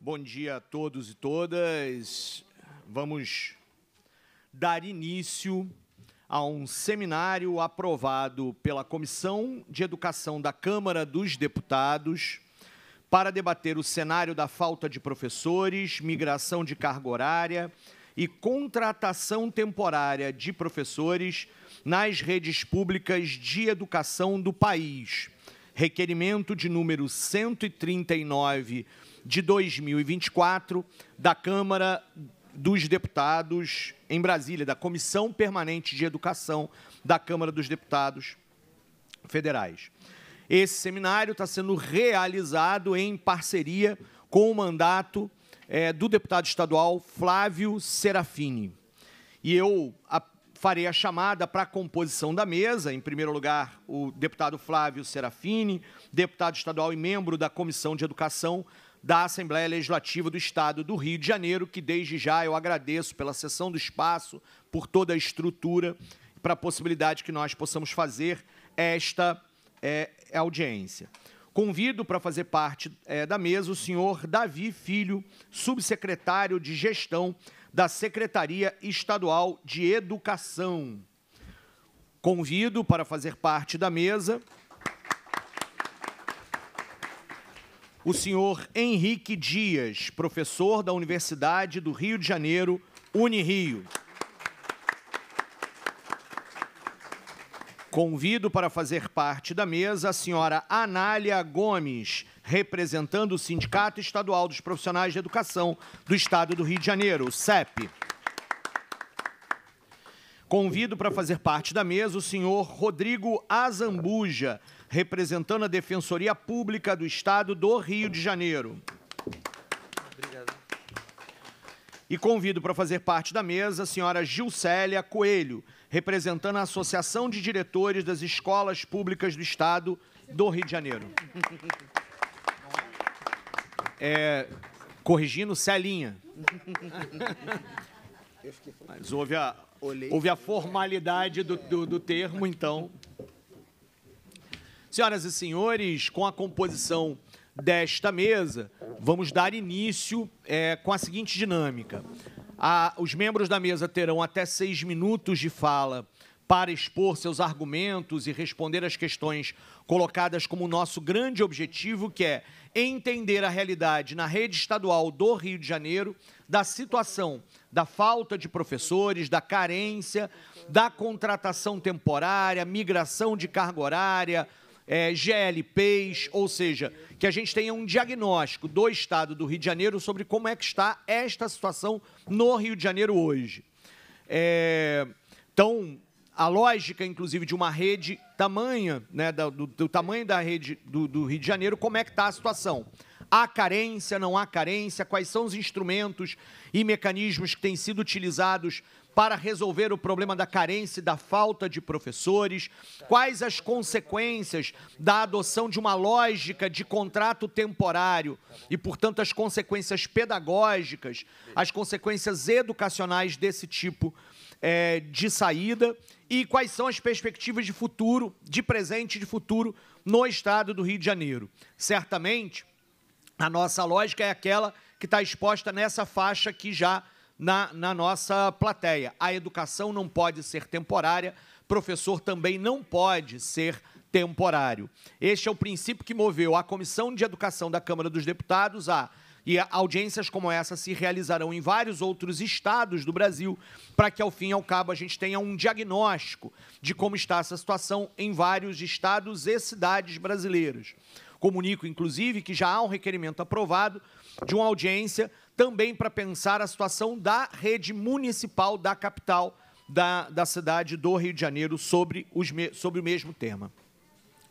Bom dia a todos e todas. Vamos dar início a um seminário aprovado pela Comissão de Educação da Câmara dos Deputados para debater o cenário da falta de professores, migração de carga horária e contratação temporária de professores nas redes públicas de educação do país. Requerimento de número 139 de 2024 da Câmara dos Deputados em Brasília, da Comissão Permanente de Educação da Câmara dos Deputados Federais. Esse seminário está sendo realizado em parceria com o mandato é, do deputado estadual Flávio Serafini. E eu a, farei a chamada para a composição da mesa. Em primeiro lugar, o deputado Flávio Serafini, deputado estadual e membro da Comissão de Educação da Assembleia Legislativa do Estado do Rio de Janeiro, que desde já eu agradeço pela cessão do espaço, por toda a estrutura, para a possibilidade que nós possamos fazer esta é, é audiência. Convido para fazer parte é, da mesa o senhor Davi Filho, subsecretário de Gestão da Secretaria Estadual de Educação. Convido para fazer parte da mesa o senhor Henrique Dias, professor da Universidade do Rio de Janeiro, Unirio. Convido para fazer parte da mesa a senhora Anália Gomes, representando o Sindicato Estadual dos Profissionais de Educação do Estado do Rio de Janeiro, CEP. Convido para fazer parte da mesa o senhor Rodrigo Azambuja, representando a Defensoria Pública do Estado do Rio de Janeiro. Obrigado. E convido para fazer parte da mesa a senhora Gilcélia Coelho, representando a Associação de Diretores das Escolas Públicas do Estado do Rio de Janeiro. É, corrigindo Celinha. Mas houve a, houve a formalidade do, do, do termo, então. Senhoras e senhores, com a composição desta mesa, vamos dar início é, com a seguinte dinâmica. A, os membros da mesa terão até seis minutos de fala para expor seus argumentos e responder às questões colocadas como nosso grande objetivo, que é entender a realidade na rede estadual do Rio de Janeiro, da situação da falta de professores, da carência, da contratação temporária, migração de carga horária, é, GLPs, ou seja, que a gente tenha um diagnóstico do Estado do Rio de Janeiro sobre como é que está esta situação no Rio de Janeiro hoje. É, então, a lógica, inclusive, de uma rede tamanha, né, do, do tamanho da rede do, do, Rio de Janeiro, como é que está a situação? Há carência, não há carência? Quais são os instrumentos e mecanismos que têm sido utilizados para resolver o problema da carência e da falta de professores? Quais as consequências da adoção de uma lógica de contrato temporário e, portanto, as consequências pedagógicas, as consequências educacionais desse tipo é, de saída? E quais são as perspectivas de futuro, de presente e de futuro no estado do Rio de Janeiro? Certamente, a nossa lógica é aquela que está exposta nessa faixa que já na, na nossa plateia. A educação não pode ser temporária, professor também não pode ser temporário. Este é o princípio que moveu a Comissão de Educação da Câmara dos Deputados a e audiências como essa se realizarão em vários outros estados do Brasil, para que ao fim e ao cabo a gente tenha um diagnóstico de como está essa situação em vários estados e cidades brasileiros. Comunico, inclusive, que já há um requerimento aprovado de uma audiência também para pensar a situação da rede municipal da capital da, da cidade do Rio de Janeiro sobre, os, sobre o mesmo tema.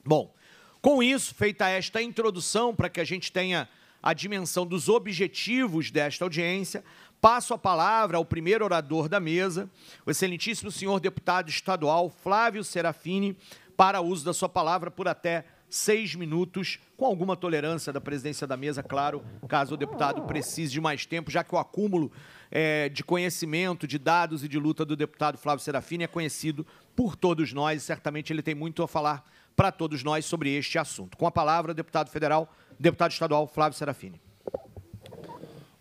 Bom, com isso, feita esta introdução, para que a gente tenha a dimensão dos objetivos desta audiência, passo a palavra ao primeiro orador da mesa, o excelentíssimo senhor deputado estadual Flávio Serafini, para uso da sua palavra por até seis minutos, com alguma tolerância da presidência da mesa, claro, caso o deputado precise de mais tempo, já que o acúmulo é, de conhecimento, de dados e de luta do deputado Flávio Serafini é conhecido por todos nós e certamente ele tem muito a falar para todos nós sobre este assunto. Com a palavra, deputado federal, deputado estadual Flávio Serafini.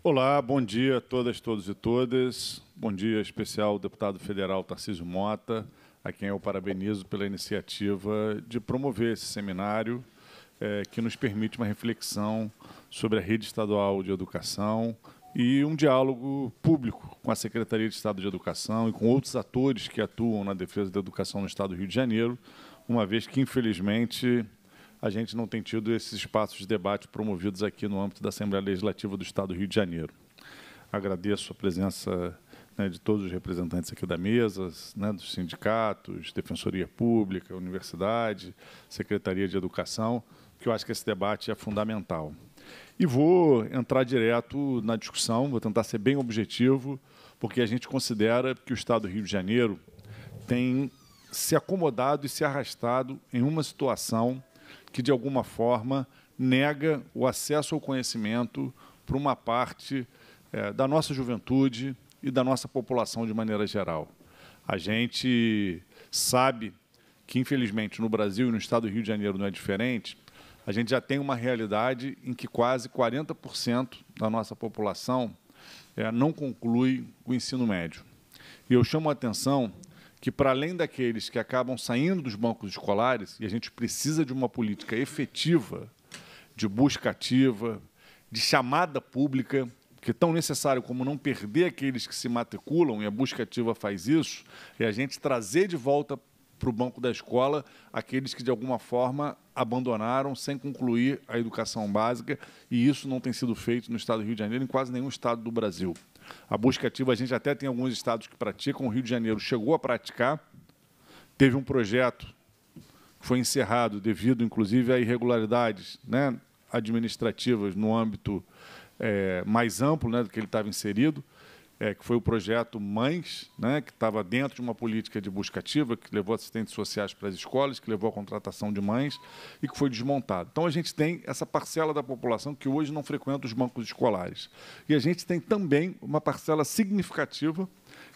Olá, bom dia a todas, todos e todas. Bom dia especial, deputado federal Tarcísio Mota a quem eu parabenizo pela iniciativa de promover esse seminário é, que nos permite uma reflexão sobre a rede estadual de educação e um diálogo público com a Secretaria de Estado de Educação e com outros atores que atuam na defesa da educação no Estado do Rio de Janeiro, uma vez que, infelizmente, a gente não tem tido esses espaços de debate promovidos aqui no âmbito da Assembleia Legislativa do Estado do Rio de Janeiro. Agradeço a presença né, de todos os representantes aqui da mesa, né, dos sindicatos, Defensoria Pública, Universidade, Secretaria de Educação, que eu acho que esse debate é fundamental. E vou entrar direto na discussão, vou tentar ser bem objetivo, porque a gente considera que o Estado do Rio de Janeiro tem se acomodado e se arrastado em uma situação que, de alguma forma, nega o acesso ao conhecimento para uma parte é, da nossa juventude, e da nossa população de maneira geral. A gente sabe que, infelizmente, no Brasil e no estado do Rio de Janeiro não é diferente, a gente já tem uma realidade em que quase 40% da nossa população é, não conclui o ensino médio. E eu chamo a atenção que, para além daqueles que acabam saindo dos bancos escolares, e a gente precisa de uma política efetiva, de busca ativa, de chamada pública, que é tão necessário como não perder aqueles que se matriculam, e a busca ativa faz isso, é a gente trazer de volta para o banco da escola aqueles que de alguma forma abandonaram sem concluir a educação básica, e isso não tem sido feito no estado do Rio de Janeiro, em quase nenhum estado do Brasil. A busca ativa, a gente até tem alguns estados que praticam, o Rio de Janeiro chegou a praticar, teve um projeto que foi encerrado devido, inclusive, a irregularidades né, administrativas no âmbito é, mais amplo né, do que ele estava inserido, é, que foi o projeto Mães, né, que estava dentro de uma política de busca ativa, que levou assistentes sociais para as escolas, que levou à contratação de mães e que foi desmontado. Então, a gente tem essa parcela da população que hoje não frequenta os bancos escolares. E a gente tem também uma parcela significativa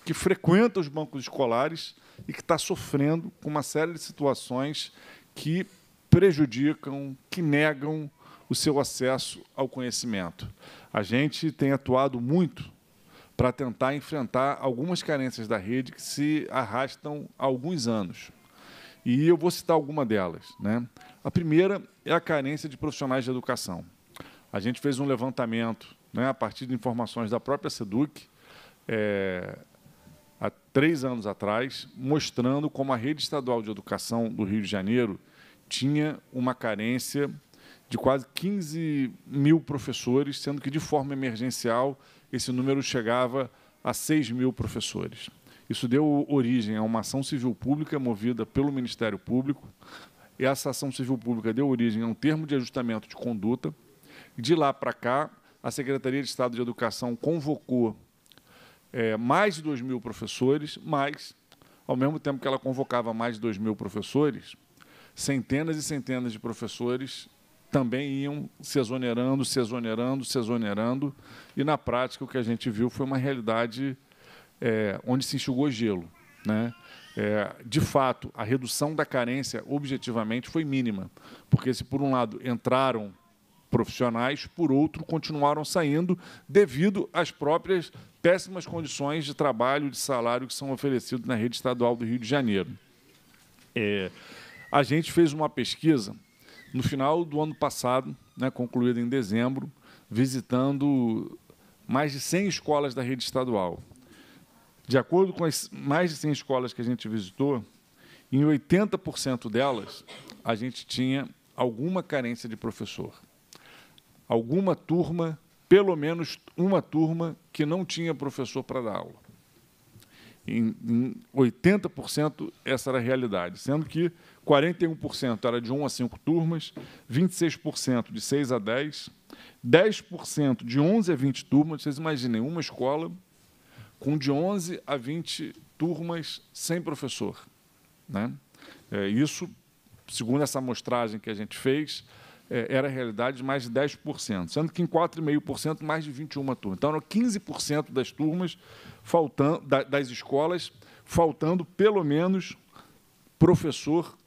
que frequenta os bancos escolares e que está sofrendo com uma série de situações que prejudicam, que negam o seu acesso ao conhecimento. A gente tem atuado muito para tentar enfrentar algumas carências da rede que se arrastam há alguns anos. E eu vou citar alguma delas. Né? A primeira é a carência de profissionais de educação. A gente fez um levantamento né, a partir de informações da própria SEDUC, é, há três anos atrás, mostrando como a rede estadual de educação do Rio de Janeiro tinha uma carência de quase 15 mil professores, sendo que de forma emergencial esse número chegava a 6 mil professores. Isso deu origem a uma ação civil pública movida pelo Ministério Público. E essa ação civil pública deu origem a um termo de ajustamento de conduta. De lá para cá, a Secretaria de Estado de Educação convocou é, mais de 2 mil professores, mas, ao mesmo tempo que ela convocava mais de 2 mil professores, centenas e centenas de professores também iam se exonerando, se exonerando, se exonerando. E, na prática, o que a gente viu foi uma realidade é, onde se enxugou gelo. Né? É, de fato, a redução da carência, objetivamente, foi mínima, porque se, por um lado, entraram profissionais, por outro, continuaram saindo devido às próprias péssimas condições de trabalho, de salário que são oferecidos na rede estadual do Rio de Janeiro. É, a gente fez uma pesquisa no final do ano passado, né, em dezembro, visitando mais de 100 escolas da rede estadual. De acordo com as mais de 100 escolas que a gente visitou, em 80% delas a gente tinha alguma carência de professor. Alguma turma, pelo menos uma turma, que não tinha professor para dar aula. Em, em 80% essa era a realidade, sendo que 41% era de 1 a 5 turmas, 26% de 6 a 10, 10% de 11 a 20 turmas. Vocês imaginem, uma escola com de 11 a 20 turmas sem professor. Né? É, isso, segundo essa amostragem que a gente fez, é, era a realidade de mais de 10%, sendo que em 4,5% mais de 21 turmas. Então, eram 15% das turmas faltando, das escolas faltando pelo menos professor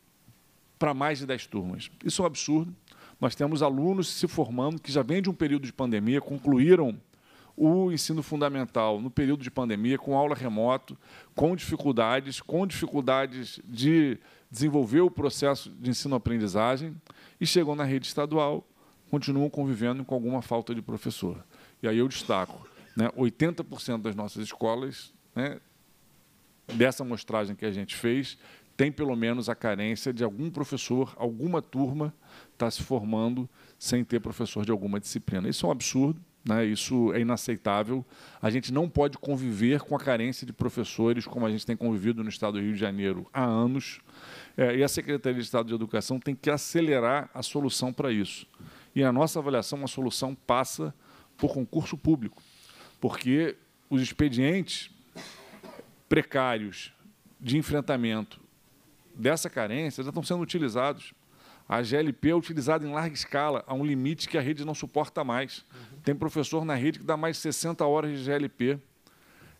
para mais de 10 turmas. Isso é um absurdo. Nós temos alunos se formando que já vêm de um período de pandemia, concluíram o ensino fundamental no período de pandemia, com aula remoto, com dificuldades, com dificuldades de desenvolver o processo de ensino-aprendizagem, e chegam na rede estadual, continuam convivendo com alguma falta de professor. E aí eu destaco, né, 80% das nossas escolas, né, dessa amostragem que a gente fez, tem pelo menos a carência de algum professor, alguma turma está se formando sem ter professor de alguma disciplina. Isso é um absurdo, né? isso é inaceitável. A gente não pode conviver com a carência de professores como a gente tem convivido no estado do Rio de Janeiro há anos. É, e a Secretaria de Estado de Educação tem que acelerar a solução para isso. E a nossa avaliação, a solução passa por concurso público, porque os expedientes precários de enfrentamento dessa carência já estão sendo utilizados. A GLP é utilizada em larga escala, a um limite que a rede não suporta mais. Uhum. Tem professor na rede que dá mais de 60 horas de GLP.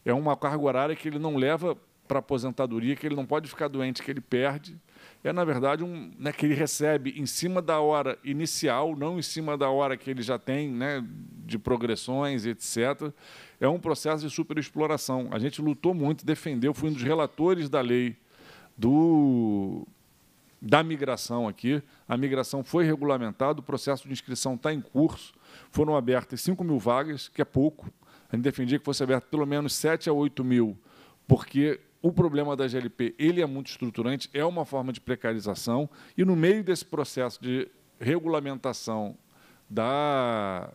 É uma carga horária que ele não leva para aposentadoria, que ele não pode ficar doente, que ele perde. É, na verdade, um, né, que ele recebe em cima da hora inicial, não em cima da hora que ele já tem, né, de progressões, etc. É um processo de superexploração. A gente lutou muito, defendeu, fui um dos relatores da lei do da migração aqui. A migração foi regulamentada, o processo de inscrição está em curso. Foram abertas 5 mil vagas, que é pouco. A gente defendia que fosse aberto pelo menos 7 a 8 mil, porque o problema da GLP ele é muito estruturante, é uma forma de precarização, e no meio desse processo de regulamentação da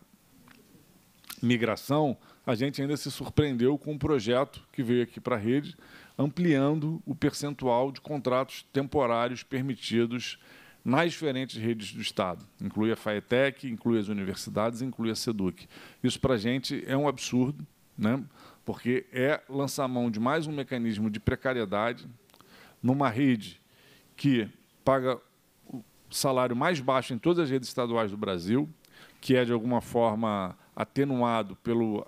migração, a gente ainda se surpreendeu com um projeto que veio aqui para a rede, ampliando o percentual de contratos temporários permitidos nas diferentes redes do Estado. Inclui a FAETEC, inclui as universidades, inclui a SEDUC. Isso, para a gente, é um absurdo, né? porque é lançar mão de mais um mecanismo de precariedade numa rede que paga o salário mais baixo em todas as redes estaduais do Brasil, que é, de alguma forma, atenuado pelo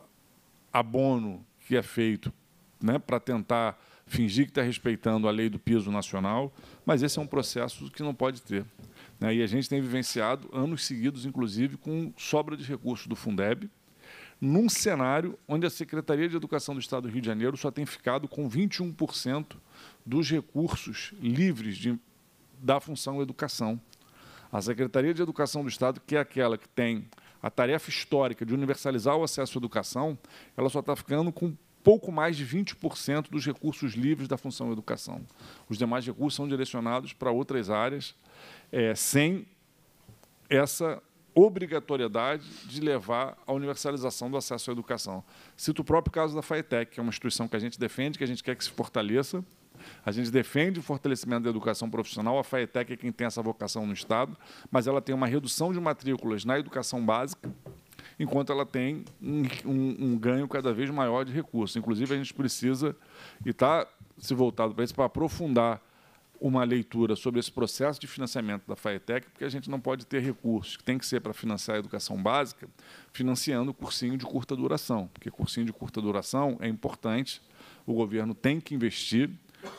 abono que é feito né, para tentar fingir que está respeitando a lei do piso nacional, mas esse é um processo que não pode ter. Né? E a gente tem vivenciado anos seguidos, inclusive, com sobra de recursos do Fundeb, num cenário onde a Secretaria de Educação do Estado do Rio de Janeiro só tem ficado com 21% dos recursos livres de, da função educação. A Secretaria de Educação do Estado, que é aquela que tem a tarefa histórica de universalizar o acesso à educação, ela só está ficando com pouco mais de 20% dos recursos livres da função educação. Os demais recursos são direcionados para outras áreas, é, sem essa obrigatoriedade de levar à universalização do acesso à educação. Cito o próprio caso da FAETEC, que é uma instituição que a gente defende, que a gente quer que se fortaleça. A gente defende o fortalecimento da educação profissional. A FAETEC é quem tem essa vocação no Estado, mas ela tem uma redução de matrículas na educação básica, enquanto ela tem um, um, um ganho cada vez maior de recursos. Inclusive, a gente precisa, e está se voltado para isso, para aprofundar uma leitura sobre esse processo de financiamento da FAETEC, porque a gente não pode ter recursos que tem que ser para financiar a educação básica, financiando cursinho de curta duração, porque cursinho de curta duração é importante, o governo tem que investir,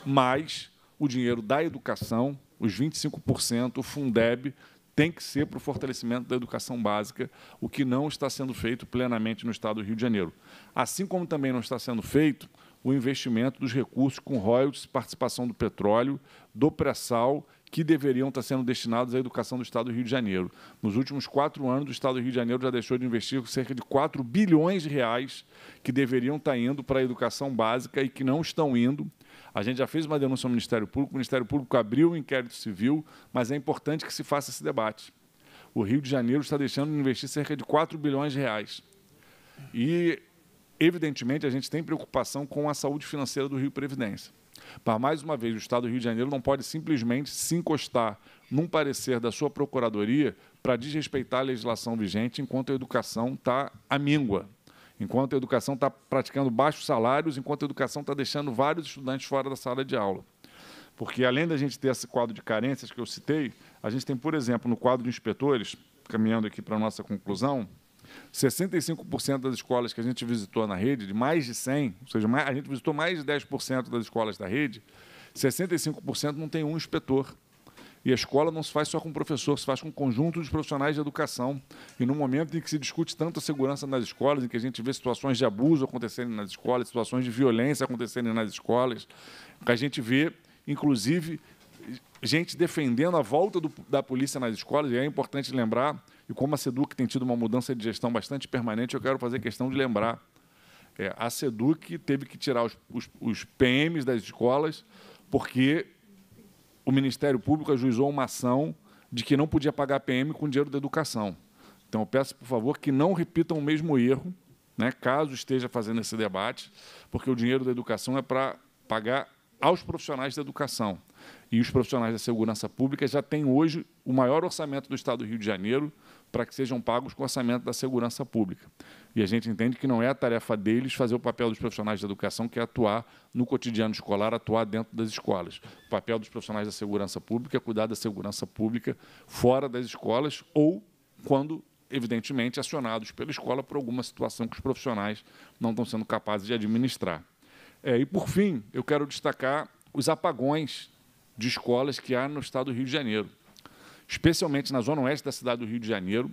mas o dinheiro da educação, os 25%, o Fundeb, tem que ser para o fortalecimento da educação básica, o que não está sendo feito plenamente no Estado do Rio de Janeiro. Assim como também não está sendo feito o investimento dos recursos com royalties, participação do petróleo, do pré-sal que deveriam estar sendo destinados à educação do Estado do Rio de Janeiro. Nos últimos quatro anos, o Estado do Rio de Janeiro já deixou de investir cerca de 4 bilhões de reais que deveriam estar indo para a educação básica e que não estão indo. A gente já fez uma denúncia ao Ministério Público, o Ministério Público abriu o um inquérito civil, mas é importante que se faça esse debate. O Rio de Janeiro está deixando de investir cerca de 4 bilhões de reais. E, evidentemente, a gente tem preocupação com a saúde financeira do Rio Previdência. Mas, mais uma vez, o Estado do Rio de Janeiro não pode simplesmente se encostar num parecer da sua procuradoria para desrespeitar a legislação vigente enquanto a educação está à míngua, enquanto a educação está praticando baixos salários, enquanto a educação está deixando vários estudantes fora da sala de aula. Porque, além da gente ter esse quadro de carências que eu citei, a gente tem, por exemplo, no quadro de inspetores, caminhando aqui para a nossa conclusão, 65% das escolas que a gente visitou na rede, de mais de 100, ou seja, a gente visitou mais de 10% das escolas da rede, 65% não tem um inspetor. E a escola não se faz só com o professor, se faz com um conjunto de profissionais de educação. E no momento em que se discute tanta segurança nas escolas, em que a gente vê situações de abuso acontecerem nas escolas, situações de violência acontecerem nas escolas, que a gente vê, inclusive, gente defendendo a volta do, da polícia nas escolas, e é importante lembrar e como a SEDUC tem tido uma mudança de gestão bastante permanente, eu quero fazer questão de lembrar. É, a SEDUC teve que tirar os, os, os PMs das escolas porque o Ministério Público ajuizou uma ação de que não podia pagar PM com dinheiro da educação. Então, eu peço, por favor, que não repitam o mesmo erro, né, caso esteja fazendo esse debate, porque o dinheiro da educação é para pagar aos profissionais da educação. E os profissionais da segurança pública já têm hoje o maior orçamento do Estado do Rio de Janeiro, para que sejam pagos com orçamento da segurança pública. E a gente entende que não é a tarefa deles fazer o papel dos profissionais da educação, que é atuar no cotidiano escolar, atuar dentro das escolas. O papel dos profissionais da segurança pública é cuidar da segurança pública fora das escolas ou quando, evidentemente, acionados pela escola por alguma situação que os profissionais não estão sendo capazes de administrar. É, e, por fim, eu quero destacar os apagões de escolas que há no estado do Rio de Janeiro especialmente na zona oeste da cidade do Rio de Janeiro,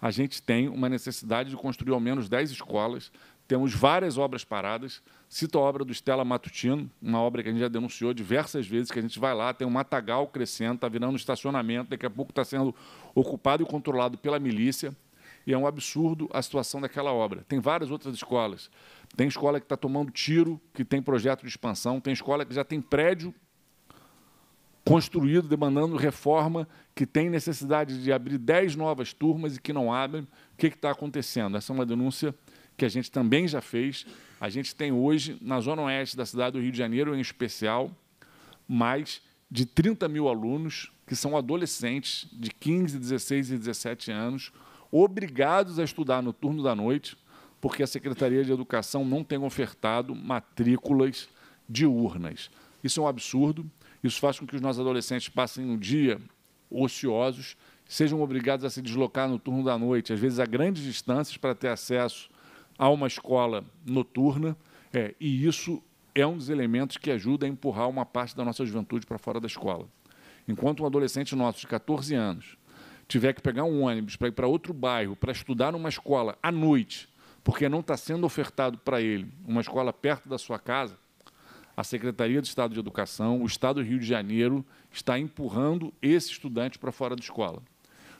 a gente tem uma necessidade de construir ao menos 10 escolas. Temos várias obras paradas. Cito a obra do Stella Matutino, uma obra que a gente já denunciou diversas vezes, que a gente vai lá, tem um matagal crescendo, está virando um estacionamento, daqui a pouco está sendo ocupado e controlado pela milícia. E é um absurdo a situação daquela obra. Tem várias outras escolas. Tem escola que está tomando tiro, que tem projeto de expansão, tem escola que já tem prédio construído, demandando reforma, que tem necessidade de abrir 10 novas turmas e que não abrem. O que está acontecendo? Essa é uma denúncia que a gente também já fez. A gente tem hoje, na zona oeste da cidade do Rio de Janeiro, em especial, mais de 30 mil alunos, que são adolescentes de 15, 16 e 17 anos, obrigados a estudar no turno da noite, porque a Secretaria de Educação não tem ofertado matrículas de urnas Isso é um absurdo. Isso faz com que os nossos adolescentes passem um dia ociosos, sejam obrigados a se deslocar no turno da noite, às vezes a grandes distâncias, para ter acesso a uma escola noturna, é, e isso é um dos elementos que ajuda a empurrar uma parte da nossa juventude para fora da escola. Enquanto um adolescente nosso de 14 anos tiver que pegar um ônibus para ir para outro bairro, para estudar numa escola à noite, porque não está sendo ofertado para ele uma escola perto da sua casa, a Secretaria de Estado de Educação, o Estado do Rio de Janeiro, está empurrando esse estudante para fora da escola.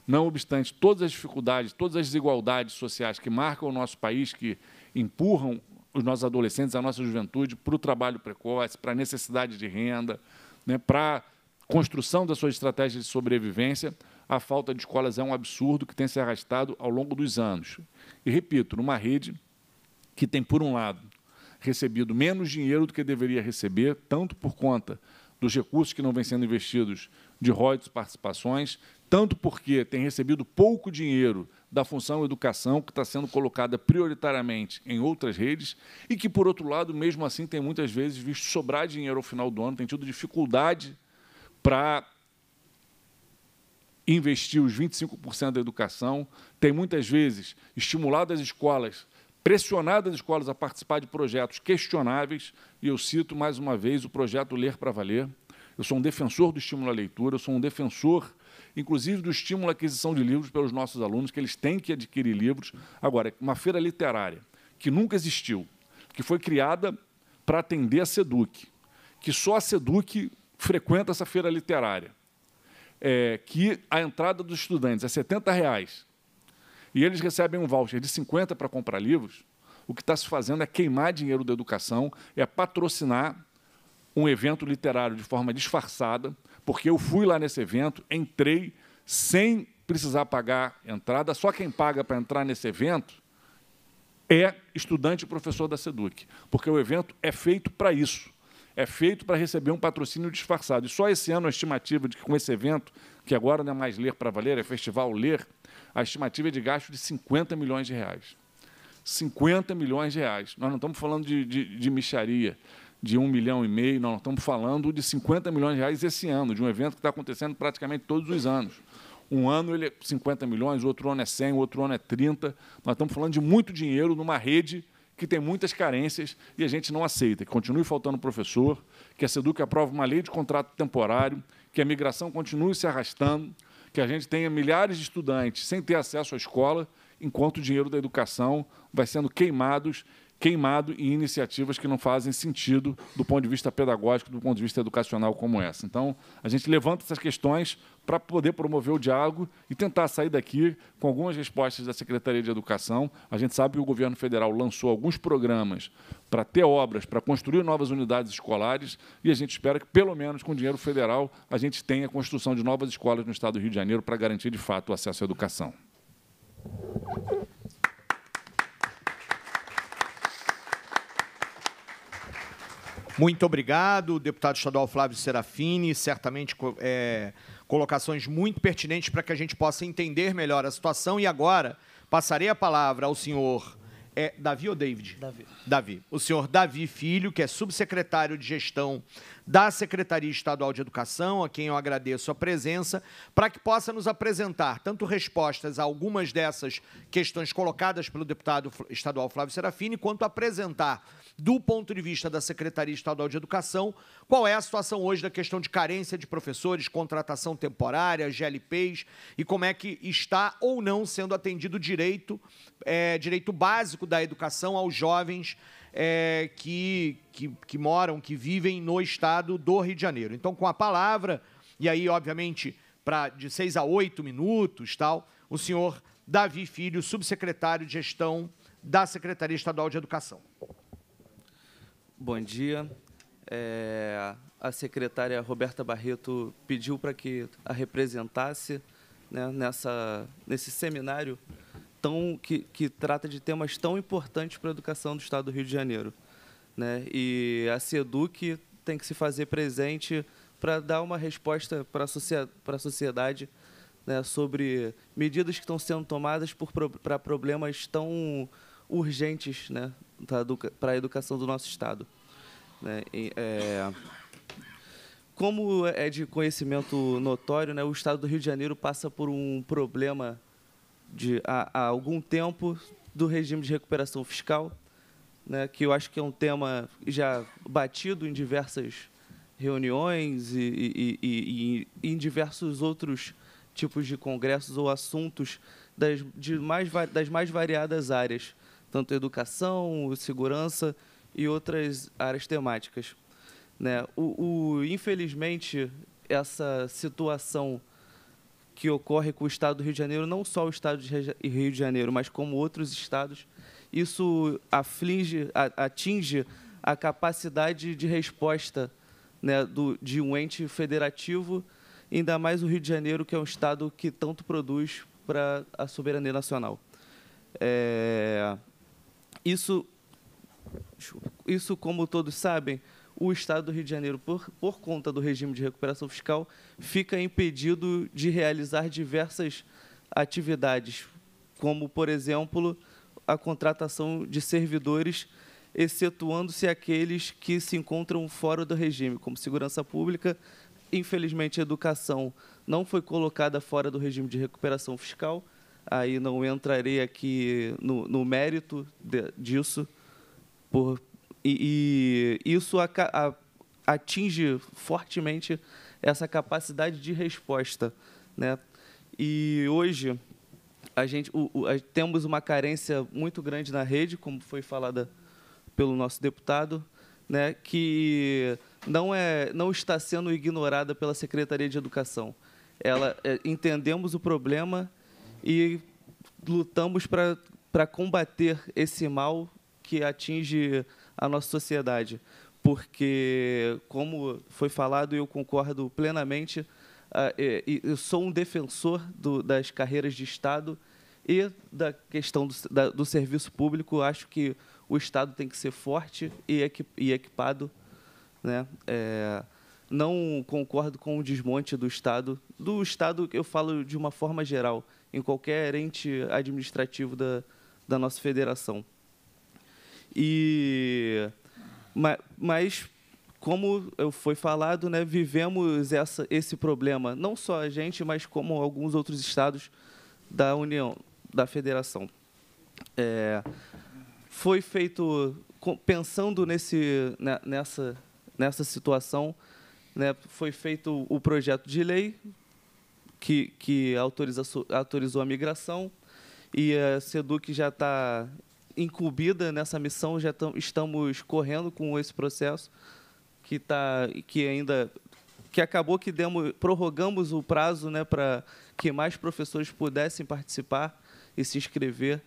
Não obstante todas as dificuldades, todas as desigualdades sociais que marcam o nosso país, que empurram os nossos adolescentes, a nossa juventude, para o trabalho precoce, para a necessidade de renda, né, para a construção das suas estratégias de sobrevivência, a falta de escolas é um absurdo que tem se arrastado ao longo dos anos. E repito, numa rede que tem, por um lado, recebido menos dinheiro do que deveria receber, tanto por conta dos recursos que não vêm sendo investidos de royalties participações, tanto porque tem recebido pouco dinheiro da função educação, que está sendo colocada prioritariamente em outras redes, e que, por outro lado, mesmo assim, tem muitas vezes visto sobrar dinheiro ao final do ano, tem tido dificuldade para investir os 25% da educação, tem muitas vezes estimulado as escolas pressionado as escolas a participar de projetos questionáveis, e eu cito mais uma vez o projeto Ler para Valer. Eu sou um defensor do estímulo à leitura, eu sou um defensor, inclusive, do estímulo à aquisição de livros pelos nossos alunos, que eles têm que adquirir livros. Agora, uma feira literária que nunca existiu, que foi criada para atender a SEDUC, que só a SEDUC frequenta essa feira literária, é, que a entrada dos estudantes é R$ 70 reais, e eles recebem um voucher de 50 para comprar livros, o que está se fazendo é queimar dinheiro da educação, é patrocinar um evento literário de forma disfarçada, porque eu fui lá nesse evento, entrei sem precisar pagar entrada, só quem paga para entrar nesse evento é estudante e professor da SEDUC, porque o evento é feito para isso. É feito para receber um patrocínio disfarçado. E só esse ano a estimativa de que com esse evento, que agora não é mais Ler para Valer, é Festival Ler, a estimativa é de gasto de 50 milhões de reais. 50 milhões de reais. Nós não estamos falando de, de, de micharia de um milhão e meio, nós estamos falando de 50 milhões de reais esse ano, de um evento que está acontecendo praticamente todos os anos. Um ano ele é 50 milhões, outro ano é 100, outro ano é 30. Nós estamos falando de muito dinheiro numa rede que tem muitas carências e a gente não aceita. Que continue faltando professor, que a SEDUC aprove uma lei de contrato temporário, que a migração continue se arrastando, que a gente tenha milhares de estudantes sem ter acesso à escola, enquanto o dinheiro da educação vai sendo queimados queimado em iniciativas que não fazem sentido do ponto de vista pedagógico, do ponto de vista educacional como essa. Então, a gente levanta essas questões para poder promover o diálogo e tentar sair daqui com algumas respostas da Secretaria de Educação. A gente sabe que o governo federal lançou alguns programas para ter obras, para construir novas unidades escolares, e a gente espera que, pelo menos com dinheiro federal, a gente tenha a construção de novas escolas no estado do Rio de Janeiro para garantir, de fato, o acesso à educação. Muito obrigado, deputado estadual Flávio Serafini. Certamente é, colocações muito pertinentes para que a gente possa entender melhor a situação. E agora passarei a palavra ao senhor é, Davi ou David? Davi. Davi. O senhor Davi Filho, que é subsecretário de gestão da Secretaria Estadual de Educação, a quem eu agradeço a presença, para que possa nos apresentar tanto respostas a algumas dessas questões colocadas pelo deputado estadual Flávio Serafini, quanto apresentar, do ponto de vista da Secretaria Estadual de Educação, qual é a situação hoje da questão de carência de professores, contratação temporária, GLPs e como é que está ou não sendo atendido o direito, é, direito básico da educação aos jovens é, que, que, que moram, que vivem no estado do Rio de Janeiro. Então, com a palavra, e aí, obviamente, para de seis a oito minutos, tal, o senhor Davi Filho, subsecretário de Gestão da Secretaria Estadual de Educação. Bom dia. É, a secretária Roberta Barreto pediu para que a representasse né, nessa, nesse seminário tão que, que trata de temas tão importantes para a educação do Estado do Rio de Janeiro, né? E a Seduc tem que se fazer presente para dar uma resposta para a sociedade né, sobre medidas que estão sendo tomadas para problemas tão urgentes né, para a educação do nosso Estado. Né, e, é, como é de conhecimento notório, né, o Estado do Rio de Janeiro passa por um problema de, há, há algum tempo do regime de recuperação fiscal, né, que eu acho que é um tema já batido em diversas reuniões e, e, e, e em diversos outros tipos de congressos ou assuntos das, mais, das mais variadas áreas, tanto educação, segurança e outras áreas temáticas. Né? O, o, infelizmente, essa situação que ocorre com o Estado do Rio de Janeiro, não só o Estado do Rio de Janeiro, mas como outros estados, isso aflige, atinge a capacidade de resposta né, do, de um ente federativo, ainda mais o Rio de Janeiro, que é um Estado que tanto produz para a soberania nacional. É, isso, isso, como todos sabem, o Estado do Rio de Janeiro, por, por conta do regime de recuperação fiscal, fica impedido de realizar diversas atividades, como, por exemplo, a contratação de servidores, excetuando-se aqueles que se encontram fora do regime, como segurança pública. Infelizmente, a educação não foi colocada fora do regime de recuperação fiscal, aí não entrarei aqui no, no mérito de, disso, por, e, e isso a, a, atinge fortemente essa capacidade de resposta. Né? E hoje a gente, o, o, a, temos uma carência muito grande na rede, como foi falada pelo nosso deputado, né, que não, é, não está sendo ignorada pela Secretaria de Educação. Ela, é, entendemos o problema e lutamos para combater esse mal que atinge a nossa sociedade. Porque, como foi falado, e eu concordo plenamente, ah, eu sou um defensor do, das carreiras de Estado e da questão do, da, do, serviço público. Acho que o Estado tem que ser forte e, equi, e equipado. Né? É, não concordo com o desmonte do Estado. Do Estado, eu falo de uma forma geral, em qualquer ente administrativo da, da nossa federação. E mas como foi falado, né, vivemos essa, esse problema, não só a gente, mas como alguns outros estados da União, da Federação. É, foi feito pensando nesse, né, nessa, nessa situação, né, foi feito o projeto de lei que, que autoriza, autorizou a migração e a SEDUC já está incumbida nessa missão, já estamos correndo com esse processo que tá, que ainda que acabou que demos, prorrogamos o prazo né, para que mais professores pudessem participar e se inscrever,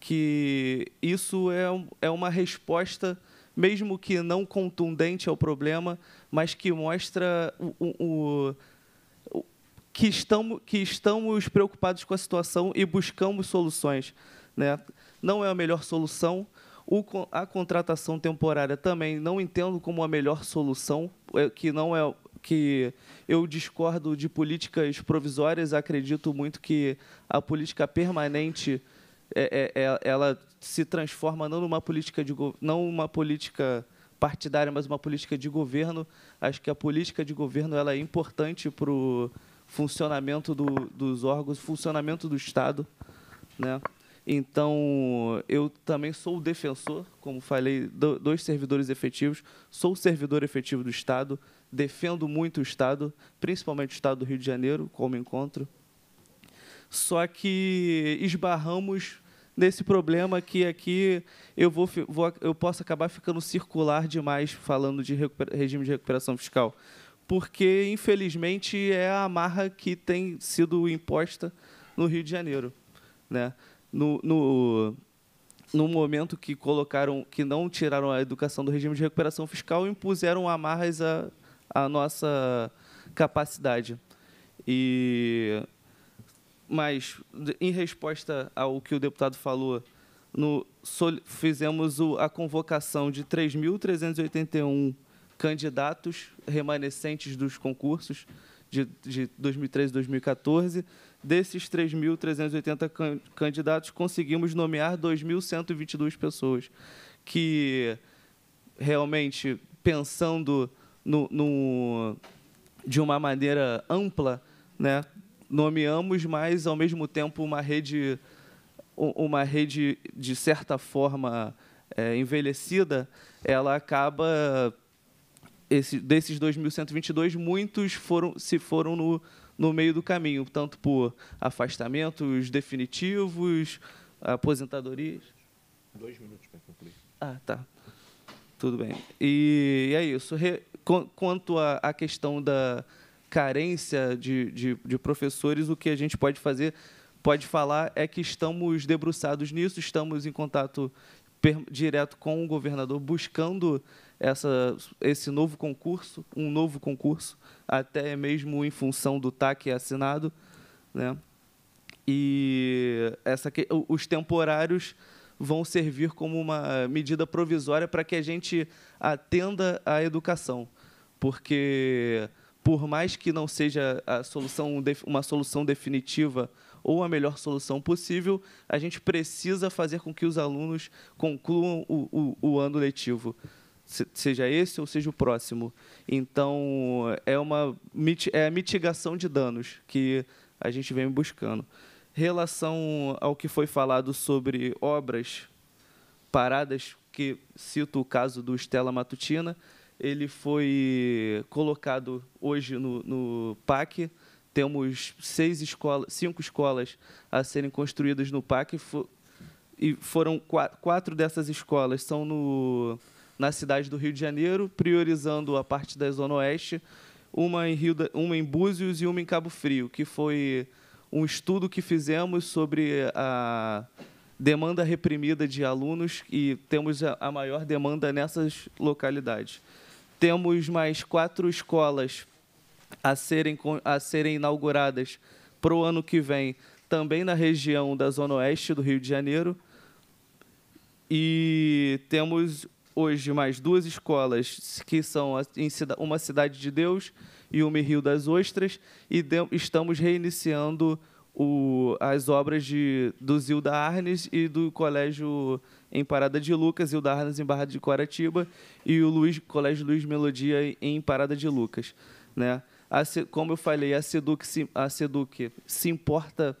que isso é, é uma resposta, mesmo que não contundente ao problema, mas que mostra o, o, o que, estamos, que estamos preocupados com a situação e buscamos soluções. Né? não é a melhor solução. O, a contratação temporária também não entendo como a melhor solução, é, que não é que eu discordo de políticas provisórias. Acredito muito que a política permanente é, é, é ela se transforma não numa política de não uma política partidária, mas uma política de governo. Acho que a política de governo ela é importante para o funcionamento do, dos órgãos, funcionamento do Estado, né? Então, eu também sou defensor, como falei, do, dos servidores efetivos. Sou servidor efetivo do Estado, defendo muito o Estado, principalmente o Estado do Rio de Janeiro, como encontro. Só que esbarramos nesse problema que aqui eu, vou, vou eu posso acabar ficando circular demais falando de regime de recuperação fiscal, porque, infelizmente, é a amarra que tem sido imposta no Rio de Janeiro. Né? no, no, no momento que colocaram, que não tiraram a educação do regime de recuperação fiscal e impuseram amarras à, à nossa capacidade. E, mas, em resposta ao que o deputado falou, no, fizemos o, a convocação de 3.381 candidatos remanescentes dos concursos de, de 2013 e 2014, Desses 3.380 candidatos, conseguimos nomear 2.122 pessoas que realmente pensando no, no, de uma maneira ampla, né, nomeamos, mas ao mesmo tempo uma rede, uma rede de certa forma é, envelhecida, ela acaba esse, desses 2.122 muitos foram se foram no no meio do caminho, tanto por afastamentos definitivos, aposentadorias. Dois minutos para concluir. Ah, tá. Tudo bem. E, e é isso. Re, quanto à questão da carência de, de, de professores, o que a gente pode fazer, pode falar, é que estamos debruçados nisso, estamos em contato direto com o governador, buscando essa, esse novo concurso, um novo concurso, até mesmo em função do TAC assinado. Né? E essa, os temporários vão servir como uma medida provisória para que a gente atenda à educação, porque por mais que não seja a solução, uma solução definitiva ou a melhor solução possível, a gente precisa fazer com que os alunos concluam o, o, o ano letivo seja esse ou seja o próximo. Então, é uma é a mitigação de danos que a gente vem buscando. Relação ao que foi falado sobre obras paradas, que cito o caso do Estela Matutina, ele foi colocado hoje no, no PAC. Temos seis escolas, cinco escolas a serem construídas no PAC, e foram quatro dessas escolas são no na cidade do Rio de Janeiro, priorizando a parte da Zona Oeste, uma em, Rio da, uma em Búzios e uma em Cabo Frio, que foi um estudo que fizemos sobre a demanda reprimida de alunos e temos a, a maior demanda nessas localidades. Temos mais quatro escolas a serem, a serem inauguradas para o ano que vem, também na região da Zona Oeste do Rio de Janeiro. E temos hoje mais duas escolas, que são uma Cidade de Deus e uma em Rio das Ostras, e estamos reiniciando o, as obras de, do Zilda Arnes e do Colégio em Parada de Lucas, Zilda Arnes em Barra de Coratiba e o Luiz, Colégio Luiz Melodia em Parada de Lucas. Né? A, como eu falei, a Seduc, a Seduc se importa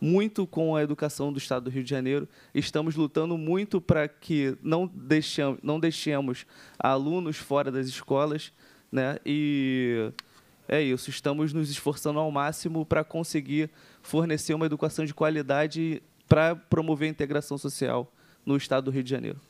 muito com a educação do Estado do Rio de Janeiro. Estamos lutando muito para que não deixemos, não deixemos alunos fora das escolas. Né? E é isso, estamos nos esforçando ao máximo para conseguir fornecer uma educação de qualidade para promover a integração social no Estado do Rio de Janeiro.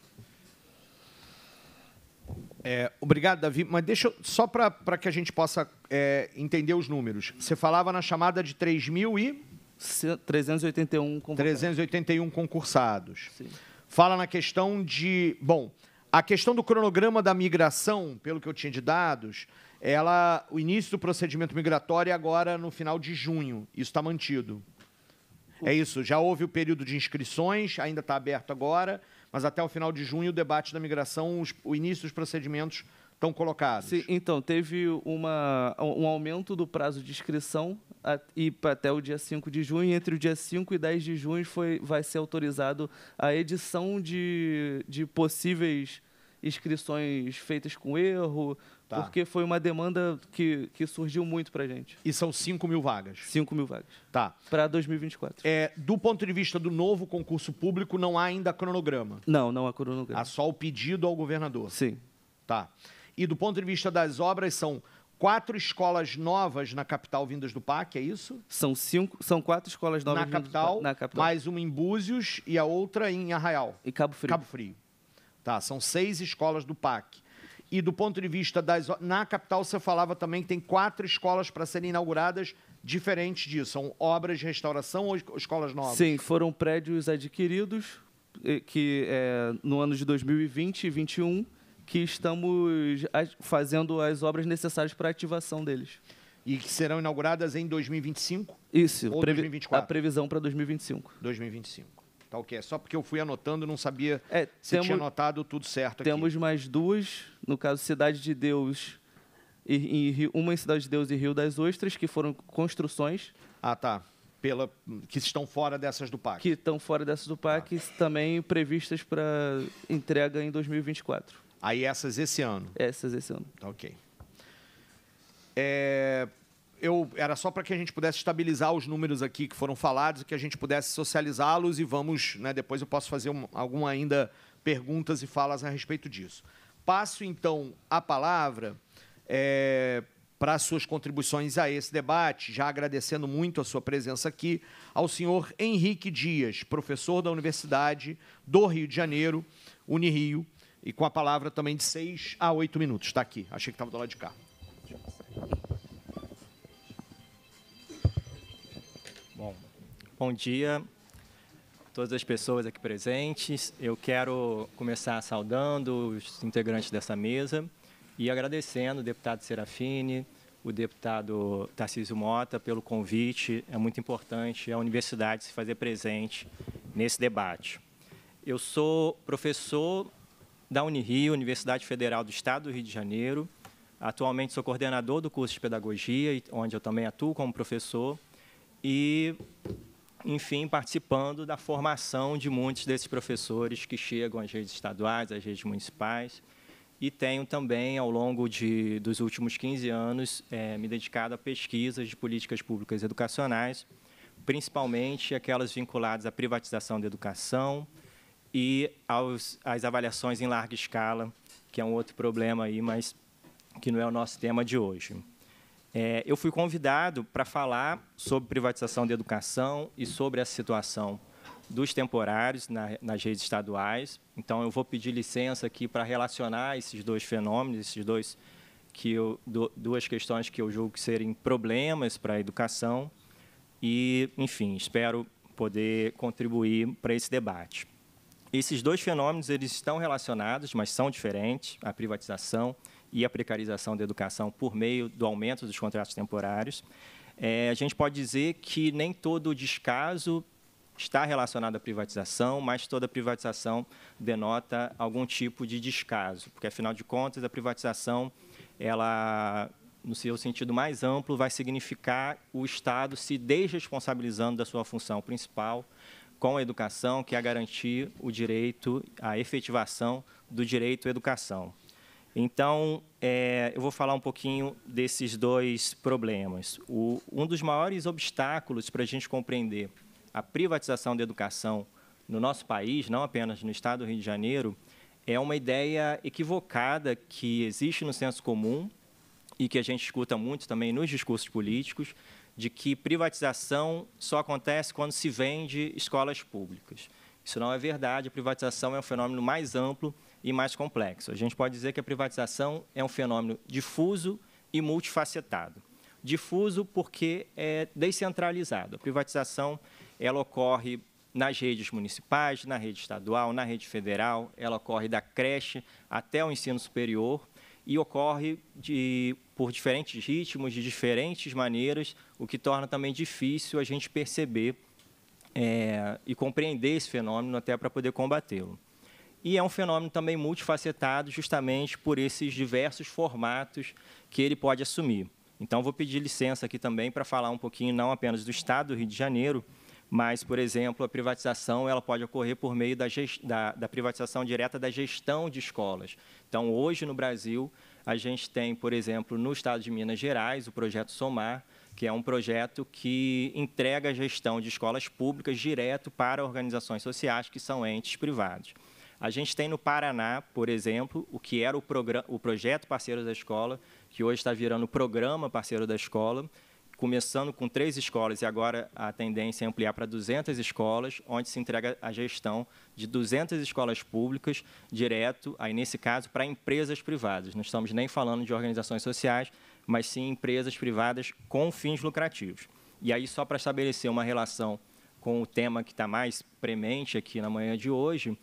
É, obrigado, Davi. Mas deixa eu, só para que a gente possa é, entender os números. Você falava na chamada de 3 mil e... 381 concursados. 381 concursados. Sim. Fala na questão de. Bom, a questão do cronograma da migração, pelo que eu tinha de dados, ela, o início do procedimento migratório é agora no final de junho. Isso está mantido. É isso, já houve o período de inscrições, ainda está aberto agora, mas até o final de junho o debate da migração, os, o início dos procedimentos estão colocados? Sim, então, teve uma, um aumento do prazo de inscrição e até o dia 5 de junho. Entre o dia 5 e 10 de junho foi, vai ser autorizado a edição de, de possíveis inscrições feitas com erro, tá. porque foi uma demanda que, que surgiu muito para gente. E são 5 mil vagas? 5 mil vagas. Tá. Para 2024. É, do ponto de vista do novo concurso público, não há ainda cronograma? Não, não há cronograma. Há só o pedido ao governador? Sim. Tá. E do ponto de vista das obras, são quatro escolas novas na capital vindas do PAC, é isso? São cinco, são quatro escolas novas na capital, do, na capital. mais uma em Búzios e a outra em Arraial. E Cabo Frio. Cabo Frio. Tá, são seis escolas do PAC. E do ponto de vista das. Na capital, você falava também que tem quatro escolas para serem inauguradas diferentes disso. São obras de restauração ou escolas novas? Sim, foram prédios adquiridos eh, que é, no ano de 2020 e 2021 que estamos fazendo as obras necessárias para a ativação deles. E que serão inauguradas em 2025? Isso, ou previ 2024? a previsão para 2025. 2025. Tá ok. É só porque eu fui anotando não sabia é, se temos, tinha anotado tudo certo aqui. Temos mais duas, no caso Cidade de Deus e, e uma em Cidade de Deus e Rio das Ostras, que foram construções. Ah, tá. Pela, que estão fora dessas do PAC. Que estão fora dessas do PAC, ah. também previstas para entrega em 2024. Aí essas esse ano? Essas esse ano. Tá ok. É, eu, era só para que a gente pudesse estabilizar os números aqui que foram falados e que a gente pudesse socializá-los e vamos, né, depois eu posso fazer um, alguma ainda perguntas e falas a respeito disso. Passo então a palavra é, para suas contribuições a esse debate, já agradecendo muito a sua presença aqui, ao senhor Henrique Dias, professor da Universidade do Rio de Janeiro, Unirio, e com a palavra também de 6 a 8 minutos. Está aqui, achei que estava do lado de cá. Bom, bom dia a todas as pessoas aqui presentes. Eu quero começar saudando os integrantes dessa mesa e agradecendo o deputado Serafini, o deputado Tarcísio Mota pelo convite. É muito importante a universidade se fazer presente nesse debate. Eu sou professor da Unirio, Universidade Federal do Estado do Rio de Janeiro. Atualmente sou coordenador do curso de Pedagogia, onde eu também atuo como professor, e, enfim, participando da formação de muitos desses professores que chegam às redes estaduais, às redes municipais, e tenho também, ao longo de, dos últimos 15 anos, é, me dedicado a pesquisas de políticas públicas educacionais, principalmente aquelas vinculadas à privatização da educação, e aos, às avaliações em larga escala, que é um outro problema aí, mas que não é o nosso tema de hoje. É, eu fui convidado para falar sobre privatização da educação e sobre a situação dos temporários na, nas redes estaduais. Então, eu vou pedir licença aqui para relacionar esses dois fenômenos, esses dois que eu, do, duas questões que eu julgo serem problemas para a educação. E, enfim, espero poder contribuir para esse debate. Esses dois fenômenos eles estão relacionados, mas são diferentes, a privatização e a precarização da educação por meio do aumento dos contratos temporários. É, a gente pode dizer que nem todo descaso está relacionado à privatização, mas toda privatização denota algum tipo de descaso, porque, afinal de contas, a privatização, ela, no seu sentido mais amplo, vai significar o Estado se desresponsabilizando da sua função principal, com a educação que é garantir o direito, a efetivação do direito à educação. Então, é, eu vou falar um pouquinho desses dois problemas. O, um dos maiores obstáculos para a gente compreender a privatização da educação no nosso país, não apenas no estado do Rio de Janeiro, é uma ideia equivocada que existe no senso comum e que a gente escuta muito também nos discursos políticos, de que privatização só acontece quando se vende escolas públicas. Isso não é verdade. A privatização é um fenômeno mais amplo e mais complexo. A gente pode dizer que a privatização é um fenômeno difuso e multifacetado. Difuso porque é descentralizado. A privatização ela ocorre nas redes municipais, na rede estadual, na rede federal, ela ocorre da creche até o ensino superior e ocorre de, por diferentes ritmos, de diferentes maneiras, o que torna também difícil a gente perceber é, e compreender esse fenômeno até para poder combatê-lo. E é um fenômeno também multifacetado, justamente por esses diversos formatos que ele pode assumir. Então, vou pedir licença aqui também para falar um pouquinho, não apenas do Estado do Rio de Janeiro, mas, por exemplo, a privatização ela pode ocorrer por meio da, da, da, privatização direta da gestão de escolas. Então, hoje no Brasil, a gente tem, por exemplo, no estado de Minas Gerais, o projeto SOMAR, que é um projeto que entrega a gestão de escolas públicas direto para organizações sociais, que são entes privados. A gente tem no Paraná, por exemplo, o que era o, o projeto Parceiro da Escola, que hoje está virando o programa Parceiro da Escola, começando com três escolas e agora a tendência é ampliar para 200 escolas, onde se entrega a gestão de 200 escolas públicas direto, aí nesse caso, para empresas privadas. Não estamos nem falando de organizações sociais, mas sim empresas privadas com fins lucrativos. E aí, só para estabelecer uma relação com o tema que está mais premente aqui na manhã de hoje,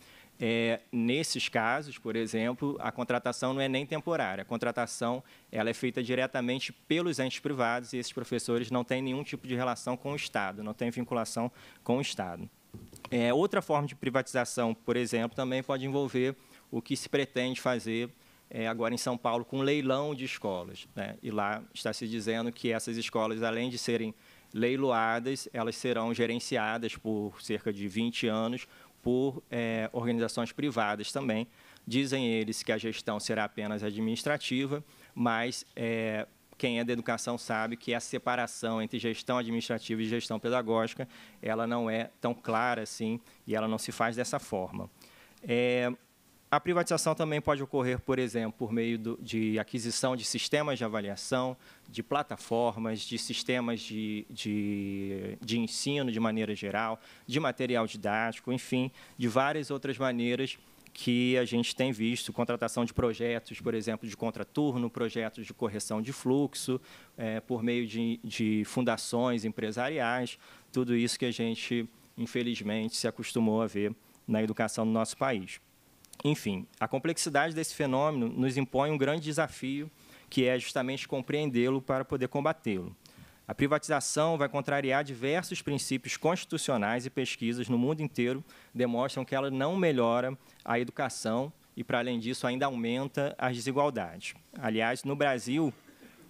é, nesses casos, por exemplo, a contratação não é nem temporária. A contratação ela é feita diretamente pelos entes privados e esses professores não têm nenhum tipo de relação com o Estado, não têm vinculação com o Estado. É, outra forma de privatização, por exemplo, também pode envolver o que se pretende fazer é, agora em São Paulo com leilão de escolas. Né? E lá está se dizendo que essas escolas, além de serem leiloadas, elas serão gerenciadas por cerca de 20 anos por é, organizações privadas também. Dizem eles que a gestão será apenas administrativa, mas é, quem é da educação sabe que a separação entre gestão administrativa e gestão pedagógica ela não é tão clara assim e ela não se faz dessa forma. É, a privatização também pode ocorrer, por exemplo, por meio do, de aquisição de sistemas de avaliação, de plataformas, de sistemas de, de, de ensino de maneira geral, de material didático, enfim, de várias outras maneiras que a gente tem visto, contratação de projetos, por exemplo, de contraturno, projetos de correção de fluxo, é, por meio de, de fundações empresariais, tudo isso que a gente, infelizmente, se acostumou a ver na educação do nosso país. Enfim, a complexidade desse fenômeno nos impõe um grande desafio, que é justamente compreendê-lo para poder combatê-lo. A privatização vai contrariar diversos princípios constitucionais e pesquisas no mundo inteiro demonstram que ela não melhora a educação e, para além disso, ainda aumenta as desigualdades. Aliás, no Brasil,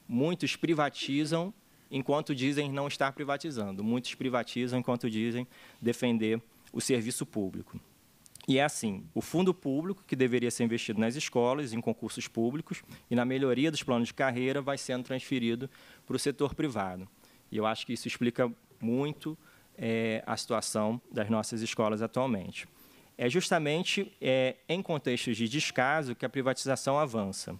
muitos privatizam enquanto dizem não estar privatizando, muitos privatizam enquanto dizem defender o serviço público. E é assim: o fundo público, que deveria ser investido nas escolas, em concursos públicos e na melhoria dos planos de carreira, vai sendo transferido para o setor privado. E eu acho que isso explica muito é, a situação das nossas escolas atualmente. É justamente é, em contextos de descaso que a privatização avança.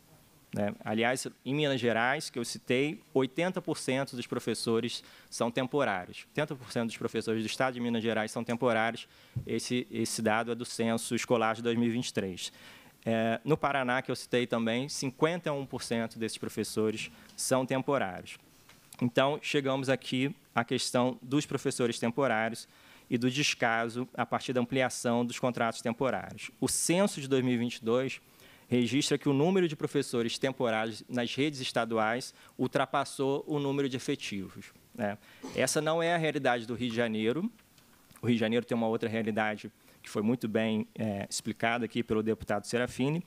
Né? Aliás, em Minas Gerais, que eu citei, 80% dos professores são temporários. 80% dos professores do Estado de Minas Gerais são temporários. Esse, esse dado é do Censo Escolar de 2023. É, no Paraná, que eu citei também, 51% desses professores são temporários. Então, chegamos aqui à questão dos professores temporários e do descaso a partir da ampliação dos contratos temporários. O censo de 2022 registra que o número de professores temporários nas redes estaduais ultrapassou o número de efetivos. Né? Essa não é a realidade do Rio de Janeiro. O Rio de Janeiro tem uma outra realidade que foi muito bem é, explicada aqui pelo deputado Serafini,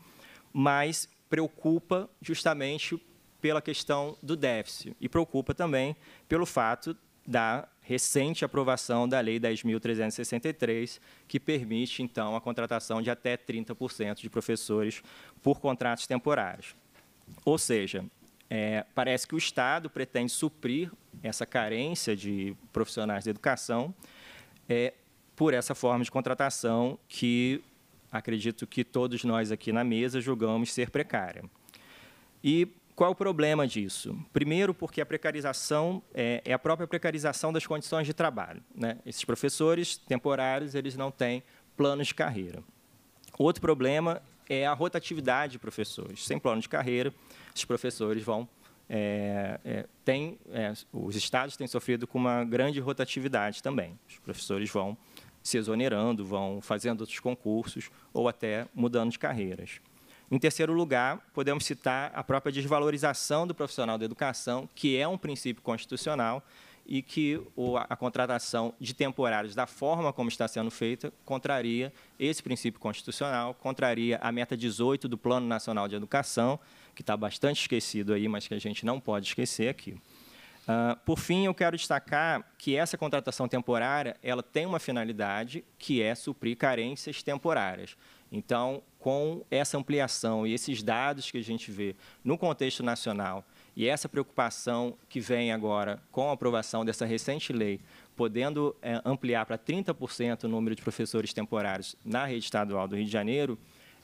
mas preocupa justamente pela questão do déficit e preocupa também pelo fato da recente aprovação da Lei 10.363, que permite, então, a contratação de até 30% de professores por contratos temporários. Ou seja, é, parece que o Estado pretende suprir essa carência de profissionais da educação é, por essa forma de contratação que acredito que todos nós aqui na mesa julgamos ser precária. E qual o problema disso? Primeiro, porque a precarização é, é a própria precarização das condições de trabalho. Né? Esses professores temporários eles não têm planos de carreira. Outro problema é a rotatividade de professores. Sem plano de carreira, os professores vão é, é, tem, é, os estados têm sofrido com uma grande rotatividade também. Os professores vão se exonerando, vão fazendo outros concursos ou até mudando de carreiras. Em terceiro lugar, podemos citar a própria desvalorização do profissional da educação, que é um princípio constitucional e que a contratação de temporários, da forma como está sendo feita, contraria esse princípio constitucional, contraria a meta 18 do Plano Nacional de Educação, que está bastante esquecido aí, mas que a gente não pode esquecer aqui. Uh, por fim, eu quero destacar que essa contratação temporária ela tem uma finalidade que é suprir carências temporárias. Então, com essa ampliação e esses dados que a gente vê no contexto nacional e essa preocupação que vem agora com a aprovação dessa recente lei, podendo é, ampliar para 30% o número de professores temporários na rede estadual do Rio de Janeiro,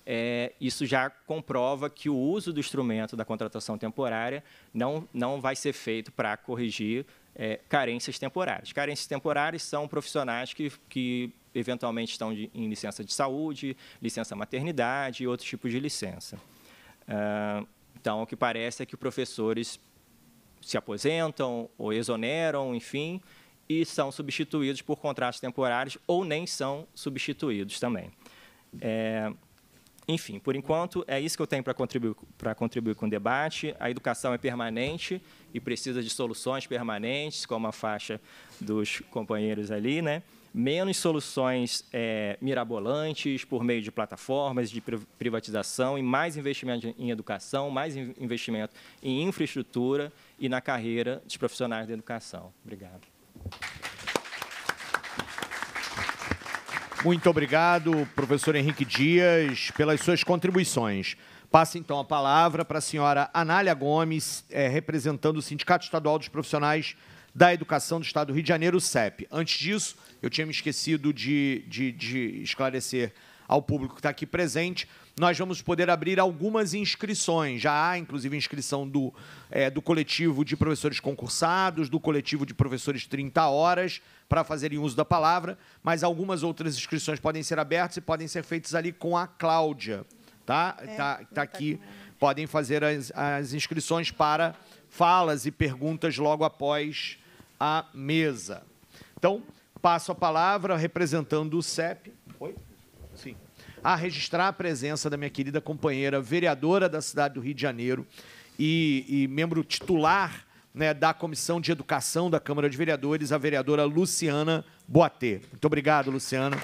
é, isso já comprova que o uso do instrumento da contratação temporária não, não vai ser feito para corrigir é, carências temporárias. Carências temporárias são profissionais que, que eventualmente estão de, em licença de saúde, licença maternidade e outros tipos de licença. Uh, então, o que parece é que professores se aposentam ou exoneram, enfim, e são substituídos por contratos temporários ou nem são substituídos também. É, enfim, por enquanto, é isso que eu tenho para contribuir, para contribuir com o debate. A educação é permanente e precisa de soluções permanentes, como a faixa dos companheiros ali, né? menos soluções é, mirabolantes por meio de plataformas de privatização e mais investimento em educação, mais investimento em infraestrutura e na carreira dos profissionais da educação. Obrigado. Muito obrigado, professor Henrique Dias, pelas suas contribuições. Passa então a palavra para a senhora Anália Gomes, é, representando o Sindicato Estadual dos Profissionais da Educação do Estado do Rio de Janeiro, o CEP. Antes disso, eu tinha me esquecido de, de, de esclarecer ao público que está aqui presente, nós vamos poder abrir algumas inscrições. Já há, inclusive, inscrição do, é, do coletivo de professores concursados, do coletivo de professores 30 horas, para fazerem uso da palavra, mas algumas outras inscrições podem ser abertas e podem ser feitas ali com a Cláudia. Tá? Está é, tá, tá, tá aqui. Podem fazer as, as inscrições para falas e perguntas logo após a mesa. Então, passo a palavra representando o CEP. Oi? Sim. A registrar a presença da minha querida companheira, vereadora da cidade do Rio de Janeiro e, e membro titular né, da Comissão de Educação da Câmara de Vereadores, a vereadora Luciana Boatê. Muito obrigado, Luciana.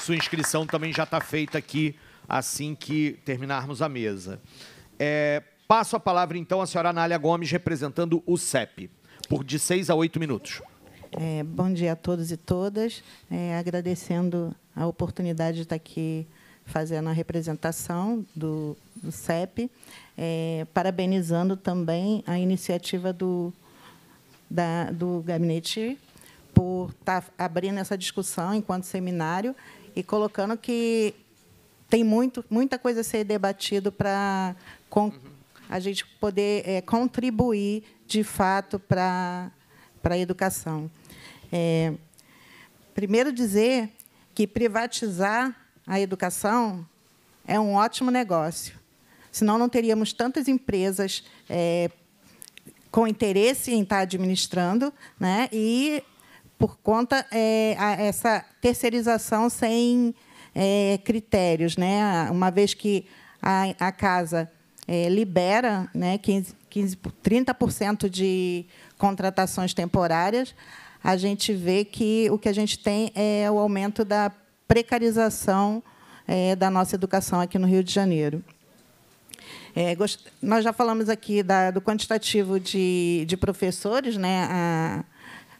Sua inscrição também já está feita aqui assim que terminarmos a mesa. É, Passo a palavra, então, à senhora Anália Gomes, representando o CEP, por de seis a oito minutos. É, bom dia a todos e todas. É, agradecendo a oportunidade de estar aqui fazendo a representação do, do CEP, é, parabenizando também a iniciativa do, da, do gabinete por estar abrindo essa discussão enquanto seminário e colocando que tem muito, muita coisa a ser debatido para con a gente poder é, contribuir, de fato, para a educação. É, primeiro, dizer que privatizar a educação é um ótimo negócio, senão não teríamos tantas empresas é, com interesse em estar administrando né, e por conta é, a, essa terceirização sem é, critérios. Né? Uma vez que a, a casa é, libera né, 15, 15, 30% de contratações temporárias, a gente vê que o que a gente tem é o aumento da precarização é, da nossa educação aqui no Rio de Janeiro. É, nós já falamos aqui da, do quantitativo de, de professores, né, a,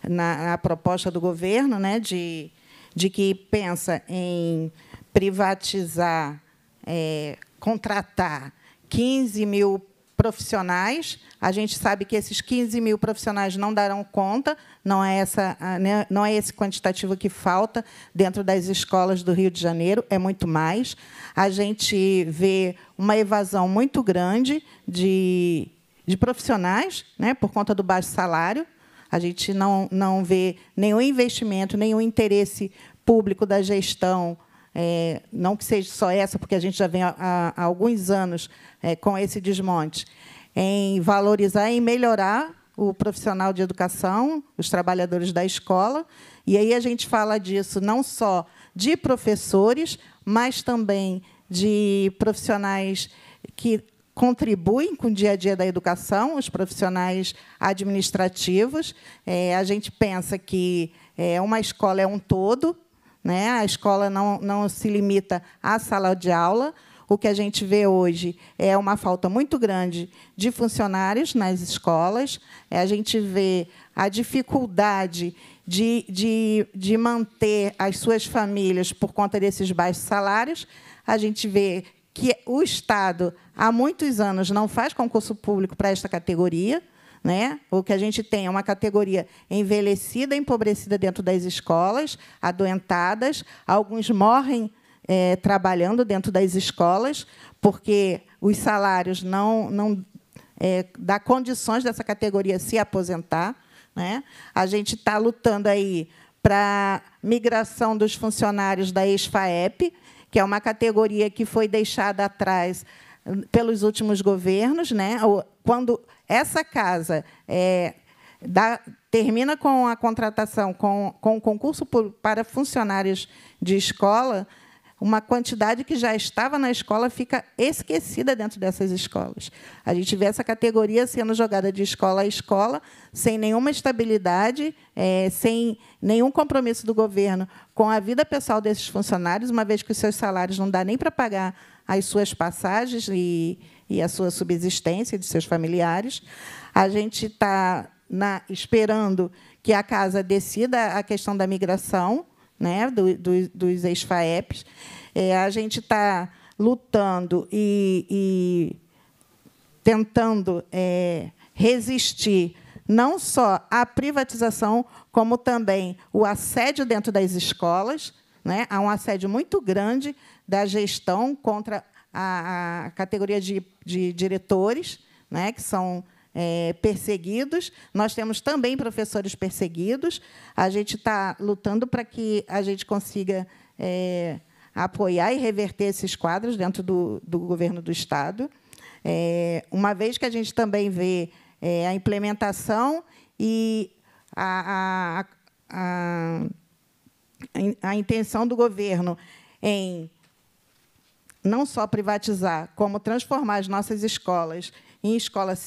na a proposta do governo, né, de, de que pensa em privatizar, é, contratar 15 mil profissionais. A gente sabe que esses 15 mil profissionais não darão conta, não é, essa, ah, né, não é esse quantitativo que falta dentro das escolas do Rio de Janeiro, é muito mais. A gente vê uma evasão muito grande de, de profissionais, né, por conta do baixo salário. A gente não, não vê nenhum investimento, nenhum interesse público da gestão é, não que seja só essa, porque a gente já vem há, há alguns anos é, com esse desmonte, em valorizar e melhorar o profissional de educação, os trabalhadores da escola. E aí a gente fala disso não só de professores, mas também de profissionais que contribuem com o dia a dia da educação, os profissionais administrativos. É, a gente pensa que é, uma escola é um todo, né? A escola não, não se limita à sala de aula. O que a gente vê hoje é uma falta muito grande de funcionários nas escolas. A gente vê a dificuldade de, de, de manter as suas famílias por conta desses baixos salários. A gente vê que o Estado, há muitos anos, não faz concurso público para esta categoria né? O que a gente tem é uma categoria envelhecida, empobrecida dentro das escolas, adoentadas, alguns morrem é, trabalhando dentro das escolas, porque os salários não, não é, dá condições dessa categoria se aposentar. Né? A gente está lutando aí para migração dos funcionários da ex-FAEP, que é uma categoria que foi deixada atrás hum, pelos últimos governos, né? quando essa casa é, dá, termina com a contratação, com, com o concurso por, para funcionários de escola, uma quantidade que já estava na escola fica esquecida dentro dessas escolas. A gente vê essa categoria sendo jogada de escola a escola, sem nenhuma estabilidade, é, sem nenhum compromisso do governo com a vida pessoal desses funcionários, uma vez que os seus salários não dá nem para pagar as suas passagens e e a sua subsistência de seus familiares. A gente está na, esperando que a casa decida a questão da migração né, do, do, dos ex-FAEPs. É, a gente está lutando e, e tentando é, resistir não só à privatização, como também o assédio dentro das escolas. Né? Há um assédio muito grande da gestão contra a, a categoria de, de diretores, né, que são é, perseguidos. Nós temos também professores perseguidos. A gente está lutando para que a gente consiga é, apoiar e reverter esses quadros dentro do, do governo do Estado. É, uma vez que a gente também vê é, a implementação e a, a, a, a intenção do governo em não só privatizar, como transformar as nossas escolas em escolas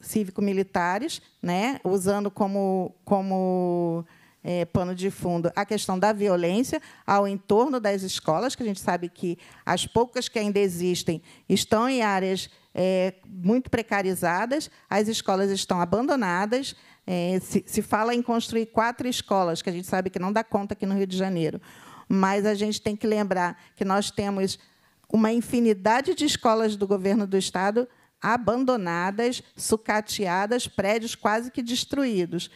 cívico-militares, né, usando como, como é, pano de fundo a questão da violência ao entorno das escolas, que a gente sabe que as poucas que ainda existem estão em áreas é, muito precarizadas, as escolas estão abandonadas. É, se, se fala em construir quatro escolas, que a gente sabe que não dá conta aqui no Rio de Janeiro mas a gente tem que lembrar que nós temos uma infinidade de escolas do governo do Estado abandonadas, sucateadas, prédios quase que destruídos.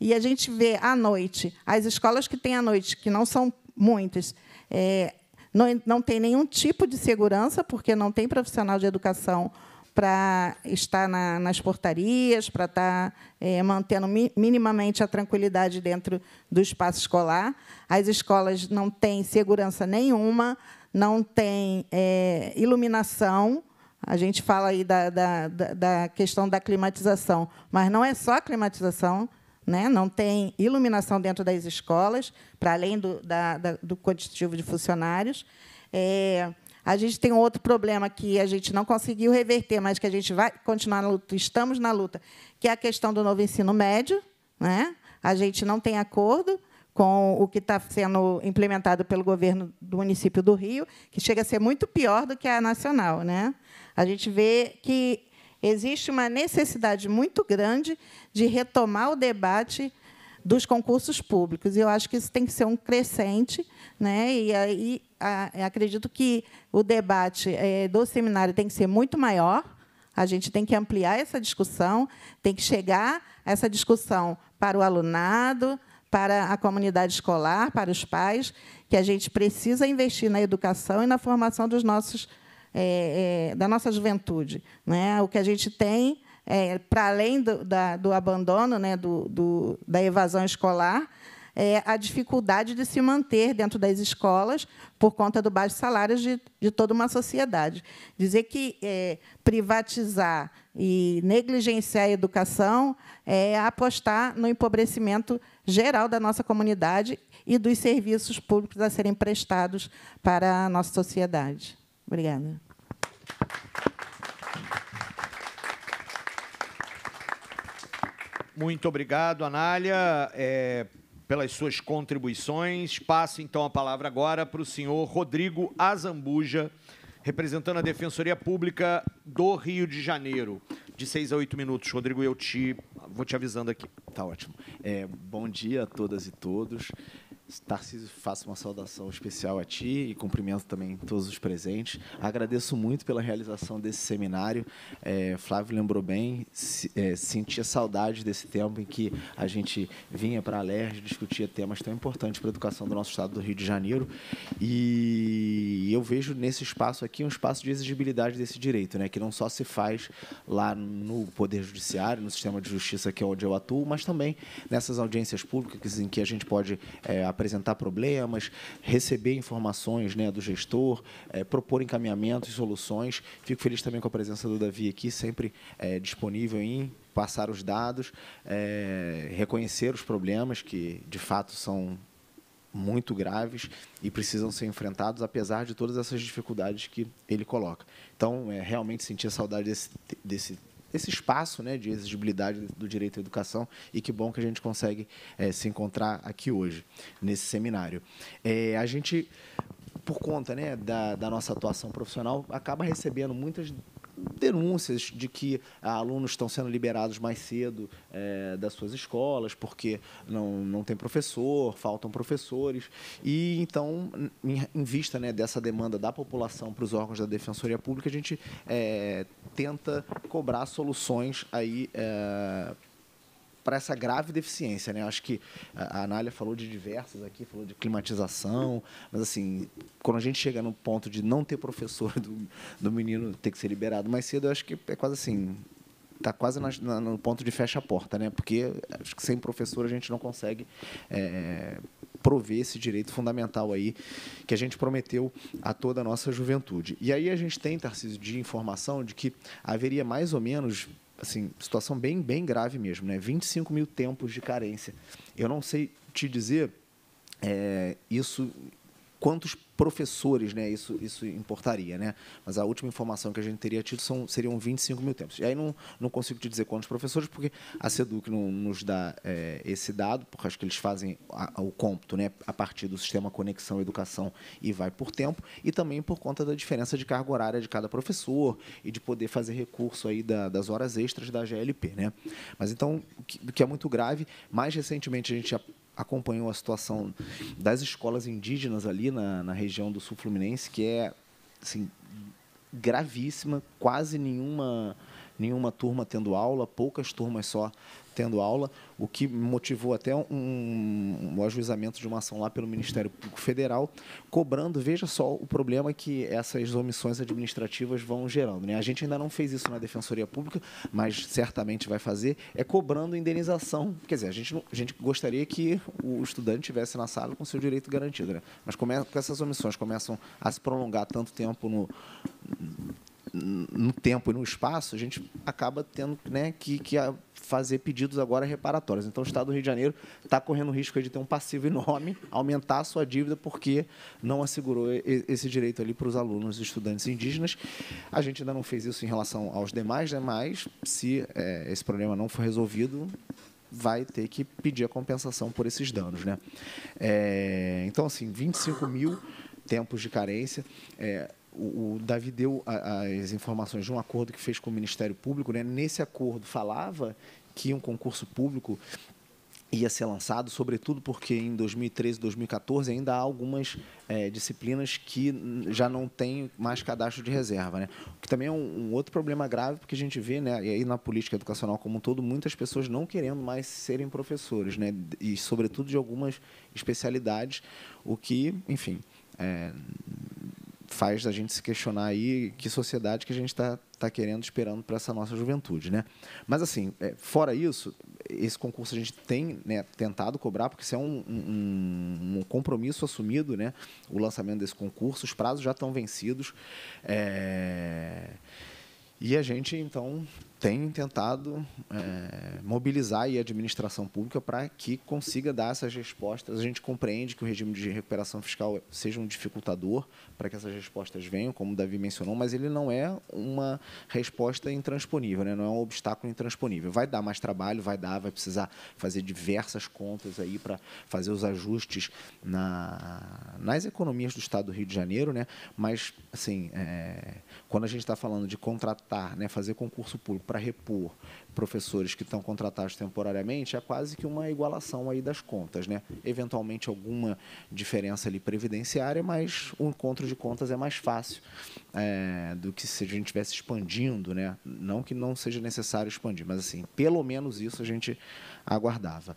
E a gente vê à noite, as escolas que têm à noite, que não são muitas, é, não, não tem nenhum tipo de segurança, porque não tem profissional de educação para estar na, nas portarias, para estar tá, é, mantendo mi, minimamente a tranquilidade dentro do espaço escolar. As escolas não têm segurança nenhuma, não tem é, iluminação. A gente fala aí da, da, da, questão da climatização, mas não é só a climatização, né? não tem iluminação dentro das escolas, para além do, da, da, do quantitativo de funcionários. É, a gente tem outro problema que a gente não conseguiu reverter, mas que a gente vai continuar na luta, estamos na luta, que é a questão do novo ensino médio. Né? A gente não tem acordo, com o que está sendo implementado pelo governo do município do Rio, que chega a ser muito pior do que a nacional. Né? A gente vê que existe uma necessidade muito grande de retomar o debate dos concursos públicos. E eu acho que isso tem que ser um crescente, né? e aí acredito que o debate é, do seminário tem que ser muito maior. A gente tem que ampliar essa discussão, tem que chegar essa discussão para o alunado, para a comunidade escolar, para os pais, que a gente precisa investir na educação e na formação dos nossos, é, é, da nossa juventude. Né? O que a gente tem, é, para além do, da, do abandono, né, do, do, da evasão escolar, é a dificuldade de se manter dentro das escolas por conta do baixo salário de, de toda uma sociedade. Dizer que é, privatizar e negligenciar a educação é apostar no empobrecimento geral da nossa comunidade e dos serviços públicos a serem prestados para a nossa sociedade. Obrigada. Muito obrigado, Anália, é, pelas suas contribuições. Passo, então, a palavra agora para o senhor Rodrigo Azambuja, representando a Defensoria Pública do Rio de Janeiro de seis a oito minutos. Rodrigo, eu te vou te avisando aqui. Tá ótimo. É, bom dia a todas e todos. Tarcísio, faço uma saudação especial a ti e cumprimento também todos os presentes. Agradeço muito pela realização desse seminário. É, Flávio lembrou bem, se, é, sentia saudade desse tempo em que a gente vinha para a LERJ discutia temas tão importantes para a educação do nosso estado do Rio de Janeiro. E eu vejo nesse espaço aqui um espaço de exigibilidade desse direito, né, que não só se faz lá no Poder Judiciário, no sistema de justiça que é onde eu atuo, mas também nessas audiências públicas em que a gente pode é, apresentar problemas, receber informações né, do gestor, é, propor encaminhamentos e soluções. Fico feliz também com a presença do Davi aqui, sempre é, disponível em passar os dados, é, reconhecer os problemas que de fato são muito graves e precisam ser enfrentados, apesar de todas essas dificuldades que ele coloca. Então, é, realmente senti a saudade desse, desse esse espaço né, de exigibilidade do direito à educação e que bom que a gente consegue é, se encontrar aqui hoje, nesse seminário. É, a gente, por conta né, da, da nossa atuação profissional, acaba recebendo muitas denúncias de que ah, alunos estão sendo liberados mais cedo é, das suas escolas porque não, não tem professor, faltam professores. E então, em, em vista né, dessa demanda da população para os órgãos da Defensoria Pública, a gente é, tenta cobrar soluções aí. É, para essa grave deficiência, né? acho que a Anália falou de diversas aqui, falou de climatização, mas assim, quando a gente chega no ponto de não ter professor do, do menino ter que ser liberado mais cedo, eu acho que é quase assim, tá quase na, na, no ponto de fecha a porta, né? Porque acho que sem professor a gente não consegue é, prover esse direito fundamental aí que a gente prometeu a toda a nossa juventude. E aí a gente tem, Tarcísio, de informação de que haveria mais ou menos assim, situação bem, bem grave mesmo, né? 25 mil tempos de carência. Eu não sei te dizer é, isso quantos professores né, isso, isso importaria. Né? Mas a última informação que a gente teria tido são, seriam 25 mil tempos. E aí não, não consigo te dizer quantos professores, porque a SEDUC não nos dá é, esse dado, porque acho que eles fazem a, a, o cômputo né, a partir do sistema Conexão Educação e vai por tempo, e também por conta da diferença de carga horária de cada professor e de poder fazer recurso aí da, das horas extras da GLP. Né? Mas então, o que, que é muito grave, mais recentemente a gente acompanhou a situação das escolas indígenas ali na, na região do Sul Fluminense, que é assim, gravíssima, quase nenhuma nenhuma turma tendo aula, poucas turmas só tendo aula, o que motivou até um, um, um, ajuizamento de uma ação lá pelo Ministério Público Federal, cobrando, veja só, o problema que essas omissões administrativas vão gerando. Né? A gente ainda não fez isso na Defensoria Pública, mas certamente vai fazer, é cobrando indenização. Quer dizer, a gente, a gente gostaria que o estudante estivesse na sala com seu direito garantido, né? mas como, é, essas omissões começam a se prolongar tanto tempo no no tempo e no espaço, a gente acaba tendo né, que, que fazer pedidos agora reparatórios. Então, o Estado do Rio de Janeiro está correndo o risco de ter um passivo enorme, aumentar a sua dívida, porque não assegurou esse direito ali para os alunos e estudantes indígenas. A gente ainda não fez isso em relação aos demais, né, mas se é, esse problema não for resolvido, vai ter que pedir a compensação por esses danos. Né? É, então, assim, 25 mil tempos de carência. É, o, Davi deu as informações de um acordo que fez com o Ministério Público. Né? Nesse acordo falava que um concurso público ia ser lançado, sobretudo porque em 2013, e 2014 ainda há algumas é, disciplinas que já não têm mais cadastro de reserva, né? O que também é um, um, outro problema grave, porque a gente vê, né, e aí na política educacional como um todo, muitas pessoas não querendo mais serem professores, né? E sobretudo de algumas especialidades, o que, enfim, é, faz a gente se questionar aí que sociedade que a gente está tá querendo, esperando para essa nossa juventude, né? Mas, assim, é, fora isso, esse concurso a gente tem né, tentado cobrar, porque isso é um, um, um, compromisso assumido, né? O lançamento desse concurso, os prazos já estão vencidos. É... E a gente, então, tem tentado é, mobilizar a administração pública para que consiga dar essas respostas. A gente compreende que o regime de recuperação fiscal seja um dificultador para que essas respostas venham, como o Davi mencionou, mas ele não é uma resposta intransponível, né? não é um obstáculo intransponível. Vai dar mais trabalho, vai dar, vai precisar fazer diversas contas aí para fazer os ajustes na, nas economias do Estado do Rio de Janeiro, né? mas assim, é, quando a gente está falando de contratar, né, fazer concurso público, para repor professores que estão contratados temporariamente, é quase que uma igualação aí das contas, né? Eventualmente alguma diferença ali previdenciária, mas o encontro de contas é mais fácil é, do que se a gente estivesse expandindo, né? Não que não seja necessário expandir, mas assim, pelo menos isso a gente aguardava.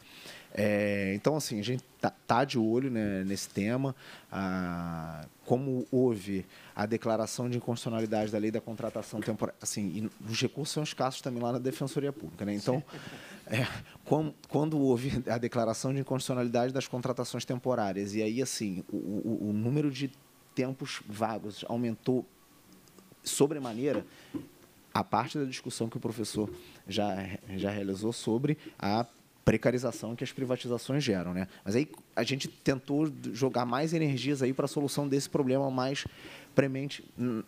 É, então, assim, a gente tá, tá de olho né, nesse tema. Ah, como houve a declaração de inconstitucionalidade da lei da contratação temporária, assim, os recursos são escassos também lá na Defensoria Pública, né? Então, é, quando, quando, houve a declaração de inconstitucionalidade das contratações temporárias, e aí, assim, o, o, o número de tempos vagos aumentou sobremaneira, a parte da discussão que o professor já, já realizou sobre a precarização que as privatizações geram, né? Mas aí a gente tentou jogar mais energias aí para a solução desse problema mais premente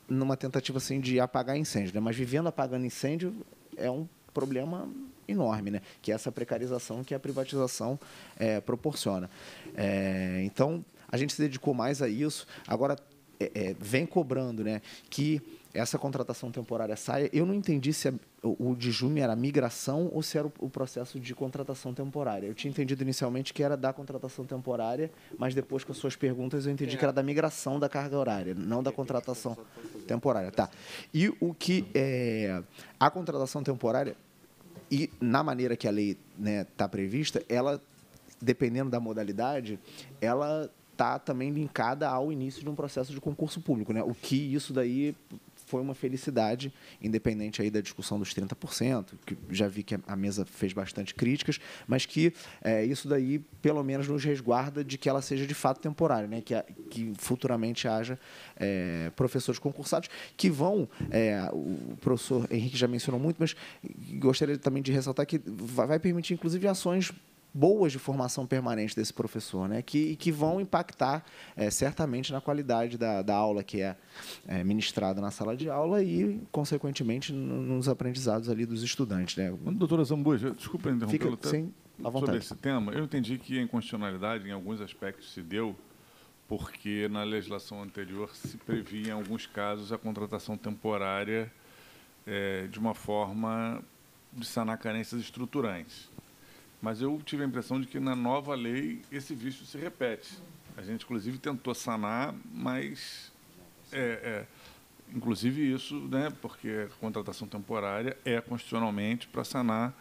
numa tentativa assim de apagar incêndio, né? Mas vivendo apagando incêndio é um problema enorme, né? Que é essa precarização que a privatização é, proporciona. É, então a gente se dedicou mais a isso. Agora é, é vem cobrando, né? Que essa contratação temporária saia. Eu não entendi se a, o, o dijume era migração ou se era o, o, processo de contratação temporária. Eu tinha entendido inicialmente que era da contratação temporária, mas depois com as suas perguntas eu entendi é. que era da migração da carga horária, não da contratação temporária. Tá. E o que é, a contratação temporária e na maneira que a lei está né, tá prevista, ela dependendo da modalidade, ela está também linkada ao início de um processo de concurso público, né? O que isso daí foi uma felicidade, independente aí da discussão dos 30%, que já vi que a mesa fez bastante críticas, mas que é, isso daí, pelo menos, nos resguarda de que ela seja de fato temporária, né? que, que futuramente haja é, professores concursados que vão, é, o professor Henrique já mencionou muito, mas gostaria também de ressaltar que vai permitir, inclusive, ações boas de formação permanente desse professor, né? que, que vão impactar é, certamente na qualidade da, da aula que é, é, ministrada na sala de aula e, consequentemente, nos aprendizados ali dos estudantes. Né? Doutora Zambuja, desculpa interrompê-lo. Fica sem, à vontade. Sobre esse tema, eu entendi que a inconstitucionalidade, em alguns aspectos, se deu porque na legislação anterior se previa, em alguns casos, a contratação temporária é, de uma forma de sanar carências estruturantes. Mas eu tive a impressão de que na nova lei esse vício se repete. A gente, inclusive, tentou sanar, mas. É, é, inclusive isso, né, porque a contratação temporária é constitucionalmente para sanar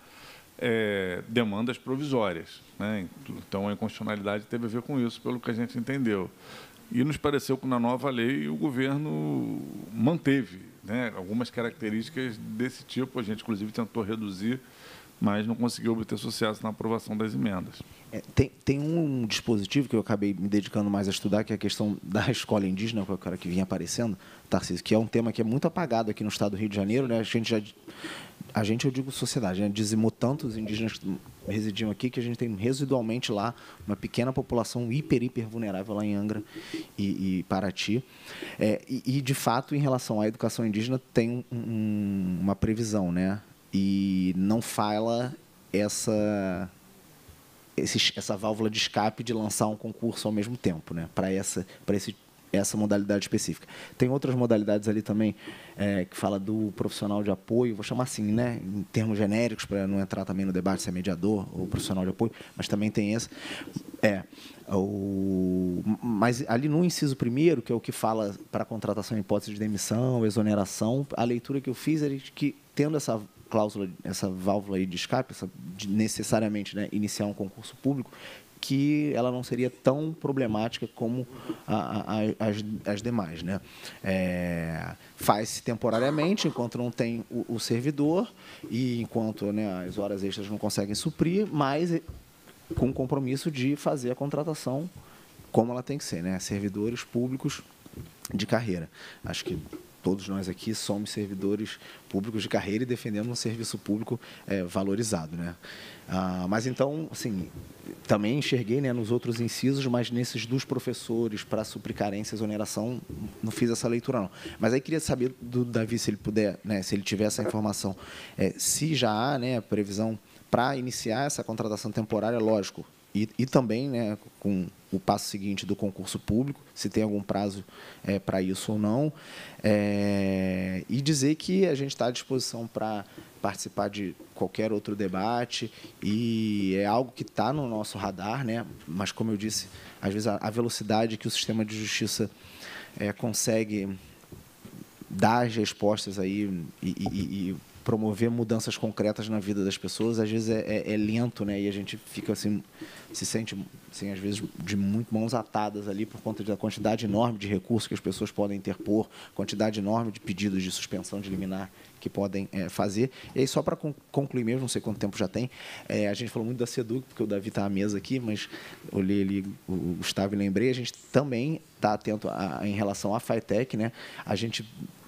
é, demandas provisórias. Né? Então, a inconstitucionalidade teve a ver com isso, pelo que a gente entendeu. E nos pareceu que na nova lei o governo manteve né, algumas características desse tipo. A gente, inclusive, tentou reduzir mas não conseguiu obter sucesso na aprovação das emendas. É, tem, tem um dispositivo que eu acabei me dedicando mais a estudar, que é a questão da escola indígena, que é o cara que vinha aparecendo, Tarcísio, que é um tema que é muito apagado aqui no estado do Rio de Janeiro. Né? A gente já. A gente, eu digo sociedade, né? dizimou tantos indígenas que residiam aqui que a gente tem residualmente lá uma pequena população hiper, hiper vulnerável lá em Angra e, e Paraty. É, e, e, de fato, em relação à educação indígena, tem um, uma previsão, né? e não fala essa esse, essa válvula de escape de lançar um concurso ao mesmo tempo, né? Para essa para esse essa modalidade específica. Tem outras modalidades ali também é, que fala do profissional de apoio, vou chamar assim, né, em termos genéricos, para não entrar também no debate se é mediador ou profissional de apoio, mas também tem essa. É, o, mas ali no inciso primeiro, que é o que fala para contratação em hipótese de demissão, exoneração, a leitura que eu fiz é de que, tendo essa cláusula, essa válvula aí de escape, essa de necessariamente né, iniciar um concurso público, que ela não seria tão problemática como a, a, as, as, demais. Né? É, Faz-se temporariamente, enquanto não tem o, o servidor e enquanto né, as horas extras não conseguem suprir, mas é, com o compromisso de fazer a contratação como ela tem que ser, né? servidores públicos de carreira. Acho que todos nós aqui somos servidores públicos de carreira e defendemos um serviço público é, valorizado, né? Ah, mas então, assim, também enxerguei né, nos outros incisos, mas nesses dos professores para suprir carência e exoneração, não fiz essa leitura não. Mas aí queria saber do Davi, se ele puder, né, se ele tiver essa informação, é, se já há né, previsão para iniciar essa contratação temporária, lógico, e, e também né, com o passo seguinte do concurso público, se tem algum prazo é, para isso ou não, é, e dizer que a gente está à disposição para participar de qualquer outro debate e é algo que está no nosso radar, né? Mas como eu disse, às vezes a, velocidade que o sistema de justiça é, consegue dar as respostas aí e, e, e promover mudanças concretas na vida das pessoas, às vezes é, é, é, lento, né? E a gente fica assim, se sente, assim, às vezes, de muito mãos atadas ali por conta da quantidade enorme de recursos que as pessoas podem interpor, quantidade enorme de pedidos de suspensão de liminar que podem é, fazer. E aí, só para concluir mesmo, não sei quanto tempo já tem, é, a gente falou muito da Seduc, porque o Davi está à mesa aqui, mas olhei ali o Gustavo e lembrei, a gente também está atento a, em relação à FITEC, né? A gente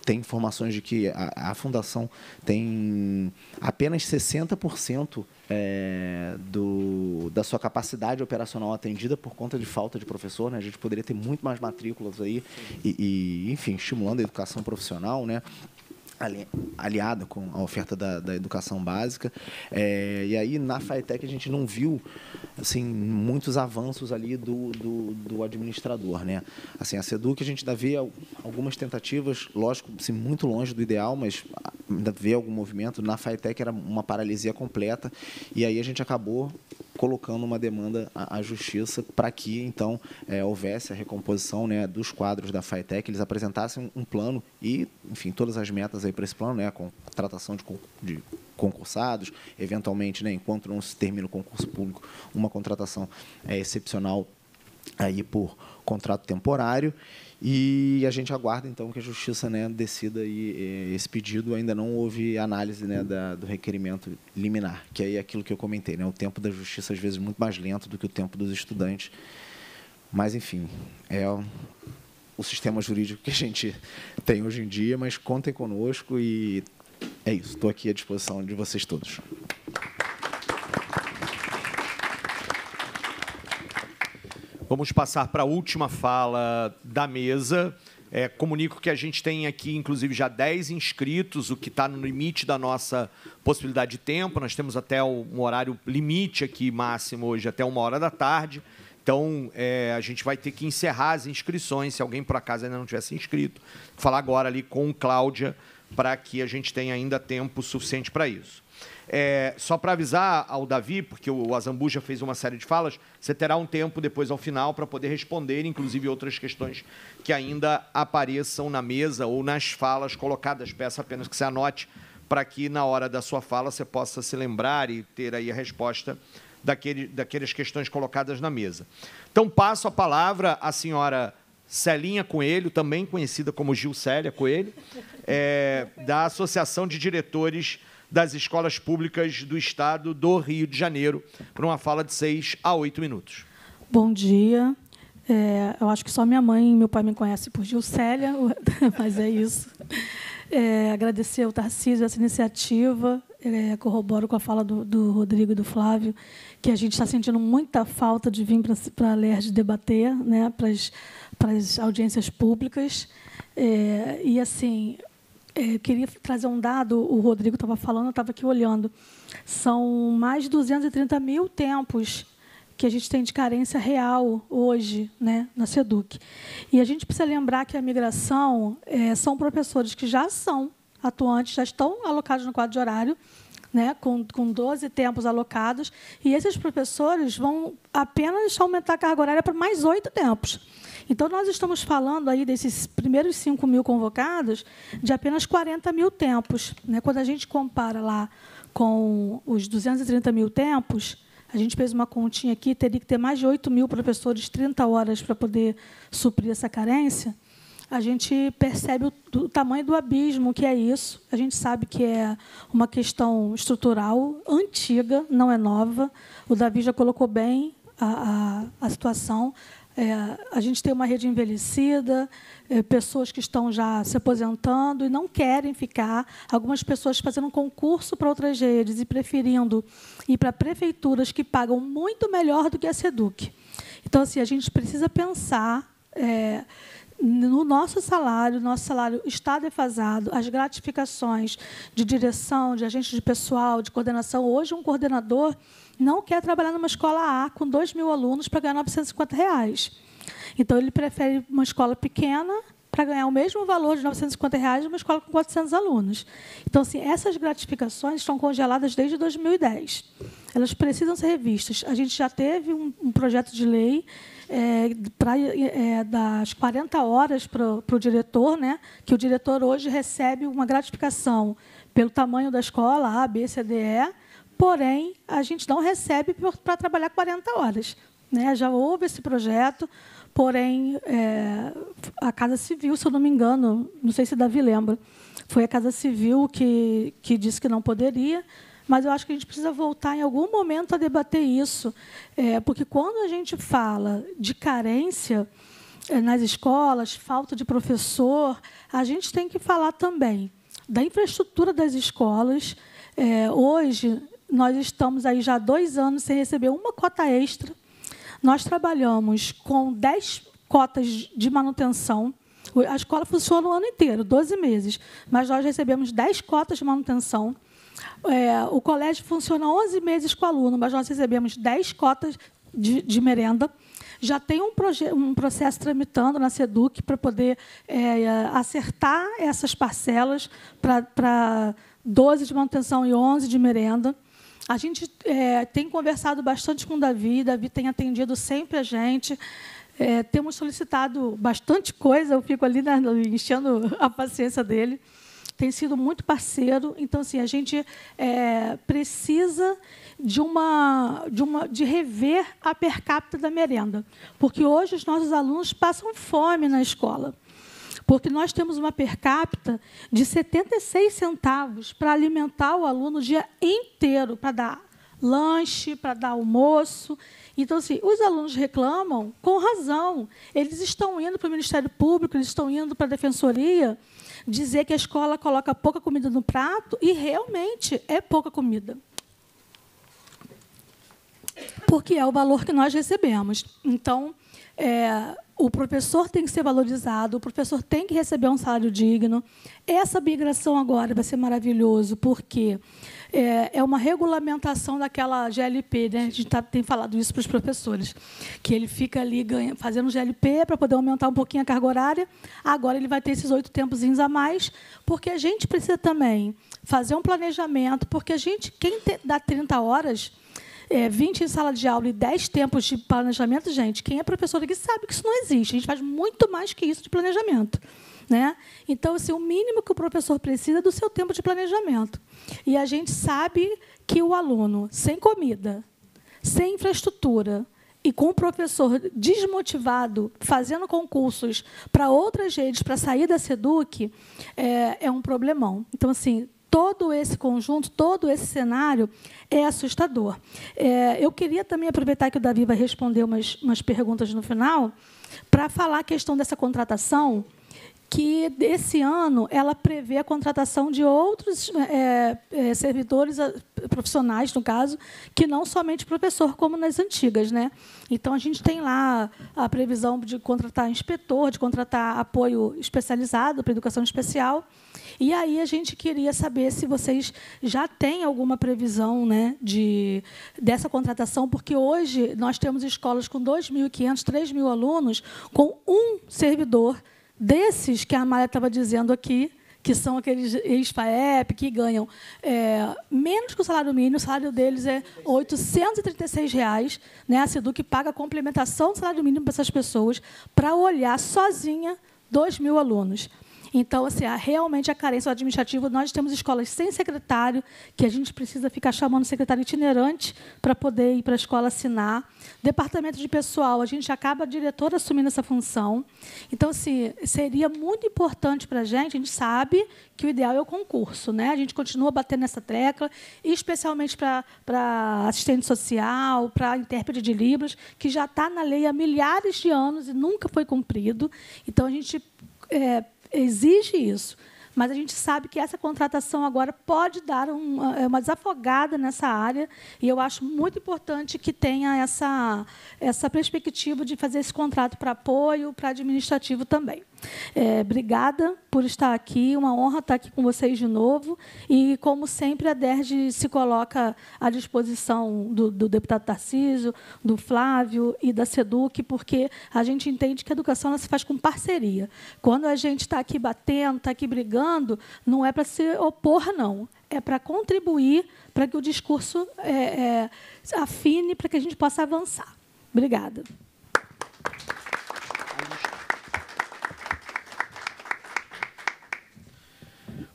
tem informações de que a, a fundação tem apenas 60% é, do, da sua capacidade operacional atendida por conta de falta de professor. Né? A gente poderia ter muito mais matrículas aí e, e, enfim, estimulando a educação profissional, né? ali, com a oferta da, da educação básica. É, e aí, na FATEC, a gente não viu assim, muitos avanços ali do, do, do, administrador. Né? Assim, a SEDUC, a gente ainda vê algumas tentativas, lógico, assim, muito longe do ideal, mas ainda vê algum movimento. Na FATEC era uma paralisia completa. E aí a gente acabou colocando uma demanda à, justiça para que então é, houvesse a recomposição né, dos quadros da FATEC, eles apresentassem um plano e, enfim, todas as metas aí para esse plano, né? A contratação de, con de concursados, eventualmente, né, enquanto não se termina o concurso público, uma contratação é, excepcional aí por contrato temporário e a gente aguarda então que a justiça né, decida aí, é, esse pedido ainda não houve análise né, da, do requerimento liminar que é aquilo que eu comentei né, o tempo da justiça às vezes é muito mais lento do que o tempo dos estudantes mas enfim é o sistema jurídico que a gente tem hoje em dia, mas contem conosco e é isso. Estou aqui à disposição de vocês todos. Vamos passar para a última fala da mesa. É, comunico que a gente tem aqui, inclusive, já 10 inscritos, o que está no limite da nossa possibilidade de tempo. Nós temos até um horário limite aqui, máximo, hoje, até uma hora da tarde. Então, é, a gente vai ter que encerrar as inscrições, se alguém por acaso ainda não tivesse inscrito. falar agora ali com Cláudia, para que a gente tenha ainda tempo suficiente para isso. É, só para avisar ao Davi, porque o Azambu já fez uma série de falas, você terá um tempo depois ao final para poder responder, inclusive outras questões que ainda apareçam na mesa ou nas falas colocadas. Peço apenas que você anote para que na hora da sua fala você possa se lembrar e ter aí a resposta daquele, daquelas questões colocadas na mesa. Então, passo a palavra à senhora Celinha Coelho, também conhecida como Gil Célia Coelho, é, da Associação de Diretores das Escolas Públicas do Estado do Rio de Janeiro, para uma fala de seis a oito minutos. Bom dia. É, eu acho que só minha mãe e meu pai me conhecem por Gil Célia, mas é isso. É, agradecer ao Tarcísio essa iniciativa, é, corroboro com a fala do, do, Rodrigo e do Flávio, que a gente está sentindo muita falta de vir para a LERJ debater, né, para as audiências públicas. É, e, assim, é, queria trazer um dado, o Rodrigo estava falando, eu estava aqui olhando. São mais de 230 mil tempos que a gente tem de carência real hoje né, na SEDUC. E a gente precisa lembrar que a migração é, são professores que já são atuantes já estão alocados no quadro de horário, né, com, com 12 tempos alocados, e esses professores vão apenas aumentar a carga horária para mais oito tempos. Então, nós estamos falando aí desses primeiros 5 mil convocados de apenas 40 mil tempos. Né? Quando a gente compara lá com os 230 mil tempos, a gente fez uma continha aqui, teria que ter mais de 8 mil professores, 30 horas para poder suprir essa carência a gente percebe o, o, tamanho do abismo que é isso. A gente sabe que é uma questão estrutural antiga, não é nova. O Davi já colocou bem a, a, a situação. É, a gente tem uma rede envelhecida, é, pessoas que estão já se aposentando e não querem ficar, algumas pessoas fazendo concurso para outras redes e preferindo ir para prefeituras que pagam muito melhor do que a SEDUC. Então, assim, a gente precisa pensar é, no nosso salário, nosso salário está defasado, as gratificações de direção, de agente de pessoal, de coordenação. Hoje, um coordenador não quer trabalhar numa escola A com 2 mil alunos para ganhar 950 reais. Então, ele prefere uma escola pequena para ganhar o mesmo valor de 950 reais uma escola com 400 alunos. Então, assim, essas gratificações estão congeladas desde 2010. Elas precisam ser revistas. A gente já teve um, um projeto de lei é, pra, é, das 40 horas para o diretor, né, que o diretor hoje recebe uma gratificação pelo tamanho da escola, A, B, C, D, E, porém, a gente não recebe para trabalhar 40 horas. Né? Já houve esse projeto, porém, é, a Casa Civil, se eu não me engano, não sei se Davi lembra, foi a Casa Civil que, que disse que não poderia, mas eu acho que a gente precisa voltar em algum momento a debater isso, é, porque quando a gente fala de carência é, nas escolas, falta de professor, a gente tem que falar também da infraestrutura das escolas. É, hoje, nós estamos aí já há dois anos sem receber uma cota extra. Nós trabalhamos com 10 cotas de manutenção. A escola funciona o ano inteiro, 12 meses, mas nós recebemos 10 cotas de manutenção. É, o colégio funciona 11 meses com aluno, mas nós recebemos 10 cotas de, de merenda. Já tem um, um, processo tramitando na SEDUC para poder é, acertar essas parcelas para 12 de manutenção e 11 de merenda. A gente é, tem conversado bastante com o Davi, Davi tem atendido sempre a gente. É, temos solicitado bastante coisa, eu fico ali né, enchendo a paciência dele tem sido muito parceiro. Então, assim, a gente é, precisa de uma, de uma de rever a per capita da merenda, porque hoje os nossos alunos passam fome na escola. Porque nós temos uma per capita de 76 centavos para alimentar o aluno o dia inteiro, para dar lanche, para dar almoço. Então, assim, os alunos reclamam com razão. Eles estão indo para o Ministério Público, eles estão indo para a Defensoria, dizer que a escola coloca pouca comida no prato e realmente é pouca comida. Porque é o valor que nós recebemos. Então, é, o professor tem que ser valorizado, o professor tem que receber um salário digno. Essa migração agora vai ser maravilhoso, porque quê? é, é uma regulamentação daquela GLP. Né? A gente tá, tem falado isso para os professores, que ele fica ali ganha, fazendo GLP para poder aumentar um pouquinho a carga horária. Agora ele vai ter esses oito tempozinhos a mais, porque a gente precisa também fazer um planejamento, porque a gente, quem te, dá 30 horas, é, 20 em sala de aula e 10 tempos de planejamento, gente, quem é professor aqui sabe que isso não existe. A gente faz muito mais que isso de planejamento. Né? Então, assim, o mínimo que o professor precisa é do seu tempo de planejamento. E a gente sabe que o aluno, sem comida, sem infraestrutura, e com o professor desmotivado, fazendo concursos para outras redes, para sair da SEDUC, é, é um problemão. Então, assim, todo esse conjunto, todo esse cenário é assustador. É, eu queria também aproveitar que o Davi vai responder umas, umas perguntas no final, para falar a questão dessa contratação que desse ano ela prevê a contratação de outros é, é servidores profissionais, no caso, que não somente professor, como nas antigas. Né? Então, a gente tem lá a previsão de contratar inspetor, de contratar apoio especializado para educação especial. E aí a gente queria saber se vocês já têm alguma previsão né, de, dessa contratação, porque hoje nós temos escolas com 2.500, 3.000 alunos, com um servidor desses que a Amália estava dizendo aqui, que são aqueles ex-FAEP que ganham é, menos que o salário mínimo, o salário deles é R$ 836. né? A SEDUC paga a complementação do salário mínimo para essas pessoas para olhar sozinha 2 mil alunos. Então, assim, realmente a carência administrativa, nós temos escolas sem secretário, que a gente precisa ficar chamando secretário itinerante para poder ir para a escola assinar. Departamento de pessoal, a gente acaba a diretora assumindo essa função. Então, assim, seria muito importante para a gente, a gente sabe que o ideal é o concurso, né? A gente continua batendo nessa tecla, especialmente para, para assistente social, para intérprete de Libras, que já está na lei há milhares de anos e nunca foi cumprido. Então, a gente é, exige isso. Mas a gente sabe que essa contratação agora pode dar uma, é uma desafogada nessa área, e eu acho muito importante que tenha essa, essa perspectiva de fazer esse contrato para apoio, para administrativo também. É, obrigada por estar aqui, uma honra estar aqui com vocês de novo. E, como sempre, a DERJ se coloca à disposição do, do deputado Tarcísio, do Flávio e da SEDUC, porque a gente entende que a educação se faz com parceria. Quando a gente está aqui batendo, está aqui brigando, não é para se opor, não é para contribuir para que o discurso é, é, afine, para que a gente possa avançar. Obrigada.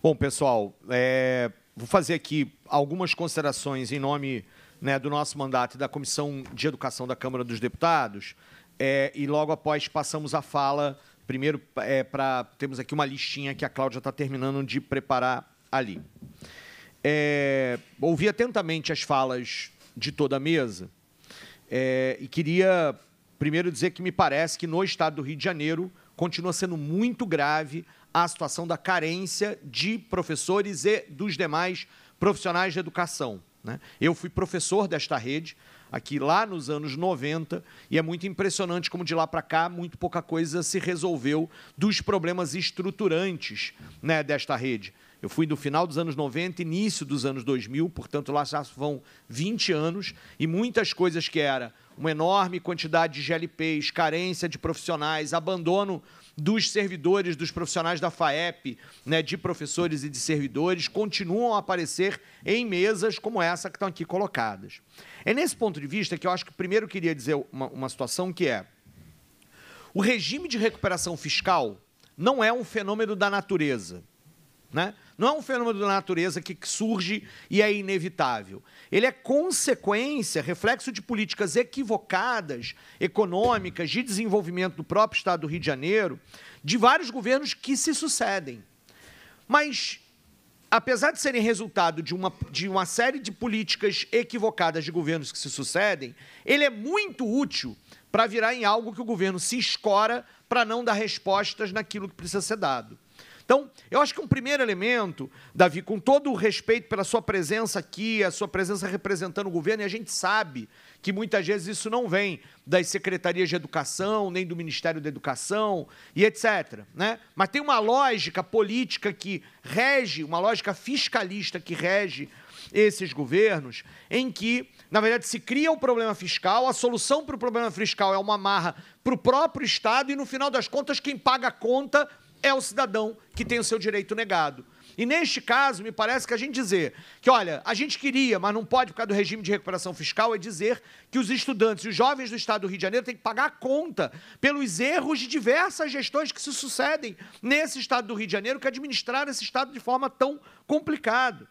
Bom, pessoal, é, vou fazer aqui algumas considerações em nome né, do nosso mandato e da Comissão de Educação da Câmara dos Deputados. É, e logo após passamos a fala, primeiro é, para. Temos aqui uma listinha que a Cláudia está terminando de preparar ali. É, ouvi atentamente as falas de toda a mesa é, e queria primeiro dizer que me parece que no estado do Rio de Janeiro continua sendo muito grave a situação da carência de professores e dos demais profissionais de educação. Né? Eu fui professor desta rede aqui lá nos anos 90 e é muito impressionante como de lá para cá muito pouca coisa se resolveu dos problemas estruturantes né, desta rede. Eu fui do final dos anos 90, início dos anos 2000, portanto lá já vão 20 anos e muitas coisas que era uma enorme quantidade de GLPs, carência de profissionais, abandono dos servidores, dos profissionais da FAEP, né, de professores e de servidores, continuam a aparecer em mesas como essa que estão aqui colocadas. É nesse ponto de vista que eu acho que primeiro queria dizer uma, uma situação que é o regime de recuperação fiscal não é um fenômeno da natureza. Né? Não é um fenômeno da natureza que surge e é inevitável. Ele é consequência, reflexo de políticas equivocadas, econômicas, de desenvolvimento do próprio Estado do Rio de Janeiro, de vários governos que se sucedem. Mas apesar de serem resultado de uma, de uma série de políticas equivocadas de governos que se sucedem, ele é muito útil para virar em algo que o governo se escora para não dar respostas naquilo que precisa ser dado. Então, eu acho que um primeiro elemento, Davi, com todo o respeito pela sua presença aqui, a sua presença representando o governo, e a gente sabe que muitas vezes isso não vem das secretarias de educação, nem do Ministério da Educação e etc. Né? Mas tem uma lógica política que rege, uma lógica fiscalista que rege esses governos, em que, na verdade, se cria o um problema fiscal, a solução para o problema fiscal é uma marra para o próprio Estado e, no final das contas, quem paga a conta é o cidadão que tem o seu direito negado. E neste caso, me parece que a gente dizer que, olha, a gente queria, mas não pode por causa do regime de recuperação fiscal, é dizer que os estudantes e os jovens do Estado do Rio de Janeiro têm que pagar a conta pelos erros de diversas gestões que se sucedem nesse Estado do Rio de Janeiro, que administraram esse Estado de forma tão complicada.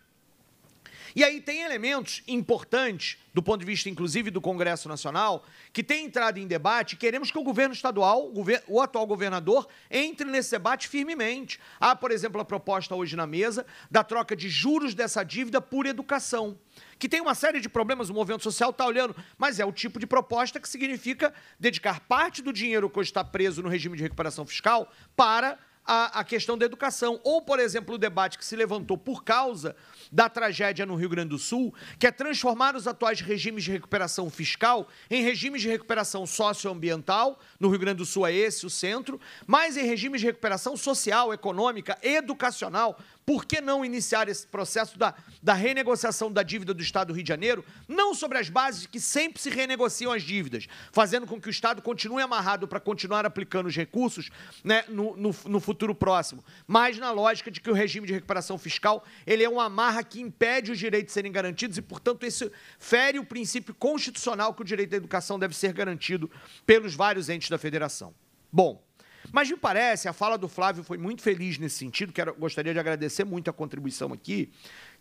E aí tem elementos importantes, do ponto de vista, inclusive, do Congresso Nacional, que tem entrado em debate. Queremos que o governo estadual, o atual governador, entre nesse debate firmemente. Há, por exemplo, a proposta hoje na mesa da troca de juros dessa dívida por educação que tem uma série de problemas, o movimento social está olhando, mas é o tipo de proposta que significa dedicar parte do dinheiro que hoje está preso no regime de recuperação fiscal para a, a questão da educação. Ou, por exemplo, o debate que se levantou por causa da tragédia no Rio Grande do Sul, que é transformar os atuais regimes de recuperação fiscal em regimes de recuperação socioambiental, no Rio Grande do Sul é esse o centro, mas em regimes de recuperação social, econômica, educacional, por que não iniciar esse processo da, da renegociação da dívida do Estado do Rio de Janeiro, não sobre as bases que sempre se renegociam as dívidas, fazendo com que o Estado continue amarrado para continuar aplicando os recursos né, no, no, no futuro próximo, mas na lógica de que o regime de recuperação fiscal ele é uma amarra que impede os direitos serem garantidos e, portanto, isso fere o princípio constitucional que o direito à educação deve ser garantido pelos vários entes da federação. Bom, mas me parece, a fala do Flávio foi muito feliz nesse sentido, quero, gostaria de agradecer muito a contribuição aqui,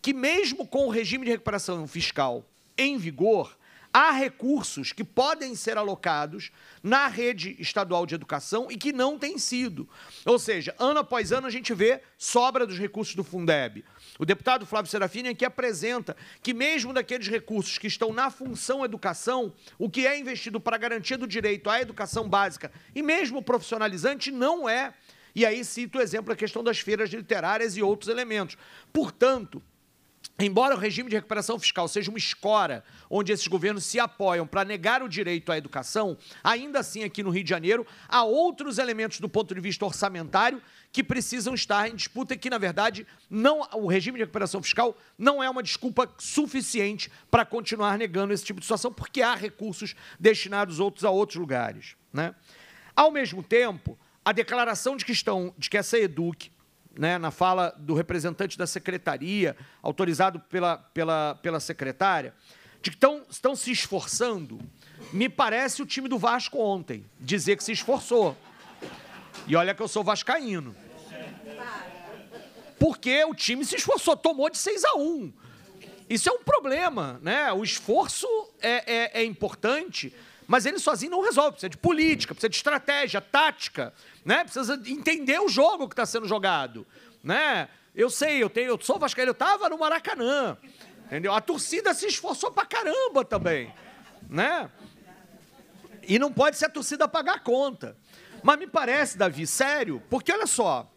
que mesmo com o regime de recuperação fiscal em vigor, há recursos que podem ser alocados na rede estadual de educação e que não têm sido. Ou seja, ano após ano a gente vê sobra dos recursos do Fundeb. O deputado Flávio Serafini aqui apresenta que, mesmo daqueles recursos que estão na função educação, o que é investido para garantia do direito à educação básica e mesmo profissionalizante não é. E aí cito o exemplo da questão das feiras literárias e outros elementos. Portanto, Embora o regime de recuperação fiscal seja uma escora onde esses governos se apoiam para negar o direito à educação, ainda assim aqui no Rio de Janeiro há outros elementos do ponto de vista orçamentário que precisam estar em disputa e que, na verdade, não, o regime de recuperação fiscal não é uma desculpa suficiente para continuar negando esse tipo de situação, porque há recursos destinados outros a outros lugares. Né? Ao mesmo tempo, a declaração de que, estão, de que essa eduque né, na fala do representante da secretaria, autorizado pela, pela, pela secretária, de que estão estão se esforçando, me parece o time do Vasco ontem, dizer que se esforçou. E olha que eu sou vascaíno. Porque o time se esforçou, tomou de 6 a 1. Isso é um problema, né? O esforço é, é, é importante, mas ele sozinho não resolve. Precisa de política, precisa de estratégia, tática, né? Precisa entender o jogo que está sendo jogado, né? Eu sei, eu tenho, eu sou vascaíno, eu estava no Maracanã, entendeu? A torcida se esforçou pra caramba também, né? E não pode ser a torcida pagar a conta. Mas me parece, Davi, sério, porque olha só,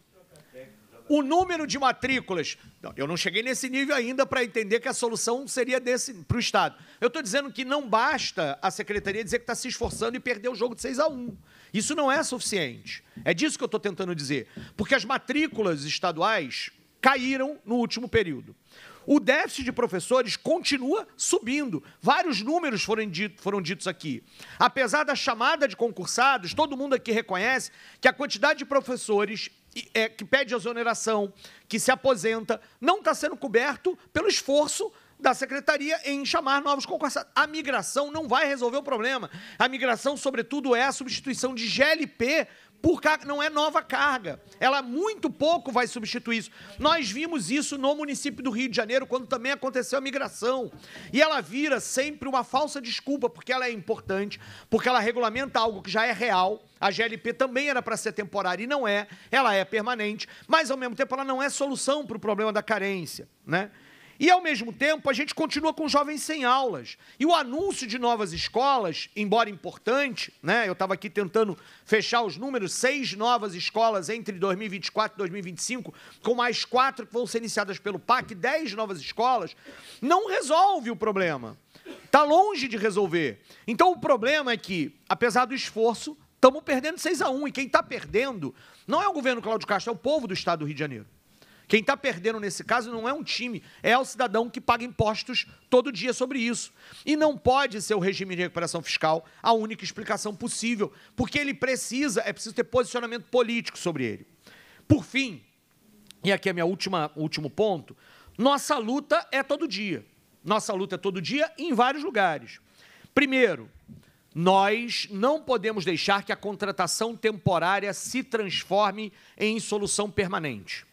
o número de matrículas. eu não cheguei nesse nível ainda para entender que a solução seria desse para o Estado. Eu estou dizendo que não basta a secretaria dizer que está se esforçando e perder o jogo de 6 a 1. Isso não é suficiente. É disso que eu estou tentando dizer. Porque as matrículas estaduais caíram no último período. O déficit de professores continua subindo. Vários números foram, dito, foram, ditos aqui. Apesar da chamada de concursados, todo mundo aqui reconhece que a quantidade de professores é, que pede exoneração, que se aposenta, não está sendo coberto pelo esforço da secretaria em chamar novos concursados. A migração não vai resolver o problema. A migração, sobretudo, é a substituição de GLP por carga, não é nova carga. Ela muito pouco vai substituir isso. Nós vimos isso no município do Rio de Janeiro, quando também aconteceu a migração. E ela vira sempre uma falsa desculpa, porque ela é importante, porque ela regulamenta algo que já é real. A GLP também era para ser temporária e não é, ela é permanente, mas ao mesmo tempo ela não é solução para o problema da carência, né? E ao mesmo tempo, a gente continua com jovens sem aulas. E o anúncio de novas escolas, embora importante, né? Eu estava aqui tentando fechar os números, seis novas escolas entre 2024 e 2025, com mais quatro que vão ser iniciadas pelo PAC, dez novas escolas, não resolve o problema. Está longe de resolver. Então o problema é que, apesar do esforço, estamos perdendo 6 a 1 e quem está perdendo não é o governo Cláudio Castro, é o povo do estado do Rio de Janeiro. Quem está perdendo nesse caso não é um time, é o cidadão que paga impostos todo dia sobre isso. E não pode ser o regime de recuperação fiscal a única explicação possível, porque ele precisa, é preciso ter posicionamento político sobre ele. Por fim, e aqui é meu último ponto, nossa luta é todo dia. Nossa luta é todo dia em vários lugares. Primeiro, nós não podemos deixar que a contratação temporária se transforme em solução permanente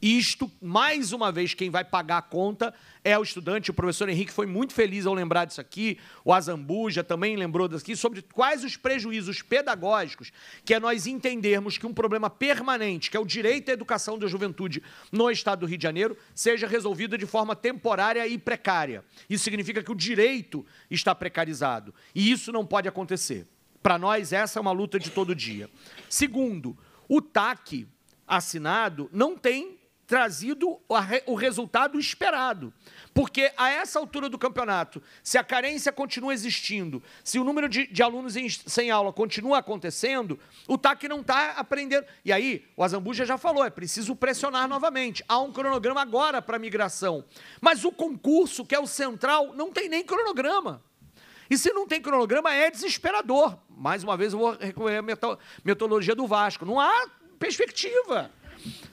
isto, mais uma vez, quem vai pagar a conta é o estudante. O professor Henrique foi muito feliz ao lembrar disso aqui, o Azambuja também lembrou disso aqui, sobre quais os prejuízos pedagógicos que é nós entendermos que um problema permanente, que é o direito à educação da juventude no estado do Rio de Janeiro, seja resolvido de forma temporária e precária. Isso significa que o direito está precarizado. E isso não pode acontecer. Para nós, essa é uma luta de todo dia. Segundo, o TAC assinado não tem trazido o resultado esperado. Porque a essa altura do campeonato, se a carência continua existindo, se o número de, de alunos em, sem aula continua acontecendo, o TAC não está aprendendo. E aí, o Azambuja já falou, é preciso pressionar novamente. Há um cronograma agora para migração. Mas o concurso, que é o central, não tem nem cronograma. E se não tem cronograma, é desesperador. Mais uma vez, eu vou recorrer à metodologia do Vasco. Não há perspectiva.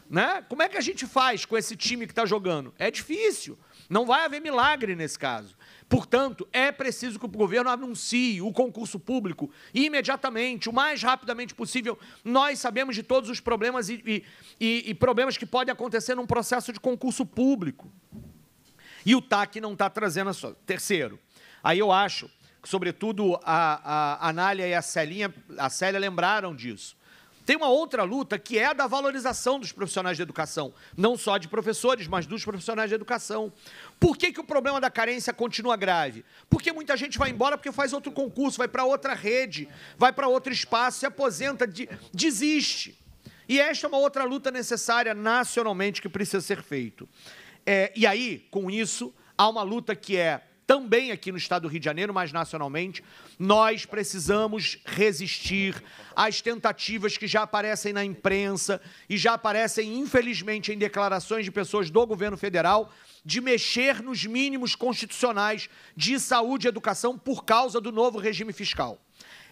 Né? Como é que a gente faz com esse time que está jogando? É difícil. Não vai haver milagre nesse caso. Portanto, é preciso que o governo anuncie o concurso público imediatamente, o mais rapidamente possível. Nós sabemos de todos os problemas e, e, e problemas que podem acontecer num processo de concurso público. E o TAC não está trazendo a sua. Terceiro, aí eu acho que, sobretudo, a, a Anália e a Celinha, a Célia lembraram disso. Tem uma outra luta que é a da valorização dos profissionais de educação, não só de professores, mas dos profissionais de educação. Por que, que o problema da carência continua grave? Porque muita gente vai embora porque faz outro concurso, vai para outra rede, vai para outro espaço, se aposenta, de, desiste. E esta é uma outra luta necessária nacionalmente que precisa ser feito. É, e aí, com isso, há uma luta que é também aqui no estado do Rio de Janeiro, mas nacionalmente, nós precisamos resistir às tentativas que já aparecem na imprensa e já aparecem, infelizmente, em declarações de pessoas do governo federal de mexer nos mínimos constitucionais de saúde e educação por causa do novo regime fiscal.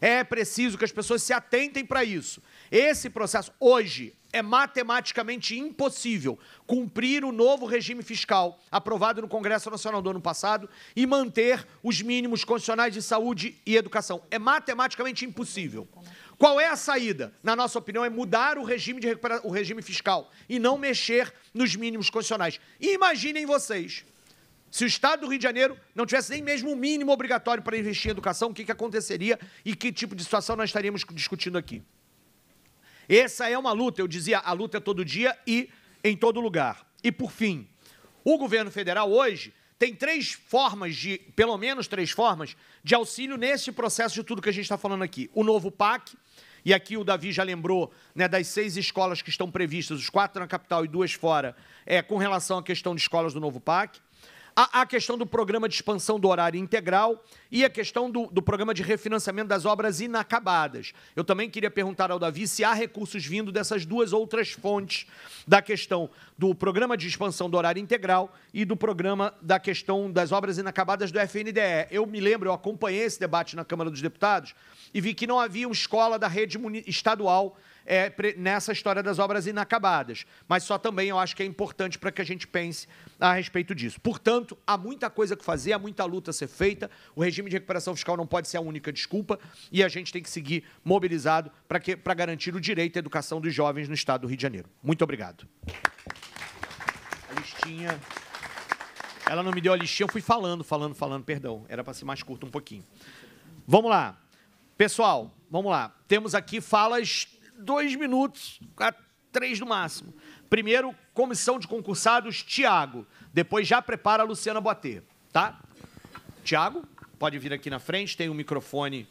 É preciso que as pessoas se atentem para isso. Esse processo, hoje, é matematicamente impossível cumprir o novo regime fiscal aprovado no Congresso Nacional do ano passado e manter os mínimos constitucionais de saúde e educação. É matematicamente impossível. Qual é a saída? Na nossa opinião, é mudar o regime, de recupera... o regime fiscal e não mexer nos mínimos constitucionais. E imaginem vocês, se o Estado do Rio de Janeiro não tivesse nem mesmo o um mínimo obrigatório para investir em educação, o que, que aconteceria e que tipo de situação nós estaríamos discutindo aqui? Essa é uma luta, eu dizia, a luta é todo dia e em todo lugar. E por fim, o governo federal hoje tem três formas de, pelo menos três formas, de auxílio nesse processo de tudo que a gente está falando aqui. O novo PAC, e aqui o Davi já lembrou né, das seis escolas que estão previstas, os quatro na capital e duas fora, é, com relação à questão de escolas do novo PAC. A, a questão do programa de expansão do horário integral e a questão do, do programa de refinanciamento das obras inacabadas. Eu também queria perguntar ao Davi se há recursos vindo dessas duas outras fontes da questão do programa de expansão do horário integral e do programa da questão das obras inacabadas do FNDE. Eu me lembro, eu acompanhei esse debate na Câmara dos Deputados e vi que não havia uma escola da rede estadual é, nessa história das obras inacabadas. Mas só também eu acho que é importante para que a gente pense a respeito disso. Portanto, há muita coisa que fazer, há muita luta a ser feita. O regime de recuperação fiscal não pode ser a única desculpa e a gente tem que seguir mobilizado para, que, para garantir o direito à educação dos jovens no estado do Rio de Janeiro. Muito obrigado. A listinha. Ela não me deu a listinha, eu fui falando, falando, falando, perdão. Era para ser mais curto um pouquinho. Vamos lá. Pessoal, vamos lá. Temos aqui falas dois minutos, três no máximo. Primeiro, comissão de concursados, Tiago. Depois já prepara a Luciana Boatê, tá? Tiago, pode vir aqui na frente, tem um microfone.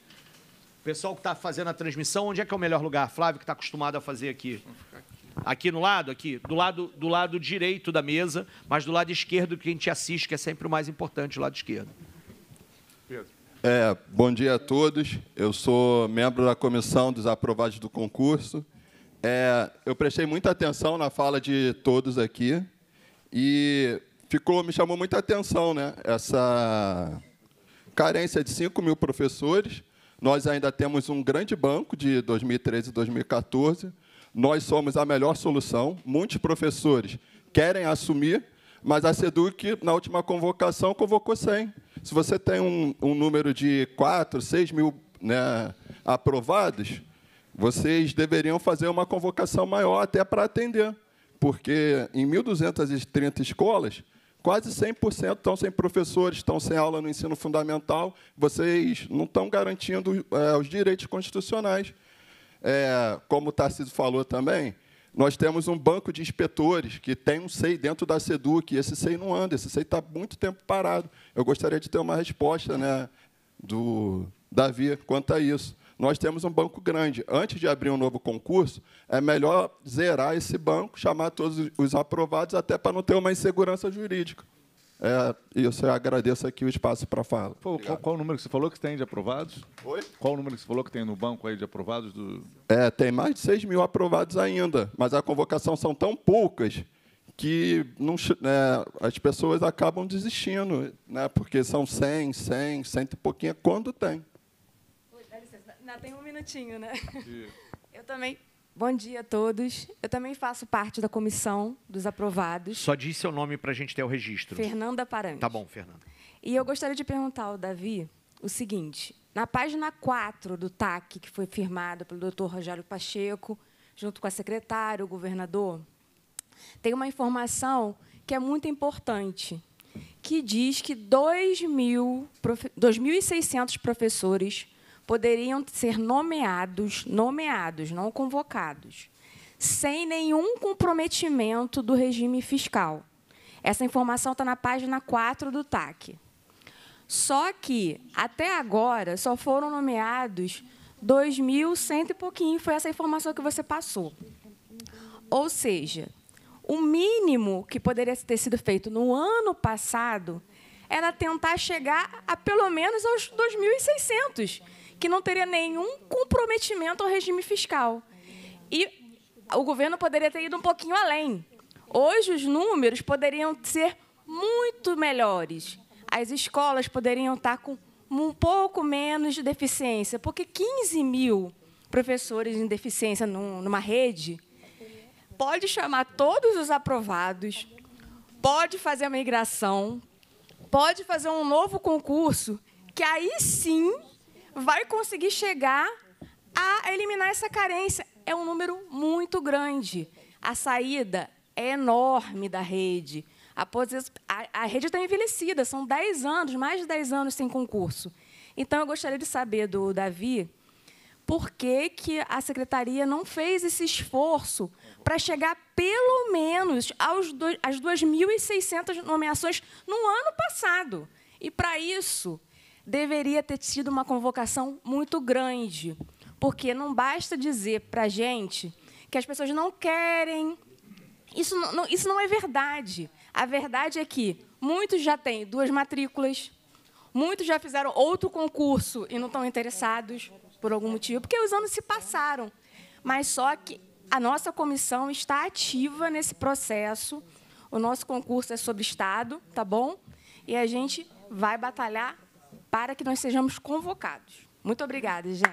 Pessoal que está fazendo a transmissão, onde é que é o melhor lugar? Flávio, que está acostumado a fazer aqui. Aqui no lado, aqui, do lado, do lado direito da mesa, mas do lado esquerdo que a gente assiste, que é sempre o mais importante, o lado esquerdo. Pedro. É, bom dia a todos. Eu sou membro da comissão dos aprovados do concurso. É, eu prestei muita atenção na fala de todos aqui e ficou, me chamou muita atenção né, essa carência de 5 mil professores. Nós ainda temos um grande banco de 2013 e 2014. Nós somos a melhor solução. Muitos professores querem assumir mas a SEDUC, na última convocação, convocou 100. Se você tem um, um número de 4, 6 mil né, aprovados, vocês deveriam fazer uma convocação maior até para atender, porque em 1.230 escolas, quase 100% estão sem professores, estão sem aula no ensino fundamental, vocês não estão garantindo é, os direitos constitucionais. É, como o Tarcísio falou também, nós temos um banco de inspetores que tem um SEI dentro da SEDUC, esse SEI não anda, esse SEI está muito tempo parado. Eu gostaria de ter uma resposta né, do Davi quanto a isso. Nós temos um banco grande. Antes de abrir um novo concurso, é melhor zerar esse banco, chamar todos os aprovados, até para não ter uma insegurança jurídica. É, isso, eu agradeço aqui o espaço para fala. Pô, qual, qual, o número que você falou que tem de aprovados? Oi? Qual o número que você falou que tem no banco aí de aprovados? Do... É, tem mais de 6 mil aprovados ainda, mas a convocação são tão poucas que não, né, as pessoas acabam desistindo, né, porque são 100, 100, 100 e pouquinho, quando tem. Oi, dá licença, ainda tem um minutinho, né? Eu também Bom dia a todos. Eu também faço parte da comissão dos aprovados. Só diz seu nome para a gente ter o registro. Fernanda Parante. Tá bom, Fernanda. E eu gostaria de perguntar ao Davi o seguinte. Na página 4 do TAC, que foi firmado pelo doutor Rogério Pacheco, junto com a secretária, o governador, tem uma informação que é muito importante, que diz que 2.600 professores poderiam ser nomeados, nomeados, não convocados, sem nenhum comprometimento do regime fiscal. Essa informação está na página 4 do TAC. Só que, até agora, só foram nomeados 2.100 e pouquinho, foi essa informação que você passou. Ou seja, o mínimo que poderia ter sido feito no ano passado era tentar chegar a pelo menos aos 2.600, que não teria nenhum comprometimento ao regime fiscal. E o governo poderia ter ido um pouquinho além. Hoje, os números poderiam ser muito melhores. As escolas poderiam estar com um pouco menos de deficiência, porque 15 mil professores em deficiência numa rede pode chamar todos os aprovados, pode fazer a migração, pode fazer um novo concurso, que aí sim vai conseguir chegar a eliminar essa carência. É um número muito grande. A saída é enorme da rede. A, a, rede está envelhecida, são 10 anos, mais de 10 anos sem concurso. Então, eu gostaria de saber do Davi por que, que a secretaria não fez esse esforço para chegar, pelo menos, aos do, às 2.600 nomeações no ano passado. E, para isso, deveria ter tido uma convocação muito grande, porque não basta dizer para a gente que as pessoas não querem. Isso não, isso não é verdade. A verdade é que muitos já têm duas matrículas, muitos já fizeram outro concurso e não estão interessados por algum motivo, porque os anos se passaram. Mas só que a nossa comissão está ativa nesse processo. O nosso concurso é sobre Estado, tá bom? E a gente vai batalhar para que nós sejamos convocados. Muito obrigada, gente.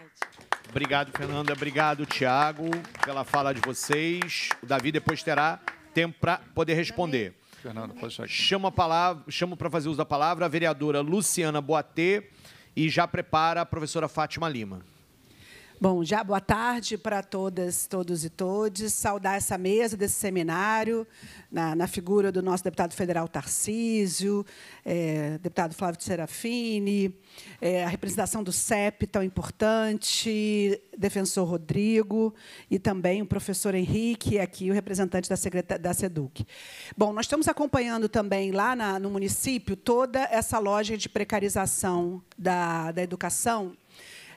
Obrigado, Fernanda. Obrigado, Tiago, pela fala de vocês. O Davi depois terá tempo para poder responder. Fernanda, pode chegar. Chama a palavra, chamo para fazer uso da palavra a vereadora Luciana Boatê e já prepara a professora Fátima Lima. Bom, já boa tarde para todas, todos e todes. Saudar essa mesa desse seminário, na, na figura do nosso deputado federal Tarcísio, é, deputado Flávio de Serafini, é, a representação do CEP tão importante, defensor Rodrigo e também o professor Henrique, aqui o representante da, da SEDUC. Bom, nós estamos acompanhando também lá na, no município toda essa lógica de precarização da, da educação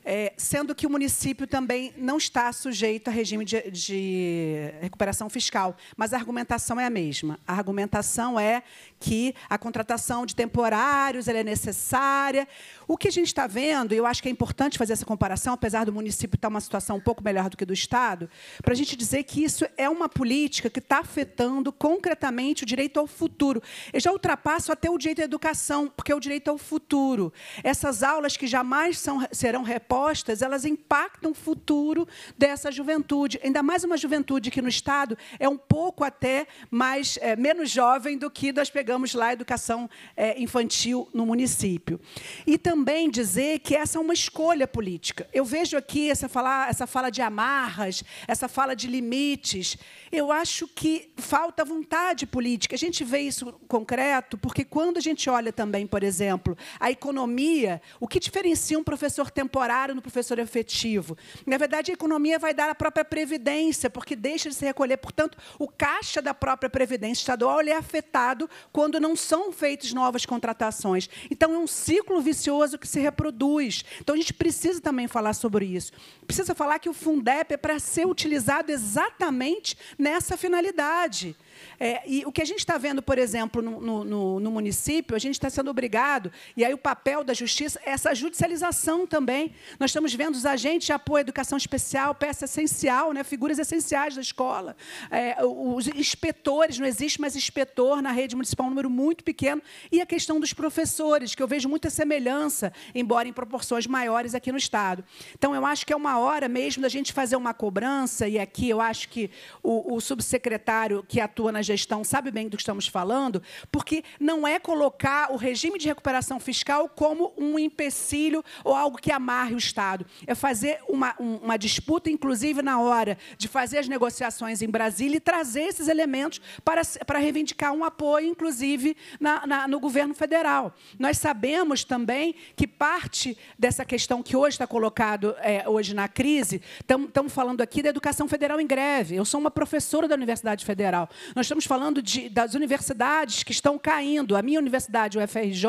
é, sendo que o município também não está sujeito a regime de, de recuperação fiscal. Mas a argumentação é a mesma. A argumentação é que a contratação de temporários é necessária. O que a gente está vendo, e eu acho que é importante fazer essa comparação, apesar do município estar tá uma situação um pouco melhor do que do Estado, para a gente dizer que isso é uma política que está afetando concretamente o direito ao futuro. Eu já ultrapasso até o direito à educação, porque é o direito ao futuro. Essas aulas que jamais são, serão repostas, elas impactam o futuro dessa juventude, ainda mais uma juventude que no Estado é um pouco até mais é, menos jovem do que das pegadas entregamos lá educação é, infantil no município. E também dizer que essa é uma escolha política. Eu vejo aqui essa fala, essa fala de amarras, essa fala de limites. Eu acho que falta vontade política. A gente vê isso concreto porque quando a gente olha também, por exemplo, a economia, o que diferencia um professor temporário do professor efetivo? Na verdade, a economia vai dar a própria previdência, porque deixa de se recolher. Portanto, o caixa da própria previdência estadual é afetado quando quando não são feitas novas contratações. Então, é um ciclo vicioso que se reproduz. Então, a gente precisa também falar sobre isso. Precisa falar que o Fundep é para ser utilizado exatamente nessa finalidade é, e o que a gente está vendo, por exemplo, no, no, no município, a gente está sendo obrigado, e aí o papel da justiça é essa judicialização também. Nós estamos vendo os agentes de apoio à educação especial, peça essencial, né, figuras essenciais da escola. É, os inspetores, não existe mais inspetor na rede municipal, um número muito pequeno. E a questão dos professores, que eu vejo muita semelhança, embora em proporções maiores aqui no Estado. Então, eu acho que é uma hora mesmo da gente fazer uma cobrança, e aqui eu acho que o, o subsecretário que atua atua na gestão sabe bem do que estamos falando, porque não é colocar o regime de recuperação fiscal como um empecilho ou algo que amarre o Estado. É fazer uma, uma disputa, inclusive na hora de fazer as negociações em Brasília e trazer esses elementos para, para reivindicar um apoio, inclusive, na, na, no governo federal. Nós sabemos também que parte dessa questão que hoje está colocado é, hoje na crise, estamos falando aqui da educação federal em greve. Eu sou uma professora da Universidade Federal. Nós estamos falando de, das universidades que estão caindo. A minha universidade, o FRJ,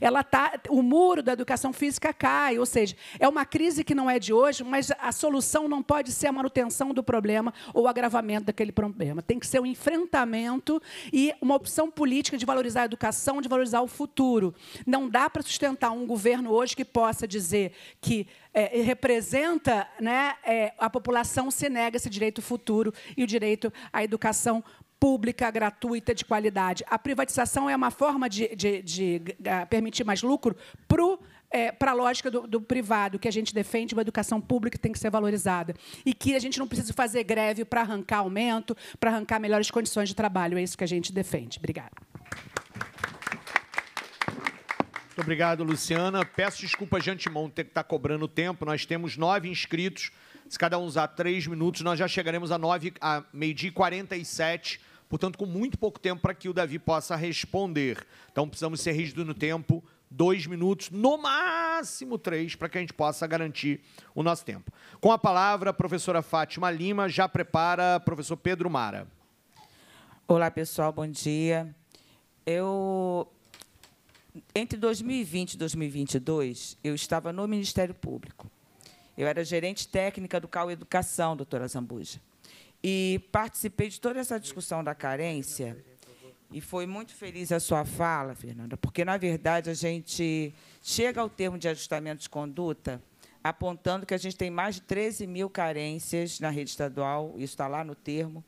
ela tá, o muro da educação física cai. Ou seja, é uma crise que não é de hoje, mas a solução não pode ser a manutenção do problema ou o agravamento daquele problema. Tem que ser um enfrentamento e uma opção política de valorizar a educação, de valorizar o futuro. Não dá para sustentar um governo hoje que possa dizer que é, representa né, é, a população se nega esse direito futuro e o direito à educação pública, gratuita, de qualidade. A privatização é uma forma de, de, de, é, permitir mais lucro para o é, para a lógica do, do, privado, que a gente defende uma educação pública que tem que ser valorizada. E que a gente não precisa fazer greve para arrancar aumento, para arrancar melhores condições de trabalho. É isso que a gente defende. Obrigada. Muito obrigado, Luciana. Peço desculpas de antemão ter que estar tá cobrando tempo. Nós temos nove inscritos. Se cada um usar três minutos, nós já chegaremos a, nove, a meio-dia e 47. Portanto, com muito pouco tempo para que o Davi possa responder. Então, precisamos ser rígidos no tempo. Dois minutos, no máximo três, para que a gente possa garantir o nosso tempo. Com a palavra, a professora Fátima Lima já prepara professor Pedro Mara. Olá, pessoal, bom dia. Eu entre 2020 e 2022, eu estava no Ministério Público. Eu era gerente técnica do CAU Educação, doutora Zambuja. E participei de toda essa discussão da carência. E foi muito feliz a sua fala, Fernanda, porque, na verdade, a gente chega ao termo de ajustamento de conduta apontando que a gente tem mais de 13 mil carências na rede estadual, isso está lá no termo,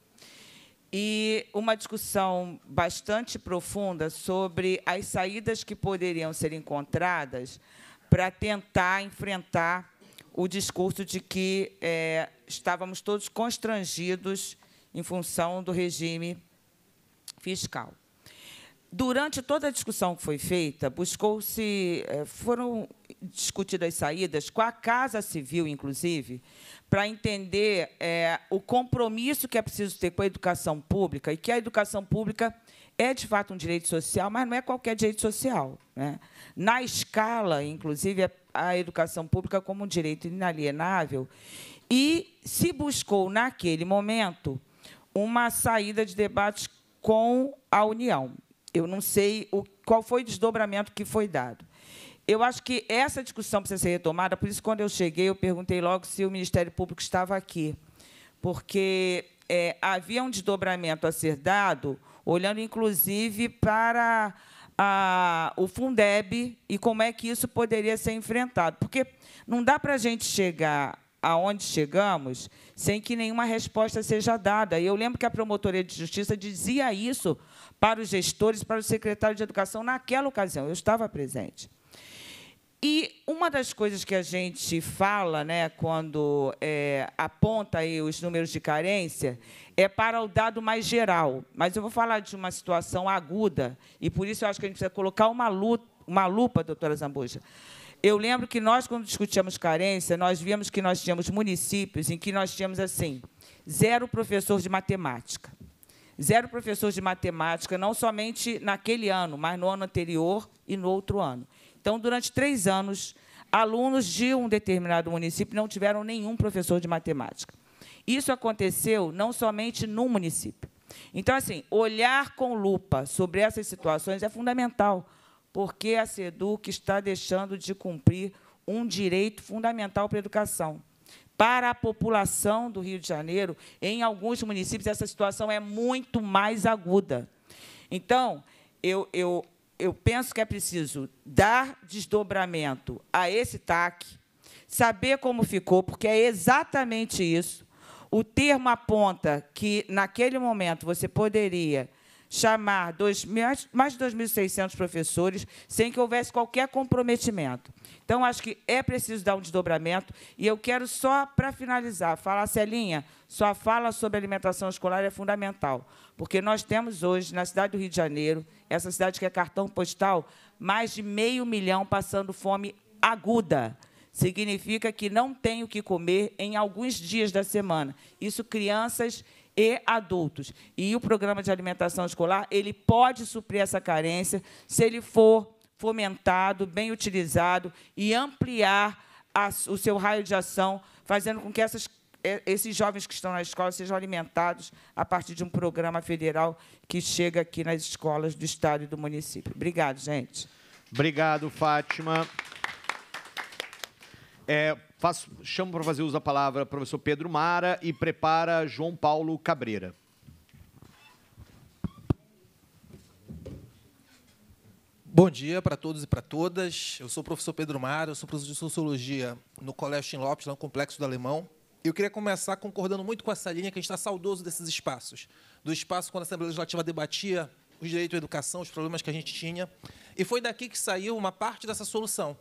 e uma discussão bastante profunda sobre as saídas que poderiam ser encontradas para tentar enfrentar o discurso de que é, estávamos todos constrangidos em função do regime fiscal. Durante toda a discussão que foi feita, buscou-se é, foram discutido as saídas, com a Casa Civil, inclusive, para entender é, o compromisso que é preciso ter com a educação pública e que a educação pública é, de fato, um direito social, mas não é qualquer direito social. Né? Na escala, inclusive, é, a educação pública como um direito inalienável. E se buscou, naquele momento, uma saída de debates com a União. Eu não sei o, qual foi o desdobramento que foi dado. Eu acho que essa discussão precisa ser retomada, por isso, quando eu cheguei, eu perguntei logo se o Ministério Público estava aqui, porque é, havia um desdobramento a ser dado, olhando, inclusive, para a, o Fundeb e como é que isso poderia ser enfrentado. Porque não dá para a gente chegar aonde chegamos sem que nenhuma resposta seja dada. E eu lembro que a Promotoria de Justiça dizia isso para os gestores, para o secretário de Educação naquela ocasião. Eu estava presente. E uma das coisas que a gente fala, né, quando é, aponta aí os números de carência, é para o dado mais geral. Mas eu vou falar de uma situação aguda, e por isso eu acho que a gente precisa colocar uma, luta, uma lupa, doutora Zambuja. Eu lembro que nós, quando discutíamos carência, nós vimos que nós tínhamos municípios em que nós tínhamos assim zero professor de matemática. Zero professor de matemática, não somente naquele ano, mas no ano anterior e no outro ano. Então, durante três anos, alunos de um determinado município não tiveram nenhum professor de matemática. Isso aconteceu não somente no município. Então, assim, olhar com lupa sobre essas situações é fundamental, porque a SEDUC está deixando de cumprir um direito fundamental para a educação. Para a população do Rio de Janeiro, em alguns municípios, essa situação é muito mais aguda. Então, eu, eu eu penso que é preciso dar desdobramento a esse TAC, saber como ficou, porque é exatamente isso. O termo aponta que, naquele momento, você poderia chamar dois, mais de 2.600 professores sem que houvesse qualquer comprometimento. Então, acho que é preciso dar um desdobramento. E eu quero só, para finalizar, falar, Celinha, sua fala sobre alimentação escolar é fundamental, porque nós temos hoje, na cidade do Rio de Janeiro, essa cidade que é cartão postal, mais de meio milhão passando fome aguda significa que não tem o que comer em alguns dias da semana. Isso crianças e adultos. E o programa de alimentação escolar ele pode suprir essa carência se ele for fomentado, bem utilizado e ampliar a, o seu raio de ação, fazendo com que essas, é, esses jovens que estão na escola sejam alimentados a partir de um programa federal que chega aqui nas escolas do Estado e do município. Obrigado, gente. Obrigado, Fátima. É, Faço, chamo para fazer uso da palavra professor Pedro Mara e prepara João Paulo Cabreira. Bom dia para todos e para todas. Eu sou o professor Pedro Mara, eu sou professor de Sociologia no Colégio Tim Lopes, lá no Complexo do Alemão. Eu queria começar concordando muito com essa linha que a gente está saudoso desses espaços. Do espaço quando a Assembleia Legislativa debatia os direitos à educação, os problemas que a gente tinha. E foi daqui que saiu uma parte dessa solução.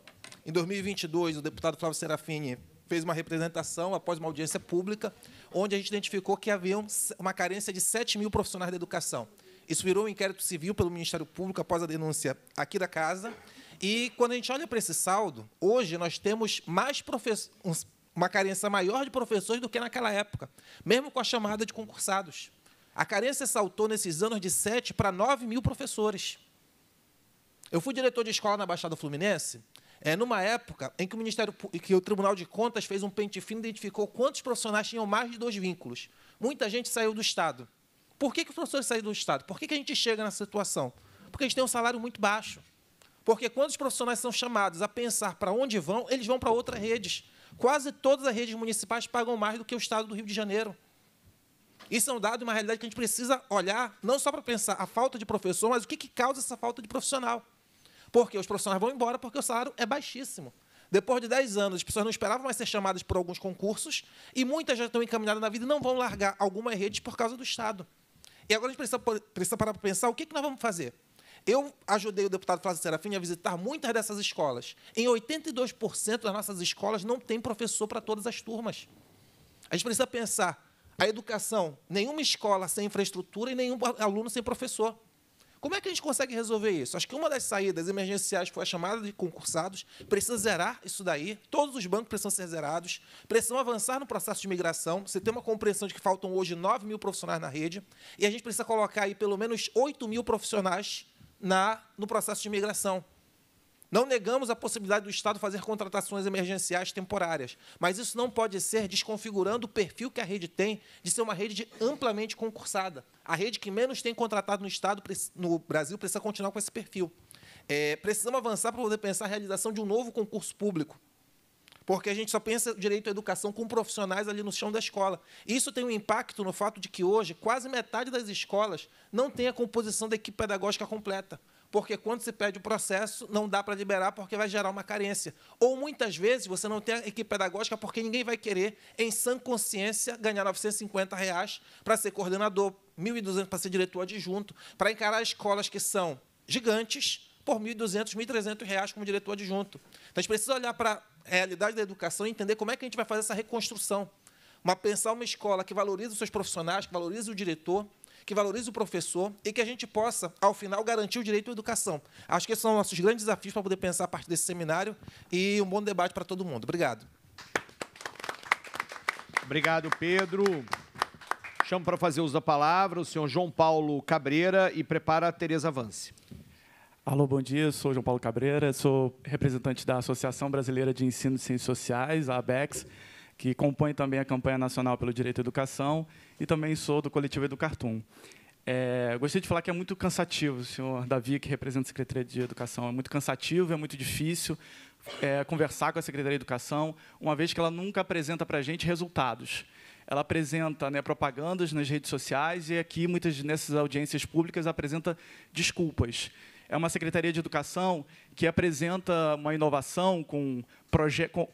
Em 2022, o deputado Flávio Serafini fez uma representação após uma audiência pública, onde a gente identificou que havia uma carência de 7 mil profissionais da educação. Isso virou um inquérito civil pelo Ministério Público após a denúncia aqui da casa. E quando a gente olha para esse saldo, hoje nós temos mais professores, uma carência maior de professores do que naquela época, mesmo com a chamada de concursados. A carência saltou nesses anos de 7 para 9 mil professores. Eu fui diretor de escola na Baixada Fluminense é, numa época em que o Ministério que o Tribunal de Contas fez um pente fino e identificou quantos profissionais tinham mais de dois vínculos. Muita gente saiu do Estado. Por que, que os professores saíram do Estado? Por que, que a gente chega nessa situação? Porque a gente tem um salário muito baixo. Porque quando os profissionais são chamados a pensar para onde vão, eles vão para outras redes. Quase todas as redes municipais pagam mais do que o Estado do Rio de Janeiro. Isso é um dado, uma realidade que a gente precisa olhar, não só para pensar a falta de professor, mas o que, que causa essa falta de profissional. Porque os profissionais vão embora porque o salário é baixíssimo. Depois de 10 anos, as pessoas não esperavam mais ser chamadas por alguns concursos e muitas já estão encaminhadas na vida e não vão largar algumas redes por causa do Estado. E agora a gente precisa, precisa parar para pensar o que, que nós vamos fazer. Eu ajudei o deputado Flávio Serafim a visitar muitas dessas escolas. Em 82% das nossas escolas não tem professor para todas as turmas. A gente precisa pensar a educação, nenhuma escola sem infraestrutura e nenhum aluno sem professor. Como é que a gente consegue resolver isso? Acho que uma das saídas emergenciais foi a chamada de concursados. Precisa zerar isso daí. Todos os bancos precisam ser zerados. Precisam avançar no processo de migração. Você tem uma compreensão de que faltam hoje 9 mil profissionais na rede. E a gente precisa colocar aí pelo menos 8 mil profissionais na, no processo de migração. Não negamos a possibilidade do Estado fazer contratações emergenciais temporárias, mas isso não pode ser desconfigurando o perfil que a rede tem de ser uma rede amplamente concursada. A rede que menos tem contratado no Estado, no Brasil, precisa continuar com esse perfil. É, precisamos avançar para poder pensar a realização de um novo concurso público. Porque a gente só pensa direito à educação com profissionais ali no chão da escola. Isso tem um impacto no fato de que hoje quase metade das escolas não tem a composição da equipe pedagógica completa porque quando se pede o processo, não dá para liberar porque vai gerar uma carência. Ou muitas vezes você não tem a equipe pedagógica porque ninguém vai querer, em sã consciência, ganhar 950 reais para ser coordenador, 1.200 para ser diretor adjunto, para encarar escolas que são gigantes por 1.200, 1.300 reais como diretor adjunto. Então, a gente precisa olhar para a realidade da educação e entender como é que a gente vai fazer essa reconstrução. Uma, pensar uma escola que valoriza os seus profissionais, que valoriza o diretor, que valorize o professor e que a gente possa, ao final, garantir o direito à educação. Acho que esses são nossos grandes desafios para poder pensar a partir desse seminário e um bom debate para todo mundo. Obrigado. Obrigado, Pedro. Chamo para fazer uso da palavra o senhor João Paulo Cabreira e prepara a Tereza Vance. Alô, bom dia. sou João Paulo Cabreira, sou representante da Associação Brasileira de Ensino de Ciências Sociais, a ABEX que compõe também a campanha nacional pelo direito à educação e também sou do coletivo Educartum. É, gostaria de falar que é muito cansativo, senhor Davi, que representa a Secretaria de Educação, é muito cansativo, é muito difícil é, conversar com a Secretaria de Educação, uma vez que ela nunca apresenta para a gente resultados. Ela apresenta né, propagandas nas redes sociais e aqui, muitas dessas audiências públicas, apresenta desculpas é uma secretaria de educação que apresenta uma inovação com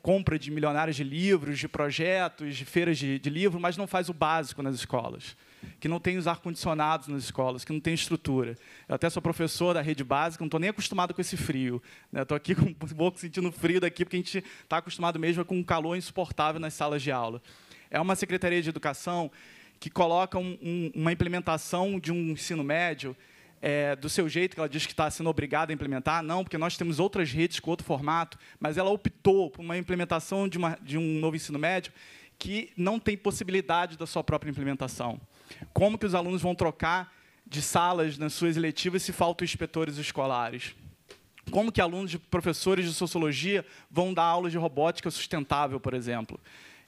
compra de milionários de livros, de projetos, de feiras de, de livro, mas não faz o básico nas escolas. Que não tem os ar-condicionados nas escolas, que não tem estrutura. Eu até sou professor da rede básica, não estou nem acostumado com esse frio. Estou né? aqui com um pouco sentindo frio daqui, porque a gente está acostumado mesmo com um calor insuportável nas salas de aula. É uma secretaria de educação que coloca um, um, uma implementação de um ensino médio é, do seu jeito, que ela diz que está sendo obrigada a implementar, não, porque nós temos outras redes com outro formato, mas ela optou por uma implementação de, uma, de um novo ensino médio que não tem possibilidade da sua própria implementação. Como que os alunos vão trocar de salas nas suas eletivas se faltam inspetores escolares? Como que alunos de professores de sociologia vão dar aulas de robótica sustentável, por exemplo?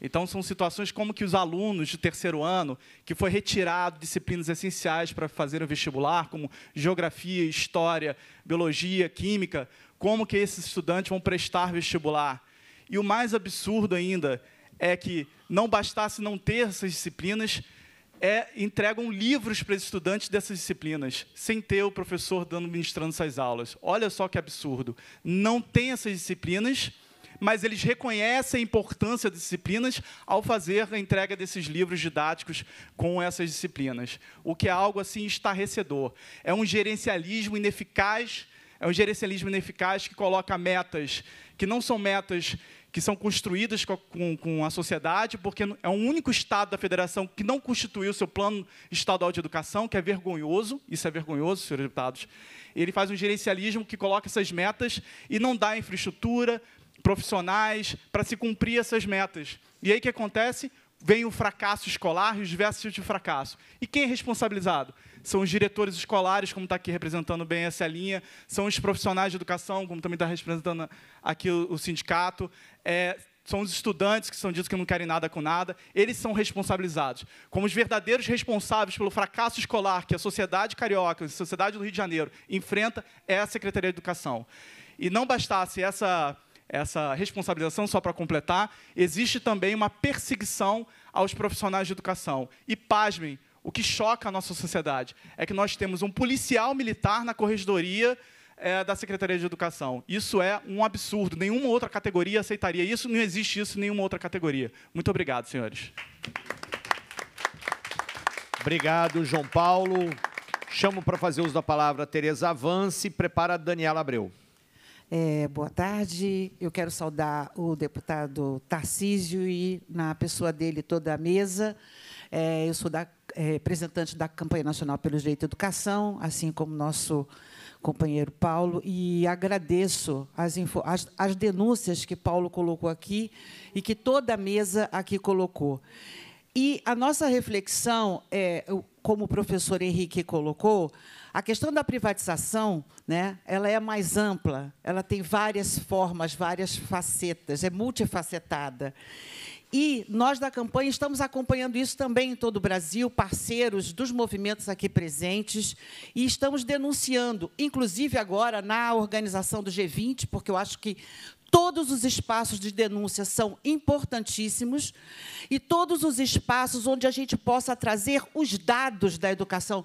Então, são situações como que os alunos de terceiro ano, que foi retirado disciplinas essenciais para fazer o vestibular, como geografia, história, biologia, química, como que esses estudantes vão prestar vestibular. E o mais absurdo ainda é que, não bastasse não ter essas disciplinas, é, entregam livros para os estudantes dessas disciplinas, sem ter o professor dando ministrando essas aulas. Olha só que absurdo. Não tem essas disciplinas mas eles reconhecem a importância das disciplinas ao fazer a entrega desses livros didáticos com essas disciplinas, o que é algo assim estarrecedor. É um gerencialismo ineficaz, é um gerencialismo ineficaz que coloca metas que não são metas que são construídas com, com, a sociedade, porque é o único Estado da federação que não constituiu seu plano estadual de educação, que é vergonhoso, isso é vergonhoso, senhores deputados. Ele faz um gerencialismo que coloca essas metas e não dá infraestrutura, profissionais, para se cumprir essas metas. E aí o que acontece? Vem o fracasso escolar e os diversos tipos de fracasso. E quem é responsabilizado? São os diretores escolares, como está aqui representando bem essa linha, são os profissionais de educação, como também está representando aqui o, o sindicato, é, são os estudantes que são ditos que não querem nada com nada, eles são responsabilizados. Como os verdadeiros responsáveis pelo fracasso escolar que a sociedade carioca, a sociedade do Rio de Janeiro, enfrenta, é a Secretaria de Educação. E não bastasse essa essa responsabilização, só para completar, existe também uma perseguição aos profissionais de educação. E, pasmem, o que choca a nossa sociedade é que nós temos um policial militar na corregedoria é, da Secretaria de Educação. Isso é um absurdo. Nenhuma outra categoria aceitaria isso, não existe isso em nenhuma outra categoria. Muito obrigado, senhores. Obrigado, João Paulo. Chamo para fazer uso da palavra a Tereza Avance. Prepara Daniela Abreu. É, boa tarde. Eu quero saudar o deputado Tarcísio e, na pessoa dele, toda a mesa. É, eu sou da, é, representante da Campanha Nacional pelo Direito à Educação, assim como nosso companheiro Paulo, e agradeço as, as, as, denúncias que Paulo colocou aqui e que toda a mesa aqui colocou. E a nossa reflexão, é, como o professor Henrique colocou, a questão da privatização, né, ela é mais ampla, ela tem várias formas, várias facetas, é multifacetada. E nós da campanha estamos acompanhando isso também em todo o Brasil, parceiros dos movimentos aqui presentes, e estamos denunciando, inclusive agora na organização do G20, porque eu acho que todos os espaços de denúncia são importantíssimos e todos os espaços onde a gente possa trazer os dados da educação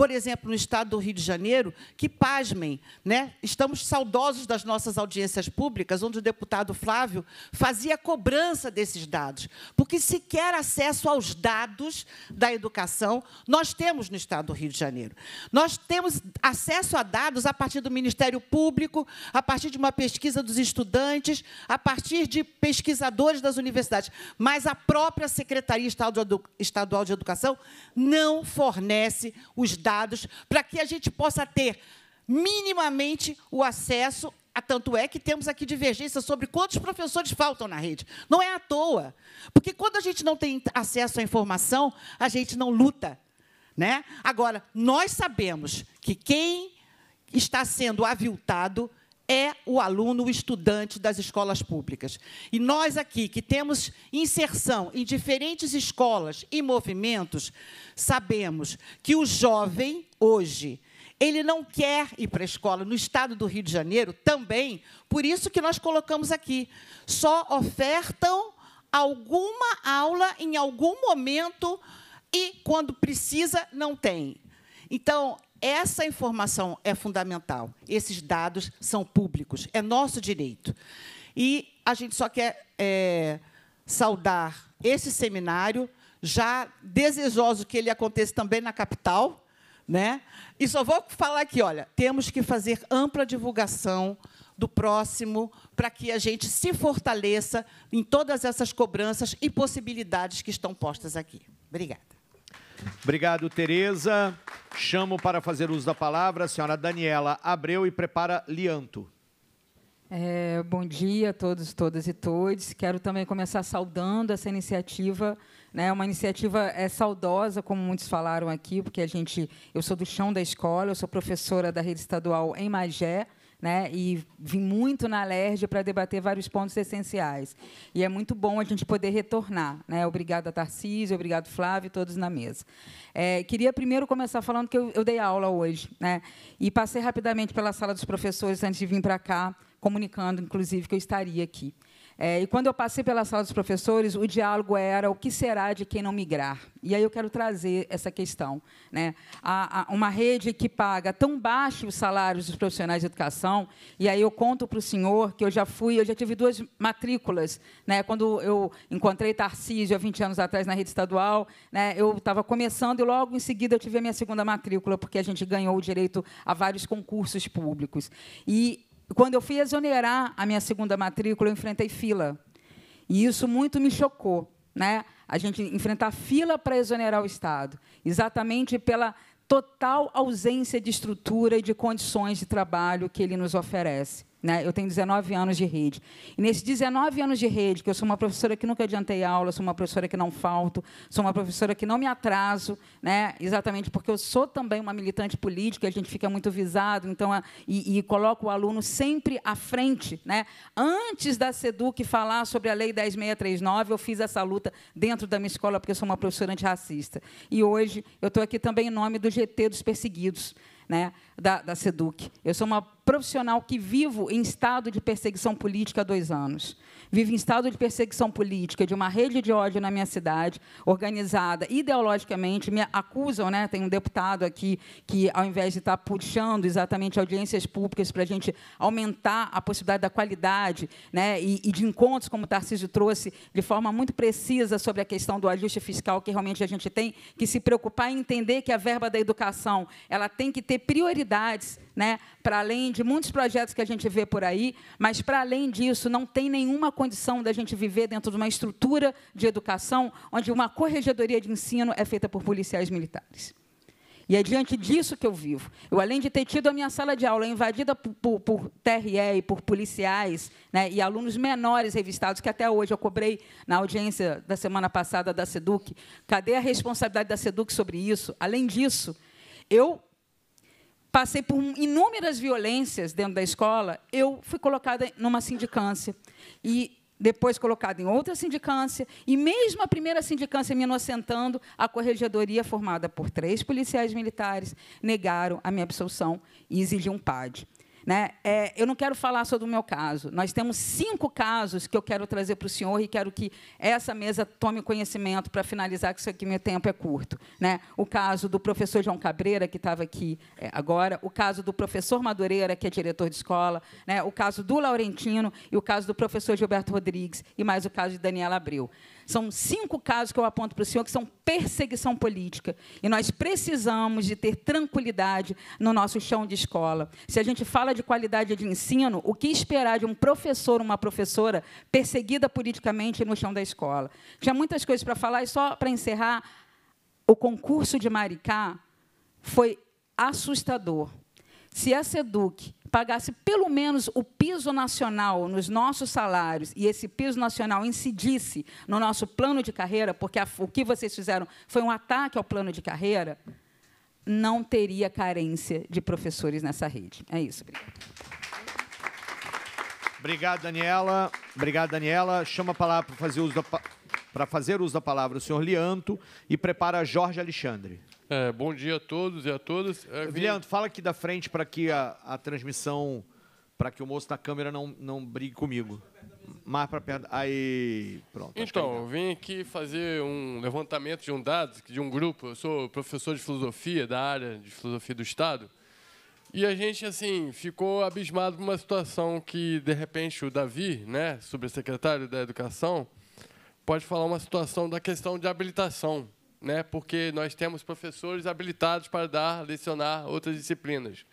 por exemplo, no estado do Rio de Janeiro, que pasmem, né? Estamos saudosos das nossas audiências públicas, onde o deputado Flávio fazia cobrança desses dados, porque sequer acesso aos dados da educação nós temos no estado do Rio de Janeiro. Nós temos acesso a dados a partir do Ministério Público, a partir de uma pesquisa dos estudantes, a partir de pesquisadores das universidades, mas a própria Secretaria Estadual de Educação não fornece os dados dados para que a gente possa ter minimamente o acesso A tanto é que temos aqui divergência sobre quantos professores faltam na rede. Não é à toa. Porque quando a gente não tem acesso à informação, a gente não luta. Né? Agora, nós sabemos que quem está sendo aviltado é o aluno, o estudante das escolas públicas. E nós aqui, que temos inserção em diferentes escolas e movimentos, sabemos que o jovem, hoje, ele não quer ir para a escola no estado do Rio de Janeiro também, por isso que nós colocamos aqui. Só ofertam alguma aula em algum momento e, quando precisa, não tem. Então, essa informação é fundamental. Esses dados são públicos, é nosso direito. E a gente só quer é, saudar esse seminário, já desejoso que ele aconteça também na capital. Né? E só vou falar aqui, olha, temos que fazer ampla divulgação do próximo para que a gente se fortaleça em todas essas cobranças e possibilidades que estão postas aqui. Obrigada. Obrigado, Tereza. Chamo para fazer uso da palavra a senhora Daniela Abreu e prepara Lianto. É, bom dia a todos, todas e todos. Quero também começar saudando essa iniciativa. Né, uma iniciativa é, saudosa, como muitos falaram aqui, porque a gente, eu sou do chão da escola, eu sou professora da rede estadual em Magé, né? E vim muito na Alerj para debater vários pontos essenciais. E é muito bom a gente poder retornar, né? Obrigada Tarcísio, obrigado Flávio, todos na mesa. É, queria primeiro começar falando que eu, eu dei aula hoje, né? E passei rapidamente pela sala dos professores antes de vir para cá, comunicando, inclusive, que eu estaria aqui. É, e quando eu passei pela sala dos professores, o diálogo era o que será de quem não migrar. E aí eu quero trazer essa questão. Né? A, a, uma rede que paga tão baixo os salários dos profissionais de educação, e aí eu conto para o senhor que eu já fui, eu já tive duas matrículas. Né? Quando eu encontrei Tarcísio, há 20 anos atrás, na rede estadual, né? eu estava começando e logo em seguida eu tive a minha segunda matrícula, porque a gente ganhou o direito a vários concursos públicos. E quando eu fui exonerar a minha segunda matrícula, eu enfrentei fila. E isso muito me chocou, né? A gente enfrentar fila para exonerar o Estado, exatamente pela total ausência de estrutura e de condições de trabalho que ele nos oferece. Né? Eu tenho 19 anos de rede. E nesses 19 anos de rede, que eu sou uma professora que nunca adiantei aula, sou uma professora que não falto, sou uma professora que não me atraso, né? exatamente porque eu sou também uma militante política, a gente fica muito visado, então, e, e coloco o aluno sempre à frente. Né? Antes da SEDUC falar sobre a Lei 10.639, eu fiz essa luta dentro da minha escola, porque eu sou uma professora antirracista. E hoje eu estou aqui também em nome do GT dos Perseguidos, né? da, da SEDUC. Eu sou uma profissional que vivo em estado de perseguição política há dois anos. Vivo em estado de perseguição política de uma rede de ódio na minha cidade, organizada ideologicamente. Me acusam, né? tem um deputado aqui que, ao invés de estar puxando exatamente audiências públicas para a gente aumentar a possibilidade da qualidade né? e, e de encontros, como o Tarcísio trouxe, de forma muito precisa sobre a questão do ajuste fiscal, que realmente a gente tem que se preocupar e entender que a verba da educação ela tem que ter prioridades né? Para além de muitos projetos que a gente vê por aí, mas para além disso, não tem nenhuma condição da gente viver dentro de uma estrutura de educação onde uma corregedoria de ensino é feita por policiais militares. E é diante disso que eu vivo. Eu, além de ter tido a minha sala de aula invadida por, por, por TRE e por policiais, né, e alunos menores revistados, que até hoje eu cobrei na audiência da semana passada da SEDUC, cadê a responsabilidade da SEDUC sobre isso? Além disso, eu passei por inúmeras violências dentro da escola, eu fui colocada numa sindicância. E depois colocada em outra sindicância, e mesmo a primeira sindicância me inocentando, a corregedoria, formada por três policiais militares, negaram a minha absolução e exigiam um PAD. Né? É, eu não quero falar só do meu caso. Nós temos cinco casos que eu quero trazer para o senhor e quero que essa mesa tome conhecimento para finalizar, que isso aqui meu tempo é curto. Né? O caso do professor João Cabreira, que estava aqui é, agora, o caso do professor Madureira, que é diretor de escola, né? o caso do Laurentino e o caso do professor Gilberto Rodrigues, e mais o caso de Daniela Abreu. São cinco casos que eu aponto para o senhor que são perseguição política. E nós precisamos de ter tranquilidade no nosso chão de escola. Se a gente fala de qualidade de ensino, o que esperar de um professor, uma professora perseguida politicamente no chão da escola? Tinha muitas coisas para falar e só para encerrar, o concurso de Maricá foi assustador. Se a SEDUC pagasse pelo menos o piso nacional nos nossos salários e esse piso nacional incidisse no nosso plano de carreira, porque a, o que vocês fizeram foi um ataque ao plano de carreira, não teria carência de professores nessa rede. É isso. Obrigado. Obrigado, Daniela. Obrigado, Daniela. Chama a palavra para fazer uso da, para fazer uso da palavra o senhor Lianto e prepara Jorge Alexandre. É, bom dia a todos e a todas. É, fala aqui da frente para que a, a transmissão, para que o moço da câmera não, não brigue comigo. Mais para perto. Aí, pronto. Então, tá. eu vim aqui fazer um levantamento de um dado de um grupo. Eu sou professor de filosofia da área de filosofia do Estado. E a gente, assim, ficou abismado com uma situação que, de repente, o Davi, né, subsecretário da Educação, pode falar uma situação da questão de habilitação né? porque nós temos professores habilitados para dar, lecionar outras disciplinas.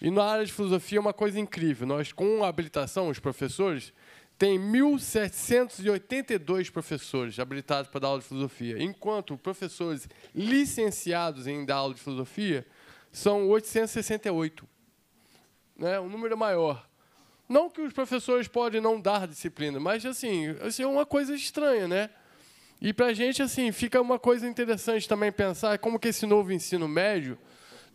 E na área de filosofia é uma coisa incrível. Nós, com habilitação, os professores, tem 1.782 professores habilitados para dar aula de filosofia, enquanto professores licenciados em dar aula de filosofia são 868. Né? Um número maior. Não que os professores podem não dar disciplina, mas assim, assim é uma coisa estranha, né? E para a gente, assim, fica uma coisa interessante também pensar como que esse novo ensino médio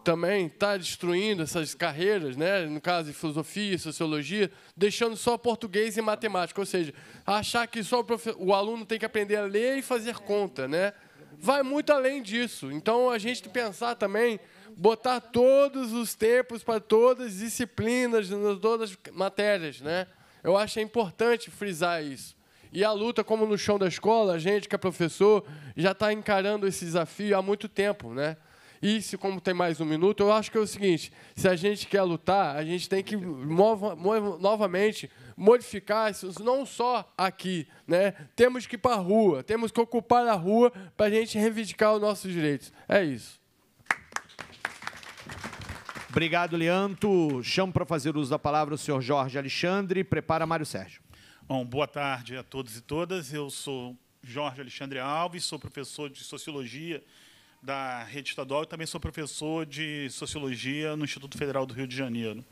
também está destruindo essas carreiras, né? no caso de filosofia, sociologia, deixando só português e matemática. Ou seja, achar que só o, o aluno tem que aprender a ler e fazer conta. Né? Vai muito além disso. Então, a gente pensar também, botar todos os tempos para todas as disciplinas, todas as matérias. Né? Eu acho importante frisar isso. E a luta, como no chão da escola, a gente que é professor já está encarando esse desafio há muito tempo, né? E se como tem mais um minuto, eu acho que é o seguinte: se a gente quer lutar, a gente tem que mova, mova, novamente modificar não só aqui, né? Temos que ir para a rua, temos que ocupar a rua para a gente reivindicar os nossos direitos. É isso. Obrigado, Leanto. Chamo para fazer uso da palavra o senhor Jorge Alexandre. Prepara Mário Sérgio. Bom, boa tarde a todos e todas. Eu sou Jorge Alexandre Alves, sou professor de Sociologia da Rede Estadual e também sou professor de Sociologia no Instituto Federal do Rio de Janeiro.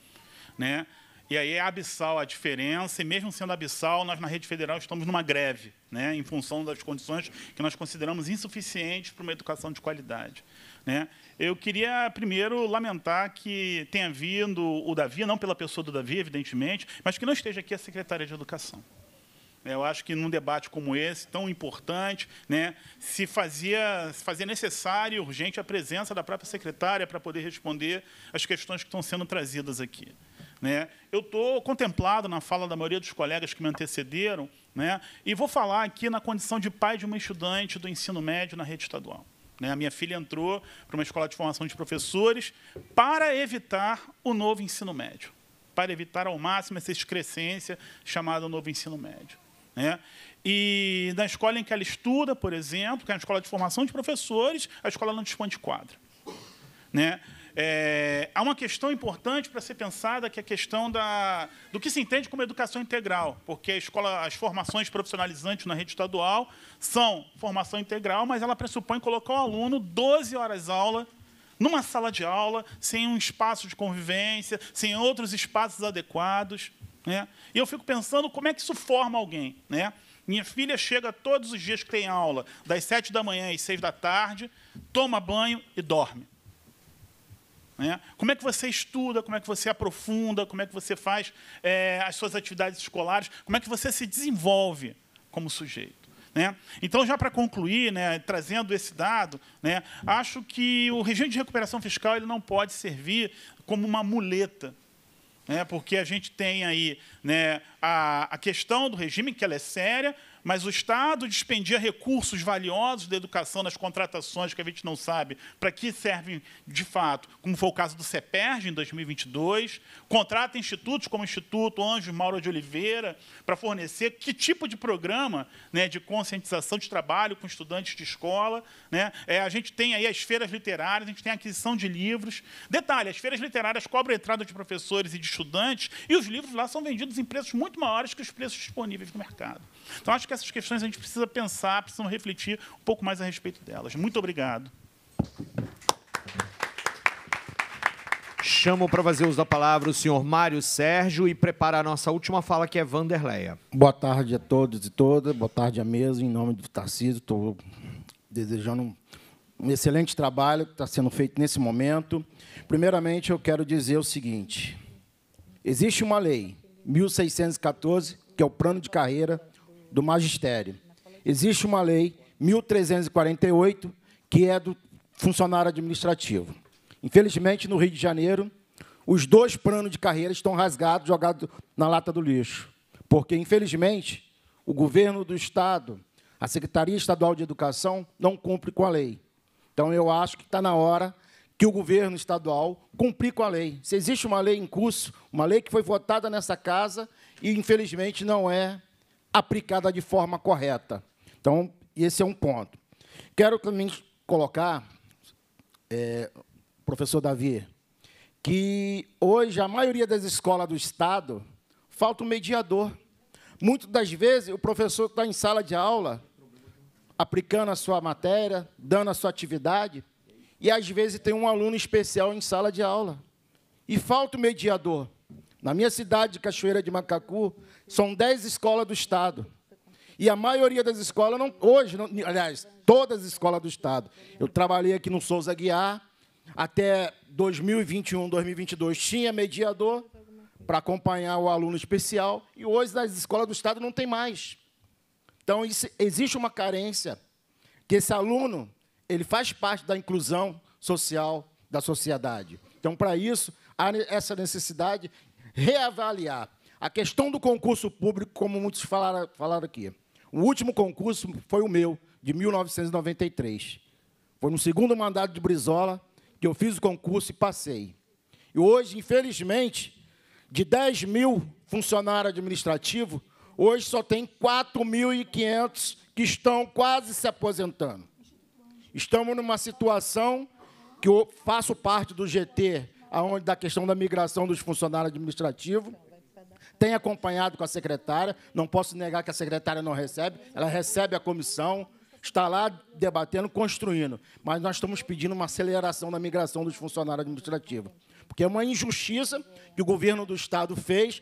Né? E aí é abissal a diferença, e mesmo sendo abissal, nós na Rede Federal estamos numa greve, né? em função das condições que nós consideramos insuficientes para uma educação de qualidade. Né? Eu queria primeiro lamentar que tenha vindo o Davi, não pela pessoa do Davi, evidentemente, mas que não esteja aqui a secretária de Educação. Eu acho que num debate como esse, tão importante, né, se, fazia, se fazia e urgente a presença da própria secretária para poder responder as questões que estão sendo trazidas aqui. Né? Eu estou contemplado na fala da maioria dos colegas que me antecederam, né, e vou falar aqui na condição de pai de uma estudante do ensino médio na rede estadual. Né? A minha filha entrou para uma escola de formação de professores para evitar o novo ensino médio, para evitar ao máximo essa excrescência chamada novo ensino médio. Né? E na escola em que ela estuda, por exemplo, que é uma escola de formação de professores, a escola não dispõe de quadra. Né? É, há uma questão importante para ser pensada, que é a questão da, do que se entende como educação integral, porque a escola, as formações profissionalizantes na rede estadual são formação integral, mas ela pressupõe colocar o aluno 12 horas aula numa sala de aula, sem um espaço de convivência, sem outros espaços adequados. Né? E eu fico pensando como é que isso forma alguém. Né? Minha filha chega todos os dias que tem aula, das sete da manhã às seis da tarde, toma banho e dorme. Né? Como é que você estuda, como é que você aprofunda, como é que você faz é, as suas atividades escolares, como é que você se desenvolve como sujeito. Né? Então, já para concluir, né, trazendo esse dado, né, acho que o regime de recuperação fiscal ele não pode servir como uma muleta né? porque a gente tem aí né, a, a, questão do regime, que ela é séria, mas o Estado despendia recursos valiosos da educação nas contratações que a gente não sabe para que servem de fato, como foi o caso do CEPERG em 2022, contrata institutos como o Instituto Anjo Mauro de Oliveira para fornecer que tipo de programa né, de conscientização de trabalho com estudantes de escola. Né? É, a gente tem aí as feiras literárias, a gente tem a aquisição de livros. Detalhe, as feiras literárias cobram a entrada de professores e de estudantes, e os livros lá são vendidos em preços muito maiores que os preços disponíveis no mercado. Então, acho que essas questões a gente precisa pensar, precisa refletir um pouco mais a respeito delas. Muito obrigado. Chamo para fazer uso da palavra o senhor Mário Sérgio e preparar a nossa última fala, que é Vanderleia. Boa tarde a todos e todas, boa tarde à mesa, em nome do Tarcísio, estou desejando um excelente trabalho que está sendo feito nesse momento. Primeiramente, eu quero dizer o seguinte, existe uma lei, 1614, que é o plano de carreira do magistério. Existe uma lei, 1348, que é do funcionário administrativo. Infelizmente, no Rio de Janeiro, os dois planos de carreira estão rasgados, jogados na lata do lixo. Porque, infelizmente, o governo do Estado, a Secretaria Estadual de Educação, não cumpre com a lei. Então, eu acho que está na hora que o governo estadual cumprir com a lei. Se existe uma lei em curso, uma lei que foi votada nessa casa e, infelizmente, não é aplicada de forma correta. Então, esse é um ponto. Quero também colocar, é, professor Davi, que hoje a maioria das escolas do Estado falta um mediador. Muitas das vezes o professor está em sala de aula, aplicando a sua matéria, dando a sua atividade, e às vezes tem um aluno especial em sala de aula. E falta o mediador. Na minha cidade, Cachoeira de Macacu, são 10 escolas do Estado. E a maioria das escolas, não, hoje, não, aliás, todas as escolas do Estado. Eu trabalhei aqui no Souza Guiar, até 2021, 2022, tinha mediador para acompanhar o aluno especial, e hoje nas escolas do Estado não tem mais. Então, isso, existe uma carência, que esse aluno ele faz parte da inclusão social da sociedade. Então, para isso, há essa necessidade de reavaliar a questão do concurso público, como muitos falaram, falaram aqui. O último concurso foi o meu, de 1993. Foi no segundo mandato de Brizola que eu fiz o concurso e passei. E hoje, infelizmente, de 10 mil funcionários administrativos, hoje só tem 4.500 que estão quase se aposentando. Estamos numa situação que eu faço parte do GT, aonde da questão da migração dos funcionários administrativos, tem acompanhado com a secretária, não posso negar que a secretária não recebe, ela recebe a comissão, está lá debatendo, construindo, mas nós estamos pedindo uma aceleração na migração dos funcionários administrativos, porque é uma injustiça que o governo do Estado fez,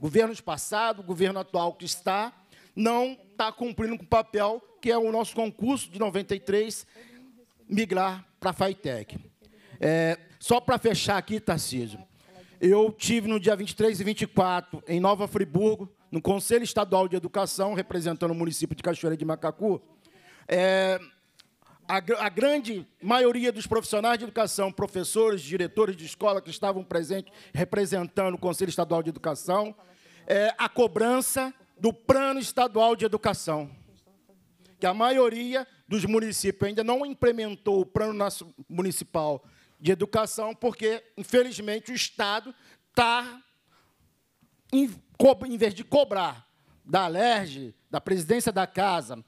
governos passados, governo atual que está, não está cumprindo com o papel que é o nosso concurso de 93, migrar para a FITEC. É, só para fechar aqui, Tarcísio, eu tive no dia 23 e 24 em Nova Friburgo, no Conselho Estadual de Educação, representando o município de Cachoeira de Macacu. É, a, a, grande maioria dos profissionais de educação, professores, diretores de escola que estavam presentes, representando o Conselho Estadual de Educação, é, a cobrança do Plano Estadual de Educação, que a maioria dos municípios ainda não implementou o Plano Municipal de educação, porque, infelizmente, o Estado está, em, em vez de cobrar da LERJ, da presidência da casa,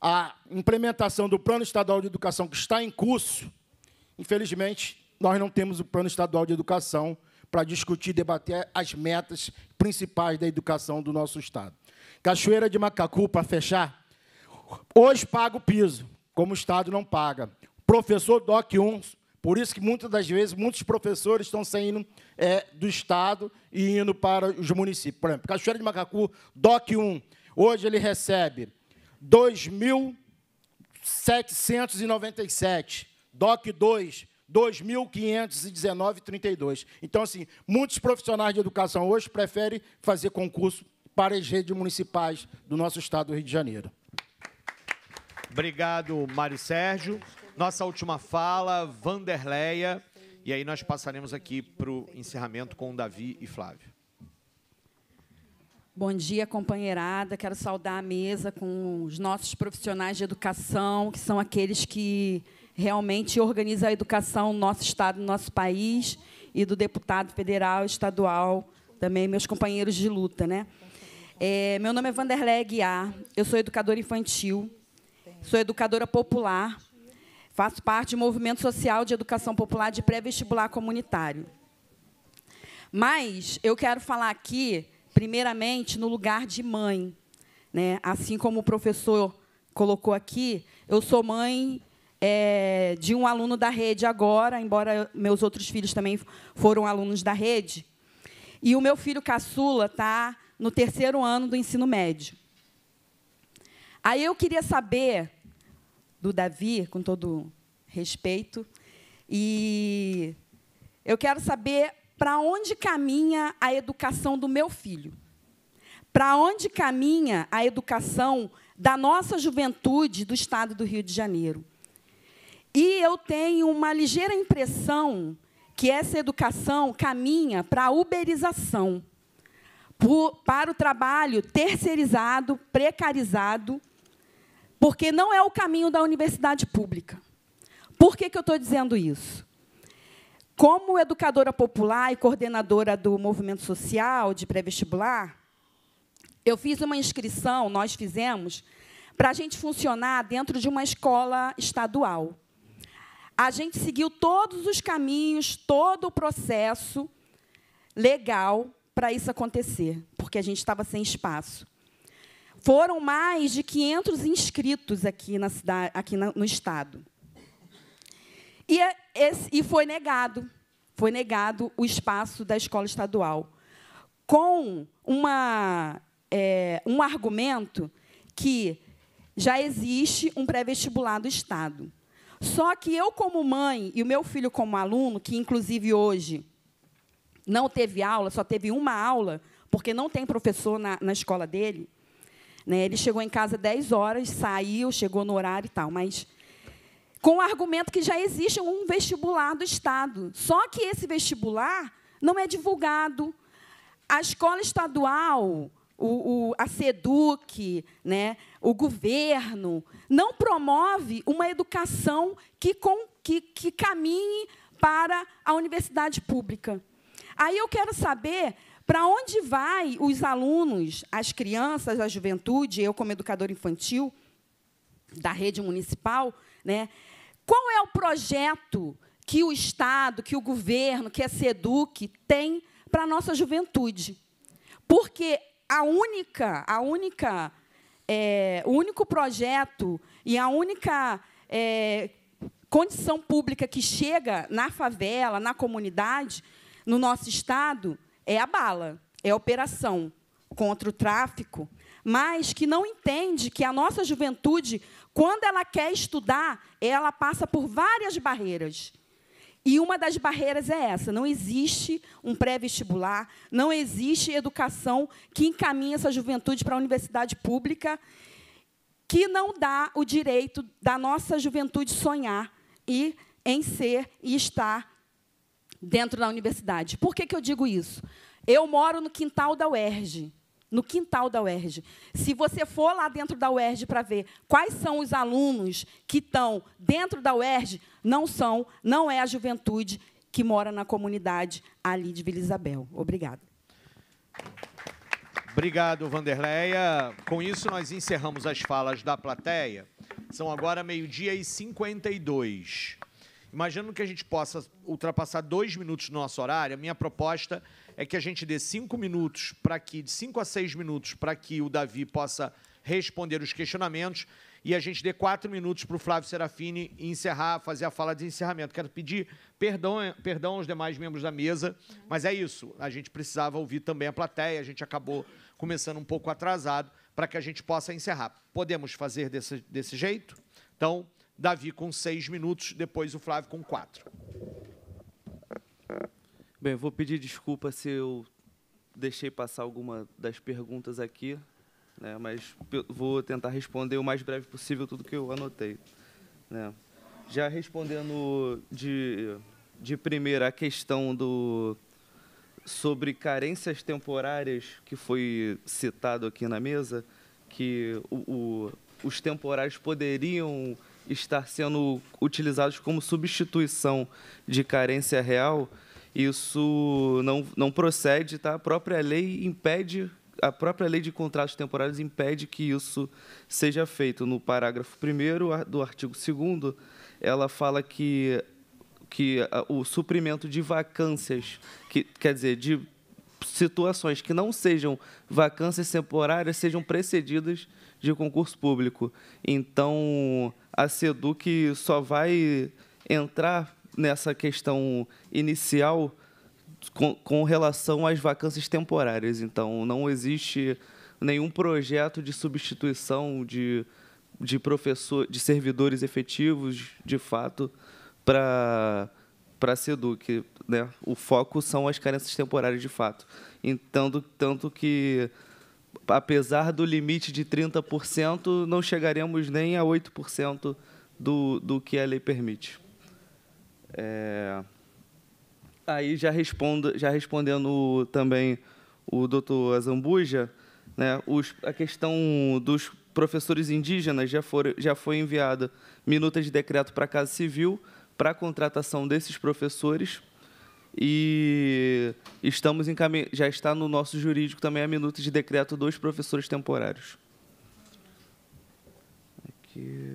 a implementação do Plano Estadual de Educação que está em curso, infelizmente, nós não temos o Plano Estadual de Educação para discutir e debater as metas principais da educação do nosso Estado. Cachoeira de Macacu, para fechar, hoje paga o piso, como o Estado não paga. Professor DOC 1 por isso que muitas das vezes muitos professores estão saindo é, do Estado e indo para os municípios. Por exemplo, Cachoeira de Macacu, DOC 1, hoje ele recebe 2.797, DOC 2, 2.519,32. Então, assim, muitos profissionais de educação hoje preferem fazer concurso para as redes municipais do nosso estado do Rio de Janeiro. Obrigado, Mário Sérgio. Nossa última fala, Vanderleia. E aí nós passaremos aqui para o encerramento com Davi e Flávio. Bom dia, companheirada. Quero saudar a mesa com os nossos profissionais de educação, que são aqueles que realmente organizam a educação no nosso estado, no nosso país, e do deputado federal e estadual, também meus companheiros de luta. Né? É, meu nome é Vanderlei Guiar, eu sou educadora infantil, sou educadora popular, Faço parte do movimento social de educação popular de pré-vestibular comunitário. Mas eu quero falar aqui, primeiramente, no lugar de mãe. Né? Assim como o professor colocou aqui, eu sou mãe é, de um aluno da rede agora, embora meus outros filhos também foram alunos da rede. E o meu filho caçula está no terceiro ano do ensino médio. Aí eu queria saber do Davi, com todo respeito. E eu quero saber para onde caminha a educação do meu filho. Para onde caminha a educação da nossa juventude do estado do Rio de Janeiro? E eu tenho uma ligeira impressão que essa educação caminha para a uberização, para o trabalho terceirizado, precarizado porque não é o caminho da universidade pública. Por que, que eu estou dizendo isso? Como educadora popular e coordenadora do movimento social de pré-vestibular, eu fiz uma inscrição, nós fizemos, para a gente funcionar dentro de uma escola estadual. A gente seguiu todos os caminhos, todo o processo legal para isso acontecer, porque a gente estava sem espaço. Foram mais de 500 inscritos aqui, na cidade, aqui no Estado. E, é esse, e foi negado, foi negado o espaço da escola estadual, com uma, é, um argumento que já existe um pré-vestibular do Estado. Só que eu, como mãe, e o meu filho, como aluno, que inclusive hoje não teve aula, só teve uma aula, porque não tem professor na, na escola dele, né? Ele chegou em casa 10 horas, saiu, chegou no horário e tal, mas com o argumento que já existe um vestibular do Estado. Só que esse vestibular não é divulgado. A escola estadual, o, o, a SEDUC, né, o governo, não promove uma educação que, com, que, que caminhe para a universidade pública. Aí eu quero saber para onde vai os alunos, as crianças, a juventude, eu como educador infantil da rede municipal, né? Qual é o projeto que o Estado, que o governo, que a SEDUC tem para a nossa juventude? Porque a única, a única, é, o único projeto e a única é, condição pública que chega na favela, na comunidade, no nosso estado, é a bala, é a operação contra o tráfico, mas que não entende que a nossa juventude, quando ela quer estudar, ela passa por várias barreiras. E uma das barreiras é essa: não existe um pré-vestibular, não existe educação que encaminhe essa juventude para a universidade pública, que não dá o direito da nossa juventude sonhar e em ser e estar dentro da universidade. Por que, que eu digo isso? Eu moro no quintal da UERJ, no quintal da UERJ. Se você for lá dentro da UERJ para ver quais são os alunos que estão dentro da UERJ, não são, não é a juventude que mora na comunidade ali de Vila Isabel. Obrigada. Obrigado, Vanderleia. Com isso, nós encerramos as falas da plateia. São agora meio-dia e 52. Imaginando que a gente possa ultrapassar dois minutos do nosso horário, a minha proposta é que a gente dê cinco minutos para que, de cinco a seis minutos, para que o Davi possa responder os questionamentos e a gente dê quatro minutos para o Flávio Serafini encerrar, fazer a fala de encerramento. Quero pedir perdão, perdão aos demais membros da mesa, mas é isso. A gente precisava ouvir também a plateia, a gente acabou começando um pouco atrasado para que a gente possa encerrar. Podemos fazer desse, desse jeito? Então, Davi com seis minutos, depois o Flávio com quatro. Bem, vou pedir desculpa se eu deixei passar alguma das perguntas aqui, né, mas vou tentar responder o mais breve possível tudo que eu anotei. Né. Já respondendo de, de primeira a questão do sobre carências temporárias que foi citado aqui na mesa, que o, o, os temporários poderiam estar sendo utilizados como substituição de carência real, isso não, não procede, tá? A própria lei impede, a própria lei de contratos temporários impede que isso seja feito. No parágrafo 1 do artigo 2 ela fala que, que o suprimento de vacâncias, que, quer dizer, de situações que não sejam vacâncias temporárias, sejam precedidas de concurso público. Então, a SEDUC só vai entrar nessa questão inicial com, com relação às vacâncias temporárias. Então, não existe nenhum projeto de substituição de, de professor, de servidores efetivos, de fato, para para a SEDUC. Né? O foco são as carências temporárias, de fato. Então, tanto que apesar do limite de 30%, não chegaremos nem a 8% do, do que a lei permite. É... Aí já, respondo, já respondendo também o doutor Azambuja, né, os, a questão dos professores indígenas já, for, já foi enviada minuta de decreto para a Casa Civil para a contratação desses professores e estamos já está no nosso jurídico também a minuta de decreto dos professores temporários. Aqui.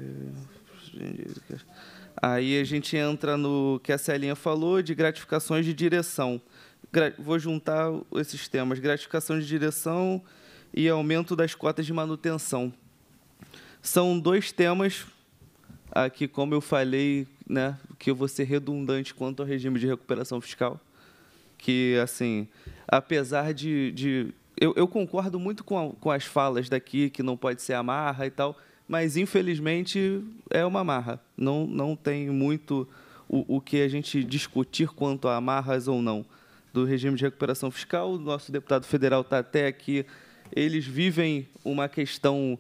Aí a gente entra no que a Celinha falou de gratificações de direção. Vou juntar esses temas: gratificação de direção e aumento das cotas de manutenção. São dois temas aqui, como eu falei, né, que eu vou ser redundante quanto ao regime de recuperação fiscal, que, assim, apesar de... de eu, eu, concordo muito com, a, com as falas daqui, que não pode ser amarra e tal, mas, infelizmente, é uma amarra. Não, não tem muito o, o que a gente discutir quanto a amarras ou não do regime de recuperação fiscal. O nosso deputado federal está até aqui. Eles vivem uma questão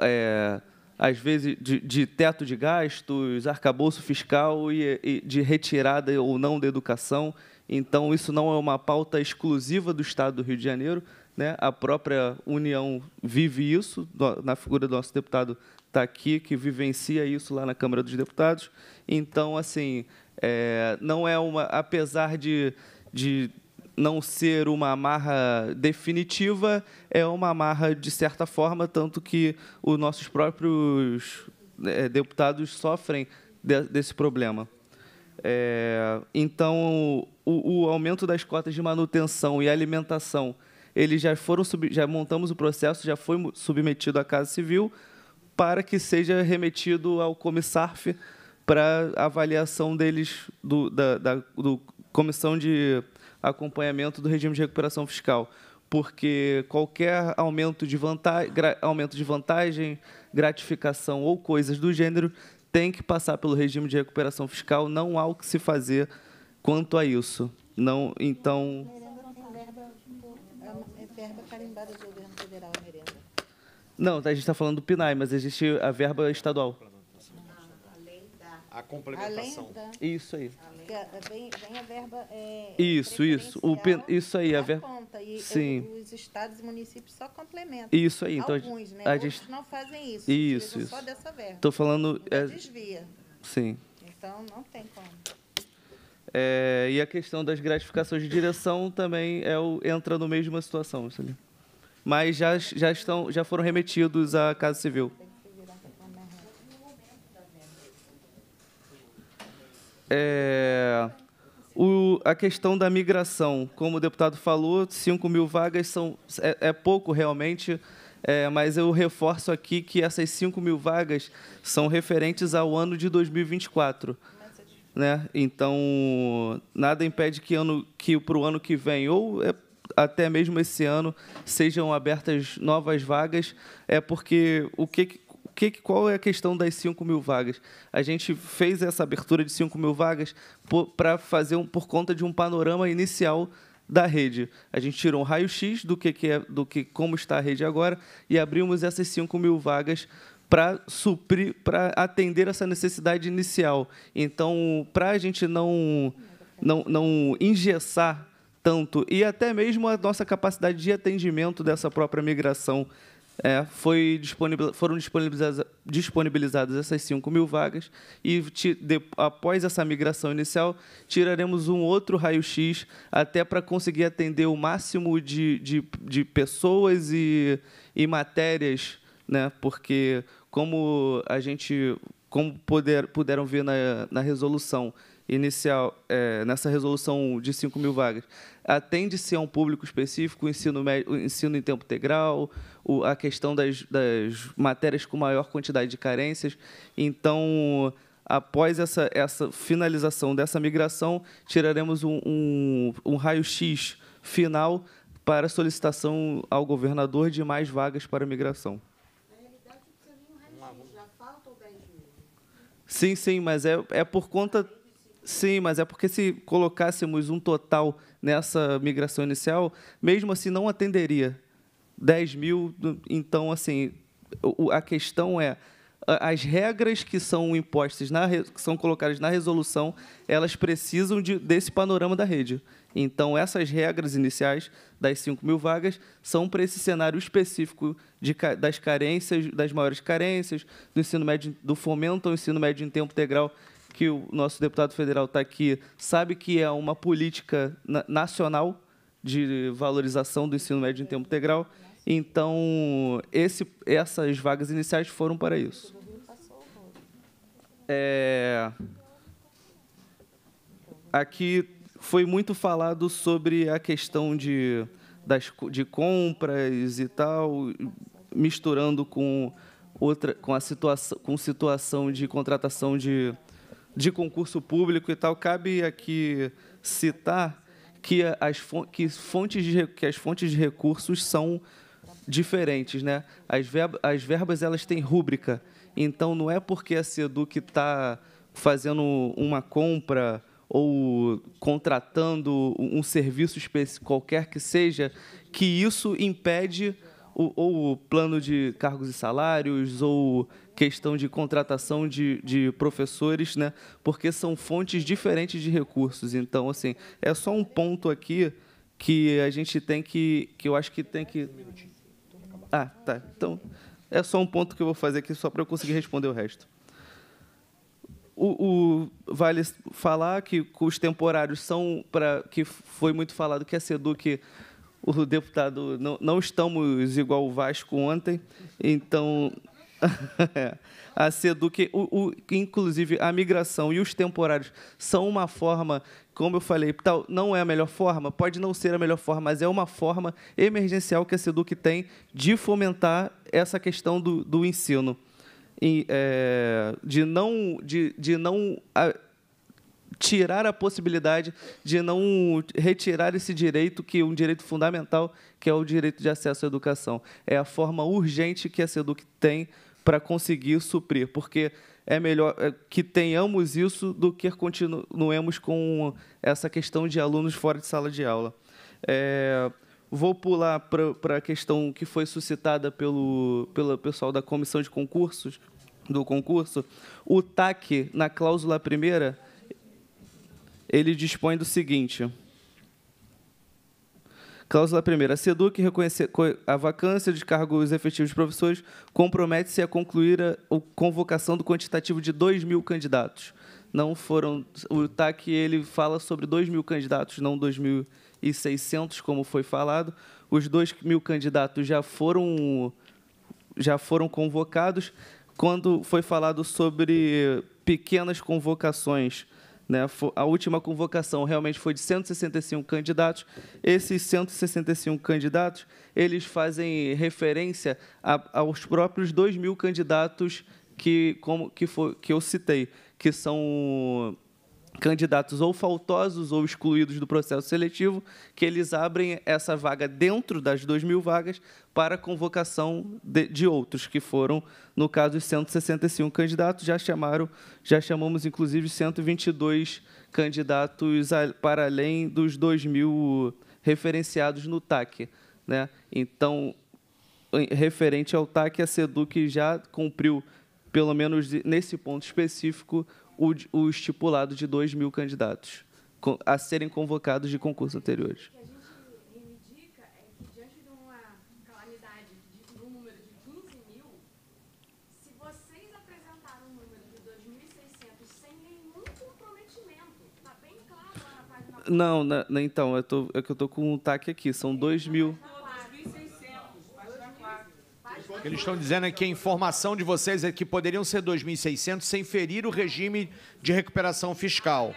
é, às vezes, de, de teto de gastos, arcabouço fiscal e, e de retirada ou não da educação. Então, isso não é uma pauta exclusiva do Estado do Rio de Janeiro. Né? A própria União vive isso, na figura do nosso deputado está aqui, que vivencia isso lá na Câmara dos Deputados. Então, assim, é, não é uma. Apesar de, de não ser uma amarra definitiva, é uma amarra de certa forma, tanto que os nossos próprios é, deputados sofrem de, desse problema. É, então, o, o, aumento das cotas de manutenção e alimentação, eles já foram já montamos o processo, já foi submetido à Casa Civil para que seja remetido ao Comissarf para avaliação deles do, da, da do comissão de acompanhamento do regime de recuperação fiscal, porque qualquer aumento de, vantagem, aumento de vantagem, gratificação ou coisas do gênero tem que passar pelo regime de recuperação fiscal, não há o que se fazer quanto a isso. Não, então verba carimbada do governo federal, Não, a gente está falando do PNAE, mas existe a verba estadual a complementação. Da, isso aí. Vem, é vem a verba. É, isso, isso. O, isso aí, a verba. sim. os estados e municípios só complementam. Isso aí, então. Alguns, né? a gente, Outros não fazem isso. Isso. isso. Só dessa verba. Estou falando. É, desvia. Sim. Então não tem como. É, e a questão das gratificações de direção também é o, entra no mesma situação, isso ali. Mas já, já, estão, já foram remetidos à Casa Civil. É, o, a questão da migração, como o deputado falou, 5 mil vagas são, é, é pouco realmente, é, mas eu reforço aqui que essas 5 mil vagas são referentes ao ano de 2024. Né? Então, nada impede que, ano, que para o ano que vem, ou é, até mesmo esse ano, sejam abertas novas vagas, é porque o que, que, qual é a questão das 5 mil vagas? A gente fez essa abertura de 5 mil vagas para fazer um, por conta de um panorama inicial da rede. A gente tirou um raio-x do que, que é, do que como está a rede agora e abrimos essas 5 mil vagas para suprir, para atender essa necessidade inicial. Então, para a gente não, não, não engessar tanto e até mesmo a nossa capacidade de atendimento dessa própria migração é, foi disponibil, foram disponibilizadas, disponibilizadas essas 5 mil vagas e ti, de, após essa migração inicial, tiraremos um outro raio-x até para conseguir atender o máximo de, de, de pessoas e, e matérias, né? porque como a gente como poder, puderam ver na, na resolução, inicial, é, nessa resolução de 5 mil vagas, atende-se a um público específico, o ensino, o ensino em tempo integral, o, a questão das, das matérias com maior quantidade de carências. Então, após essa, essa finalização dessa migração, tiraremos um, um, um raio-x final para solicitação ao governador de mais vagas para migração. Na realidade, já faltam 10 mil. Sim, sim, mas é, é por conta Sim, mas é porque se colocássemos um total nessa migração inicial, mesmo assim não atenderia 10 mil. Então, assim, a questão é as regras que são impostas na que são colocadas na resolução elas precisam de, desse panorama da rede então essas regras iniciais das 5 mil vagas são para esse cenário específico de, das carências das maiores carências do ensino médio do fomento ao ensino médio em tempo integral que o nosso deputado federal está aqui sabe que é uma política nacional de valorização do ensino médio em tempo integral. Então, esse, essas vagas iniciais foram para isso. É, aqui foi muito falado sobre a questão de, das, de compras e tal, misturando com outra com a situação com situação de contratação de de concurso público e tal, cabe aqui citar que as, que fontes, de, que as fontes de recursos são diferentes, né? As, as verbas elas têm rúbrica, então não é porque a Seduc está fazendo uma compra ou contratando um serviço qualquer que seja que isso impede ou, ou plano de cargos e salários, ou questão de contratação de, de professores, né? Porque são fontes diferentes de recursos. Então, assim, é só um ponto aqui que a gente tem que. que eu acho que tem que. Então, ah, tá. Então, é só um ponto que eu vou fazer aqui só para eu conseguir responder o resto. O, o, vale falar que os temporários são para que foi muito falado que a Seduc o deputado, não, não estamos igual o Vasco ontem, então a SEDUC, o, o, inclusive a migração e os temporários são uma forma, como eu falei, tal, não é a melhor forma, pode não ser a melhor forma, mas é uma forma emergencial que a SEDUC tem de fomentar essa questão do, do ensino. E, é, de não, de, de não a, tirar a possibilidade de não retirar esse direito, que é um direito fundamental, que é o direito de acesso à educação. É a forma urgente que a SEDUC tem para conseguir suprir, porque é melhor é, que tenhamos isso do que continuemos com essa questão de alunos fora de sala de aula. É, vou pular para a questão que foi suscitada pelo, pelo pessoal da comissão de concursos, do concurso. O TAC, na cláusula primeira, ele dispõe do seguinte. Cláusula primeira. A SEDUC reconhecer a vacância de cargos efetivos de professores compromete-se a concluir a convocação do quantitativo de 2 mil candidatos. Não foram... O TAC ele fala sobre 2 mil candidatos, não 2.600, como foi falado. Os 2 mil candidatos já foram, já foram convocados. Quando foi falado sobre pequenas convocações né? A última convocação realmente foi de 165 candidatos. Esses 165 candidatos eles fazem referência a, aos próprios 2 mil candidatos que, como, que, foi, que eu citei, que são candidatos ou faltosos ou excluídos do processo seletivo, que eles abrem essa vaga dentro das 2 mil vagas para convocação de, de, outros, que foram, no caso, os 165 candidatos. Já chamaram, já chamamos, inclusive, 122 candidatos a, para além dos 2 mil referenciados no TAC. Né? Então, referente ao TAC, a SEDUC já cumpriu, pelo menos nesse ponto específico, o, o estipulado de 2 mil candidatos a serem convocados de concurso anteriores. Não, na, né, na, né, então, eu tô, é que eu tô com um taque aqui, são 2 mil. O que eles estão dizendo é que a informação de vocês é que poderiam ser 2.600 sem ferir o regime de recuperação fiscal.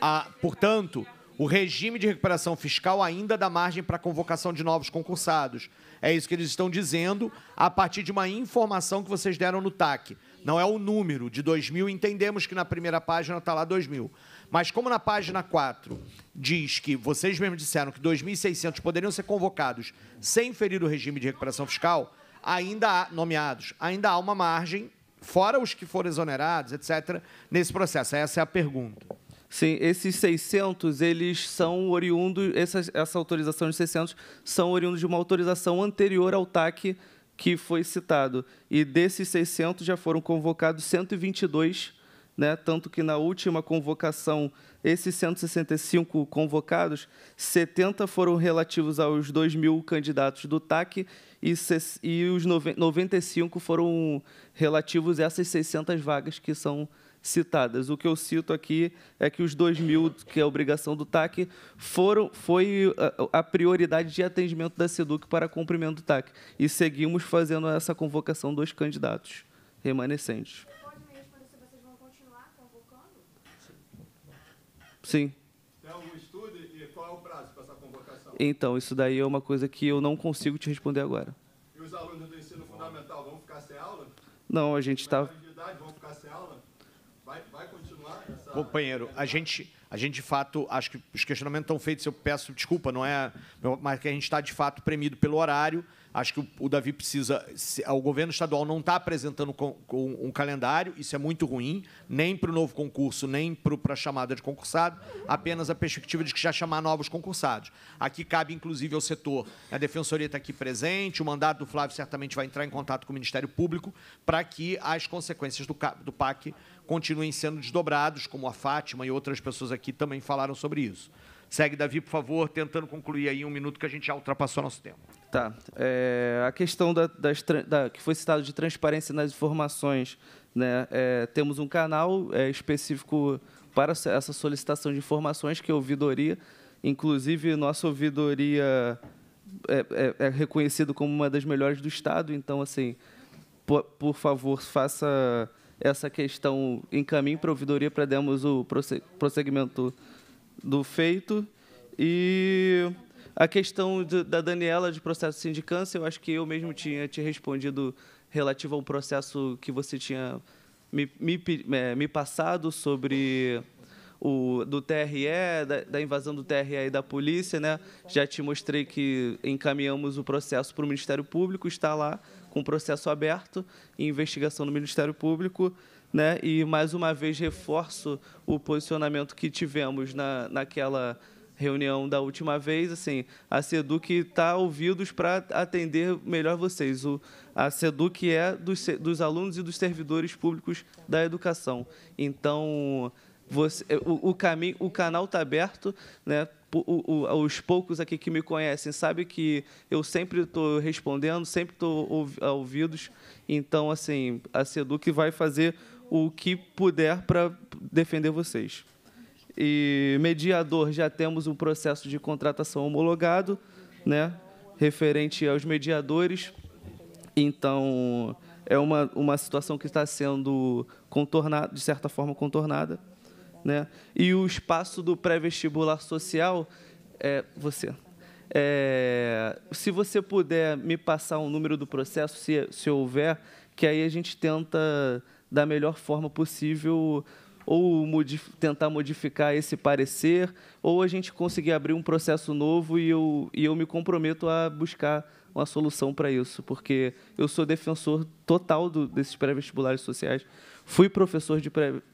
Ah, portanto, o regime de recuperação fiscal ainda dá margem para a convocação de novos concursados. É isso que eles estão dizendo a partir de uma informação que vocês deram no TAC. Não é o número de 2.000, mil, entendemos que na primeira página está lá 2 mil. Mas como na página 4 diz que vocês mesmos disseram que 2.600 poderiam ser convocados sem ferir o regime de recuperação fiscal, ainda há, nomeados, ainda há uma margem, fora os que foram exonerados, etc., nesse processo. Essa é a pergunta. Sim, esses 600, eles são oriundos, essa, essa autorização de 600 são oriundos de uma autorização anterior ao TAC que foi citado. E desses 600 já foram convocados 122 né? tanto que na última convocação, esses 165 convocados, 70 foram relativos aos 2 mil candidatos do TAC e, e os 95 foram relativos a essas 600 vagas que são citadas. O que eu cito aqui é que os 2 mil, que é a obrigação do TAC, foram, foi a, a prioridade de atendimento da SEDUC para cumprimento do TAC. E seguimos fazendo essa convocação dos candidatos remanescentes. Sim. Tem algum estudo e qual é o prazo para essa convocação? Então, isso daí é uma coisa que eu não consigo te responder agora. E os alunos do ensino fundamental vão ficar sem aula? Não, a gente está... Companheiro, a gente... A gente, de fato, acho que os questionamentos estão feitos, eu peço desculpa, não é. Mas que a gente está, de fato, premido pelo horário. Acho que o, o Davi precisa. Se, o governo estadual não está apresentando com, com um calendário, isso é muito ruim, nem para o novo concurso, nem para a chamada de concursado, apenas a perspectiva de que já chamar novos concursados. Aqui cabe, inclusive, ao setor. A defensoria está aqui presente, o mandato do Flávio certamente vai entrar em contato com o Ministério Público para que as consequências do, do PAC continuem sendo desdobrados, como a Fátima e outras pessoas aqui também falaram sobre isso. Segue, Davi, por favor, tentando concluir aí um minuto que a gente já ultrapassou nosso tempo. Tá. É, a questão da, da, que foi citada de transparência nas informações, né? É, temos um canal é, específico para essa solicitação de informações, que é a ouvidoria. Inclusive, nossa ouvidoria é, é, é, reconhecido como uma das melhores do Estado, então, assim, por, por favor, faça essa questão, encaminhe para a ouvidoria para darmos o prosseguimento do feito. E a questão de, da Daniela de processo assim de sindicância, eu acho que eu mesmo tinha te respondido relativo ao processo que você tinha me, me, é, me passado sobre o, do TRE, da, da, invasão do TRE e da polícia, né? Já te mostrei que encaminhamos o processo para o Ministério Público, está lá com o processo aberto em investigação no Ministério Público. Né? E, mais uma vez, reforço o posicionamento que tivemos na, naquela reunião da última vez, assim, a Seduc está ouvidos para atender melhor vocês. O, a Seduc é dos, dos alunos e dos servidores públicos da educação. Então, você, o, o, caminho, o canal está aberto, né? O, o, os poucos aqui que me conhecem sabem que eu sempre estou respondendo, sempre estou ouvidos. Então, assim, a Seduc vai fazer o que puder para defender vocês. E mediador, já temos um processo de contratação homologado, né, referente aos mediadores. Então, é uma, uma situação que está sendo contornada, de certa forma contornada. Né? E o espaço do pré-vestibular social é você. É, se você puder me passar um número do processo, se, se houver, que aí a gente tenta da melhor forma possível ou modif tentar modificar esse parecer, ou a gente conseguir abrir um processo novo e eu, e eu me comprometo a buscar uma solução para isso, porque eu sou defensor total do, desses pré-vestibulares sociais. Fui professor de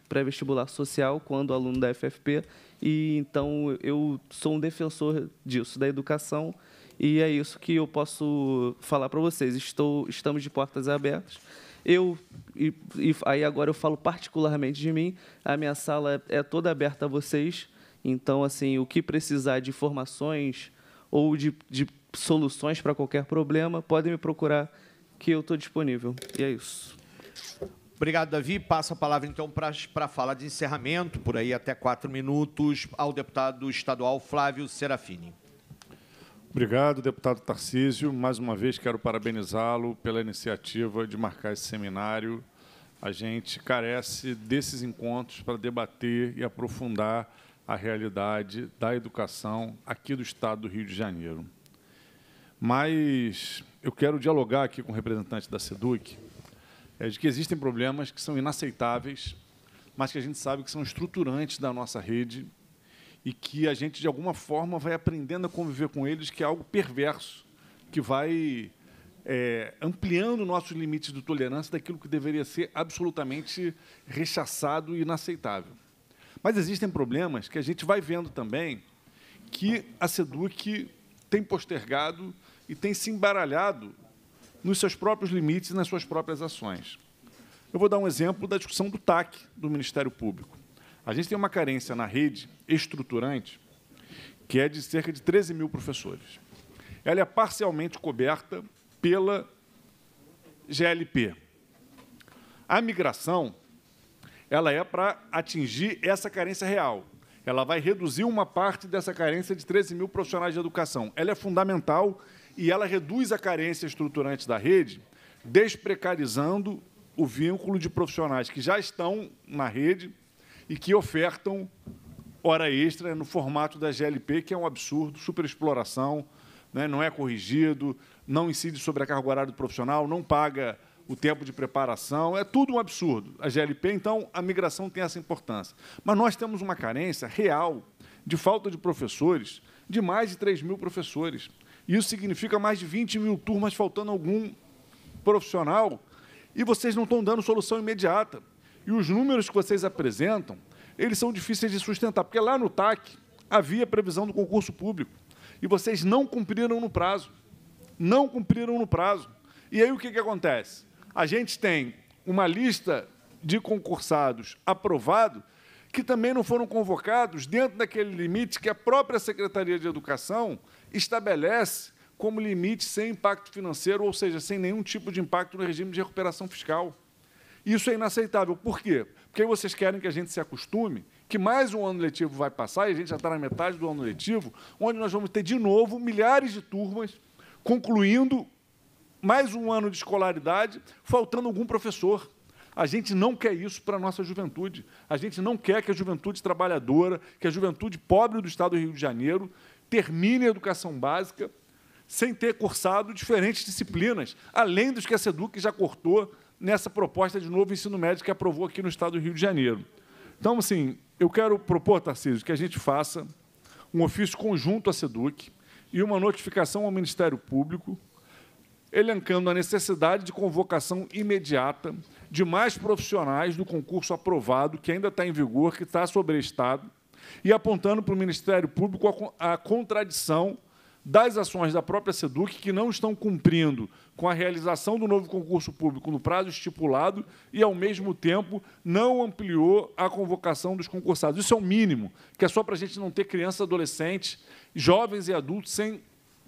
pré-vestibular pré social quando aluno da FFP, e então eu sou um defensor disso, da educação, e é isso que eu posso falar para vocês. Estou, estamos de portas abertas eu e, e, aí agora eu falo particularmente de mim, a minha sala é toda aberta a vocês. Então, assim, o que precisar de informações ou de, de soluções para qualquer problema, podem me procurar, que eu estou disponível. E é isso. Obrigado, Davi. Passa a palavra, então, para a fala de encerramento, por aí até quatro minutos, ao deputado estadual Flávio Serafini. Obrigado, deputado Tarcísio. Mais uma vez quero parabenizá-lo pela iniciativa de marcar esse seminário. A gente carece desses encontros para debater e aprofundar a realidade da educação aqui do Estado do Rio de Janeiro. Mas eu quero dialogar aqui com o representante da SEDUC é, de que existem problemas que são inaceitáveis, mas que a gente sabe que são estruturantes da nossa rede e que a gente, de alguma forma, vai aprendendo a conviver com eles, que é algo perverso, que vai é, ampliando nossos limites de tolerância daquilo que deveria ser absolutamente rechaçado e inaceitável. Mas existem problemas que a gente vai vendo também que a SEDUC tem postergado e tem se embaralhado nos seus próprios limites e nas suas próprias ações. Eu vou dar um exemplo da discussão do TAC, do Ministério Público. A gente tem uma carência na rede estruturante, que é de cerca de 13 mil professores. Ela é parcialmente coberta pela GLP. A migração ela é para atingir essa carência real. Ela vai reduzir uma parte dessa carência de 13 mil profissionais de educação. Ela é fundamental e ela reduz a carência estruturante da rede, desprecarizando o vínculo de profissionais que já estão na rede e que ofertam hora extra no formato da GLP, que é um absurdo, superexploração, né? não é corrigido, não incide sobre a carga horária do profissional, não paga o tempo de preparação, é tudo um absurdo. A GLP, então, a migração tem essa importância. Mas nós temos uma carência real de falta de professores, de mais de 3 mil professores. Isso significa mais de 20 mil turmas faltando algum profissional, e vocês não estão dando solução imediata. E os números que vocês apresentam, eles são difíceis de sustentar, porque lá no TAC havia previsão do concurso público e vocês não cumpriram no prazo. Não cumpriram no prazo. E aí o que, que acontece? A gente tem uma lista de concursados aprovado que também não foram convocados dentro daquele limite que a própria Secretaria de Educação estabelece como limite sem impacto financeiro, ou seja, sem nenhum tipo de impacto no regime de recuperação fiscal. Isso é inaceitável. Por quê? Porque vocês querem que a gente se acostume que mais um ano letivo vai passar, e a gente já está na metade do ano letivo, onde nós vamos ter de novo milhares de turmas concluindo mais um ano de escolaridade, faltando algum professor. A gente não quer isso para a nossa juventude. A gente não quer que a juventude trabalhadora, que a juventude pobre do Estado do Rio de Janeiro, termine a educação básica sem ter cursado diferentes disciplinas, além dos que a SEDUC já cortou nessa proposta de novo ensino médio que aprovou aqui no Estado do Rio de Janeiro. Então, assim, eu quero propor, Tarcísio, que a gente faça um ofício conjunto à SEDUC e uma notificação ao Ministério Público, elencando a necessidade de convocação imediata de mais profissionais do concurso aprovado, que ainda está em vigor, que está sobre estado e apontando para o Ministério Público a, contradição das ações da própria SEDUC que não estão cumprindo com a realização do novo concurso público no prazo estipulado e, ao mesmo tempo, não ampliou a convocação dos concursados. Isso é o mínimo, que é só para a gente não ter crianças, adolescentes, jovens e adultos sem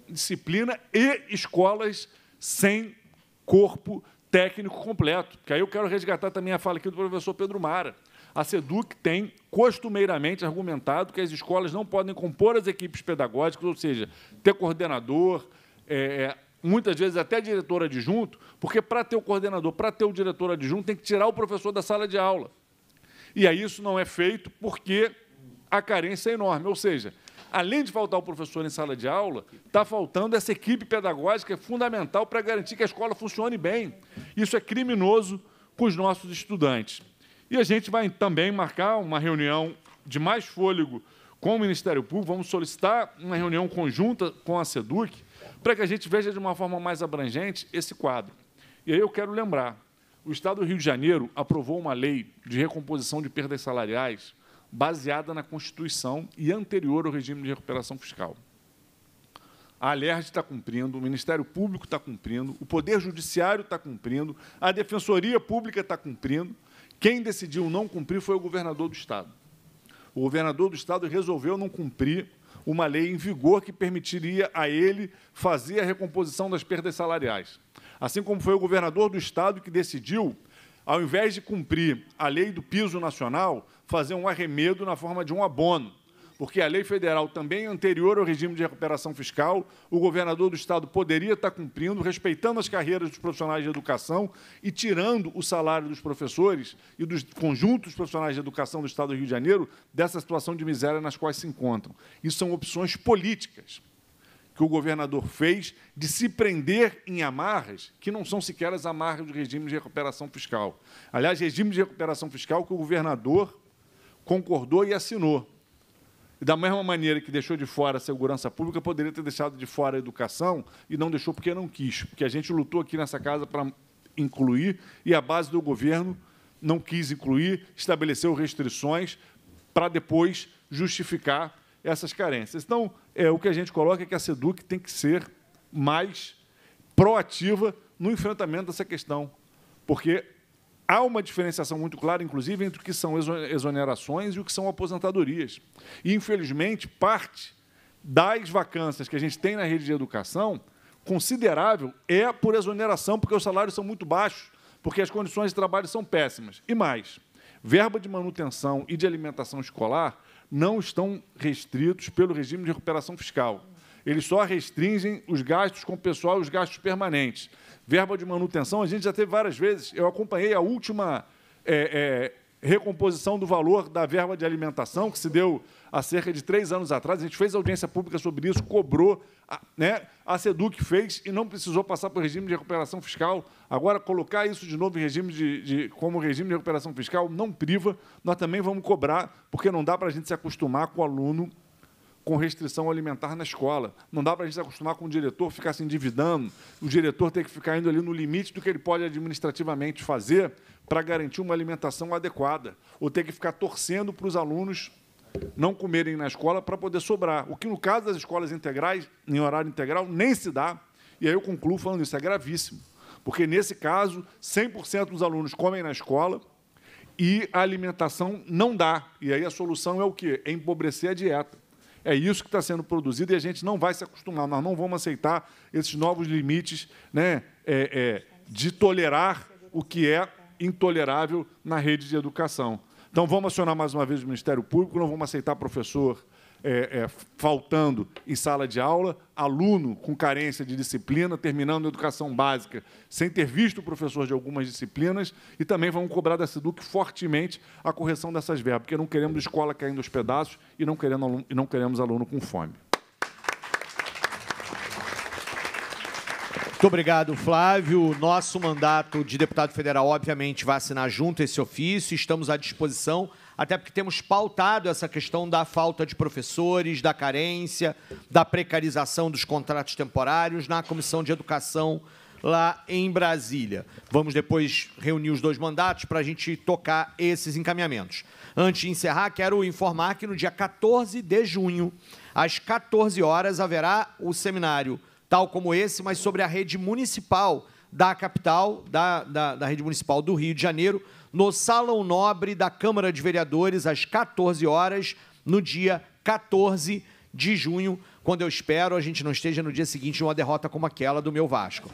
disciplina e escolas sem corpo técnico completo. porque aí eu quero resgatar também a fala aqui do professor Pedro Mara a SEDUC tem costumeiramente argumentado que as escolas não podem compor as equipes pedagógicas, ou seja, ter coordenador, é, é, muitas vezes até diretor adjunto, porque para ter o coordenador, para ter o diretor adjunto, tem que tirar o professor da sala de aula. E aí isso não é feito porque a carência é enorme. Ou seja, além de faltar o professor em sala de aula, está faltando essa equipe pedagógica fundamental para garantir que a escola funcione bem. Isso é criminoso com os nossos estudantes. E a gente vai também marcar uma reunião de mais fôlego com o Ministério Público, vamos solicitar uma reunião conjunta com a SEDUC, para que a gente veja de uma forma mais abrangente esse quadro. E aí eu quero lembrar, o Estado do Rio de Janeiro aprovou uma lei de recomposição de perdas salariais baseada na Constituição e anterior ao regime de recuperação fiscal. A Alerj está cumprindo, o Ministério Público está cumprindo, o Poder Judiciário está cumprindo, a Defensoria Pública está cumprindo. Quem decidiu não cumprir foi o governador do Estado. O governador do Estado resolveu não cumprir uma lei em vigor que permitiria a ele fazer a recomposição das perdas salariais. Assim como foi o governador do Estado que decidiu, ao invés de cumprir a lei do piso nacional, fazer um arremedo na forma de um abono porque a lei federal também anterior ao regime de recuperação fiscal, o governador do Estado poderia estar tá cumprindo, respeitando as carreiras dos profissionais de educação e tirando o salário dos professores e dos conjuntos profissionais de educação do Estado do Rio de Janeiro dessa situação de miséria nas quais se encontram. Isso são opções políticas que o governador fez de se prender em amarras que não são sequer as amarras do regime de recuperação fiscal. Aliás, regime de recuperação fiscal que o governador concordou e assinou da mesma maneira que deixou de fora a segurança pública, poderia ter deixado de fora a educação e não deixou porque não quis, porque a gente lutou aqui nessa casa para incluir e a base do governo não quis incluir, estabeleceu restrições para depois justificar essas carências. Então, é, o que a gente coloca é que a SEDUC tem que ser mais proativa no enfrentamento dessa questão, porque há uma diferenciação muito clara, inclusive, entre o que são exonerações e o que são aposentadorias. E, infelizmente, parte das vacâncias que a gente tem na rede de educação, considerável, é por exoneração, porque os salários são muito baixos, porque as condições de trabalho são péssimas. E mais, verba de manutenção e de alimentação escolar não estão restritos pelo regime de recuperação fiscal. Eles só restringem os gastos com o pessoal e os gastos permanentes. Verba de manutenção, a gente já teve várias vezes. Eu acompanhei a última é, é, recomposição do valor da verba de alimentação, que se deu há cerca de três anos atrás. A gente fez audiência pública sobre isso, cobrou, né? a SEDUC fez e não precisou passar por regime de recuperação fiscal. Agora, colocar isso de novo em regime de, de como regime de recuperação fiscal não priva. Nós também vamos cobrar, porque não dá para a gente se acostumar com o aluno com restrição alimentar na escola. Não dá para a gente se acostumar com o diretor ficar se endividando, o diretor ter que ficar indo ali no limite do que ele pode administrativamente fazer para garantir uma alimentação adequada, ou ter que ficar torcendo para os alunos não comerem na escola para poder sobrar. O que, no caso das escolas integrais, em horário integral, nem se dá. E aí eu concluo falando isso, é gravíssimo. Porque, nesse caso, 100% dos alunos comem na escola, e a alimentação não dá. E aí a solução é o quê? É empobrecer a dieta. É isso que está sendo produzido e a gente não vai se acostumar, nós não vamos aceitar esses novos limites né, é, é, de tolerar o que é intolerável na rede de educação. Então, vamos acionar mais uma vez o Ministério Público, não vamos aceitar professor é, é, faltando em sala de aula, aluno com carência de disciplina, terminando a educação básica sem ter visto o professor de algumas disciplinas, e também vamos cobrar da SEDUC fortemente a correção dessas verbas, porque não queremos escola caindo aos pedaços e não, querendo aluno, e não queremos aluno com fome. Muito obrigado, Flávio. Nosso mandato de deputado federal, obviamente, vai assinar junto esse ofício. Estamos à disposição até porque temos pautado essa questão da falta de professores, da carência, da precarização dos contratos temporários na Comissão de Educação lá em Brasília. Vamos depois reunir os dois mandatos para a gente tocar esses encaminhamentos. Antes de encerrar, quero informar que no dia 14 de junho, às 14 horas, haverá o seminário, tal como esse, mas sobre a rede municipal da capital, da, da, da rede municipal do Rio de Janeiro, no Salão Nobre da Câmara de Vereadores, às 14 horas, no dia 14 de junho, quando eu espero a gente não esteja no dia seguinte em uma derrota como aquela do meu Vasco.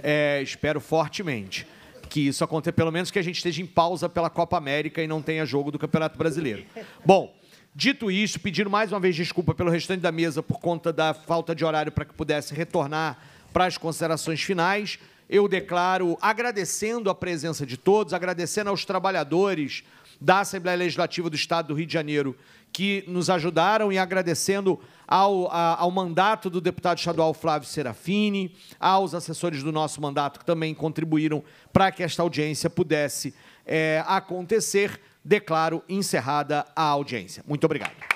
É, espero fortemente que isso aconteça, pelo menos que a gente esteja em pausa pela Copa América e não tenha jogo do Campeonato Brasileiro. Bom, dito isso, pedindo mais uma vez desculpa pelo restante da mesa por conta da falta de horário para que pudesse retornar para as considerações finais eu declaro agradecendo a presença de todos, agradecendo aos trabalhadores da Assembleia Legislativa do Estado do Rio de Janeiro que nos ajudaram e agradecendo ao, a, ao mandato do deputado estadual Flávio Serafini, aos assessores do nosso mandato que também contribuíram para que esta audiência pudesse é, acontecer. Declaro encerrada a audiência. Muito obrigado.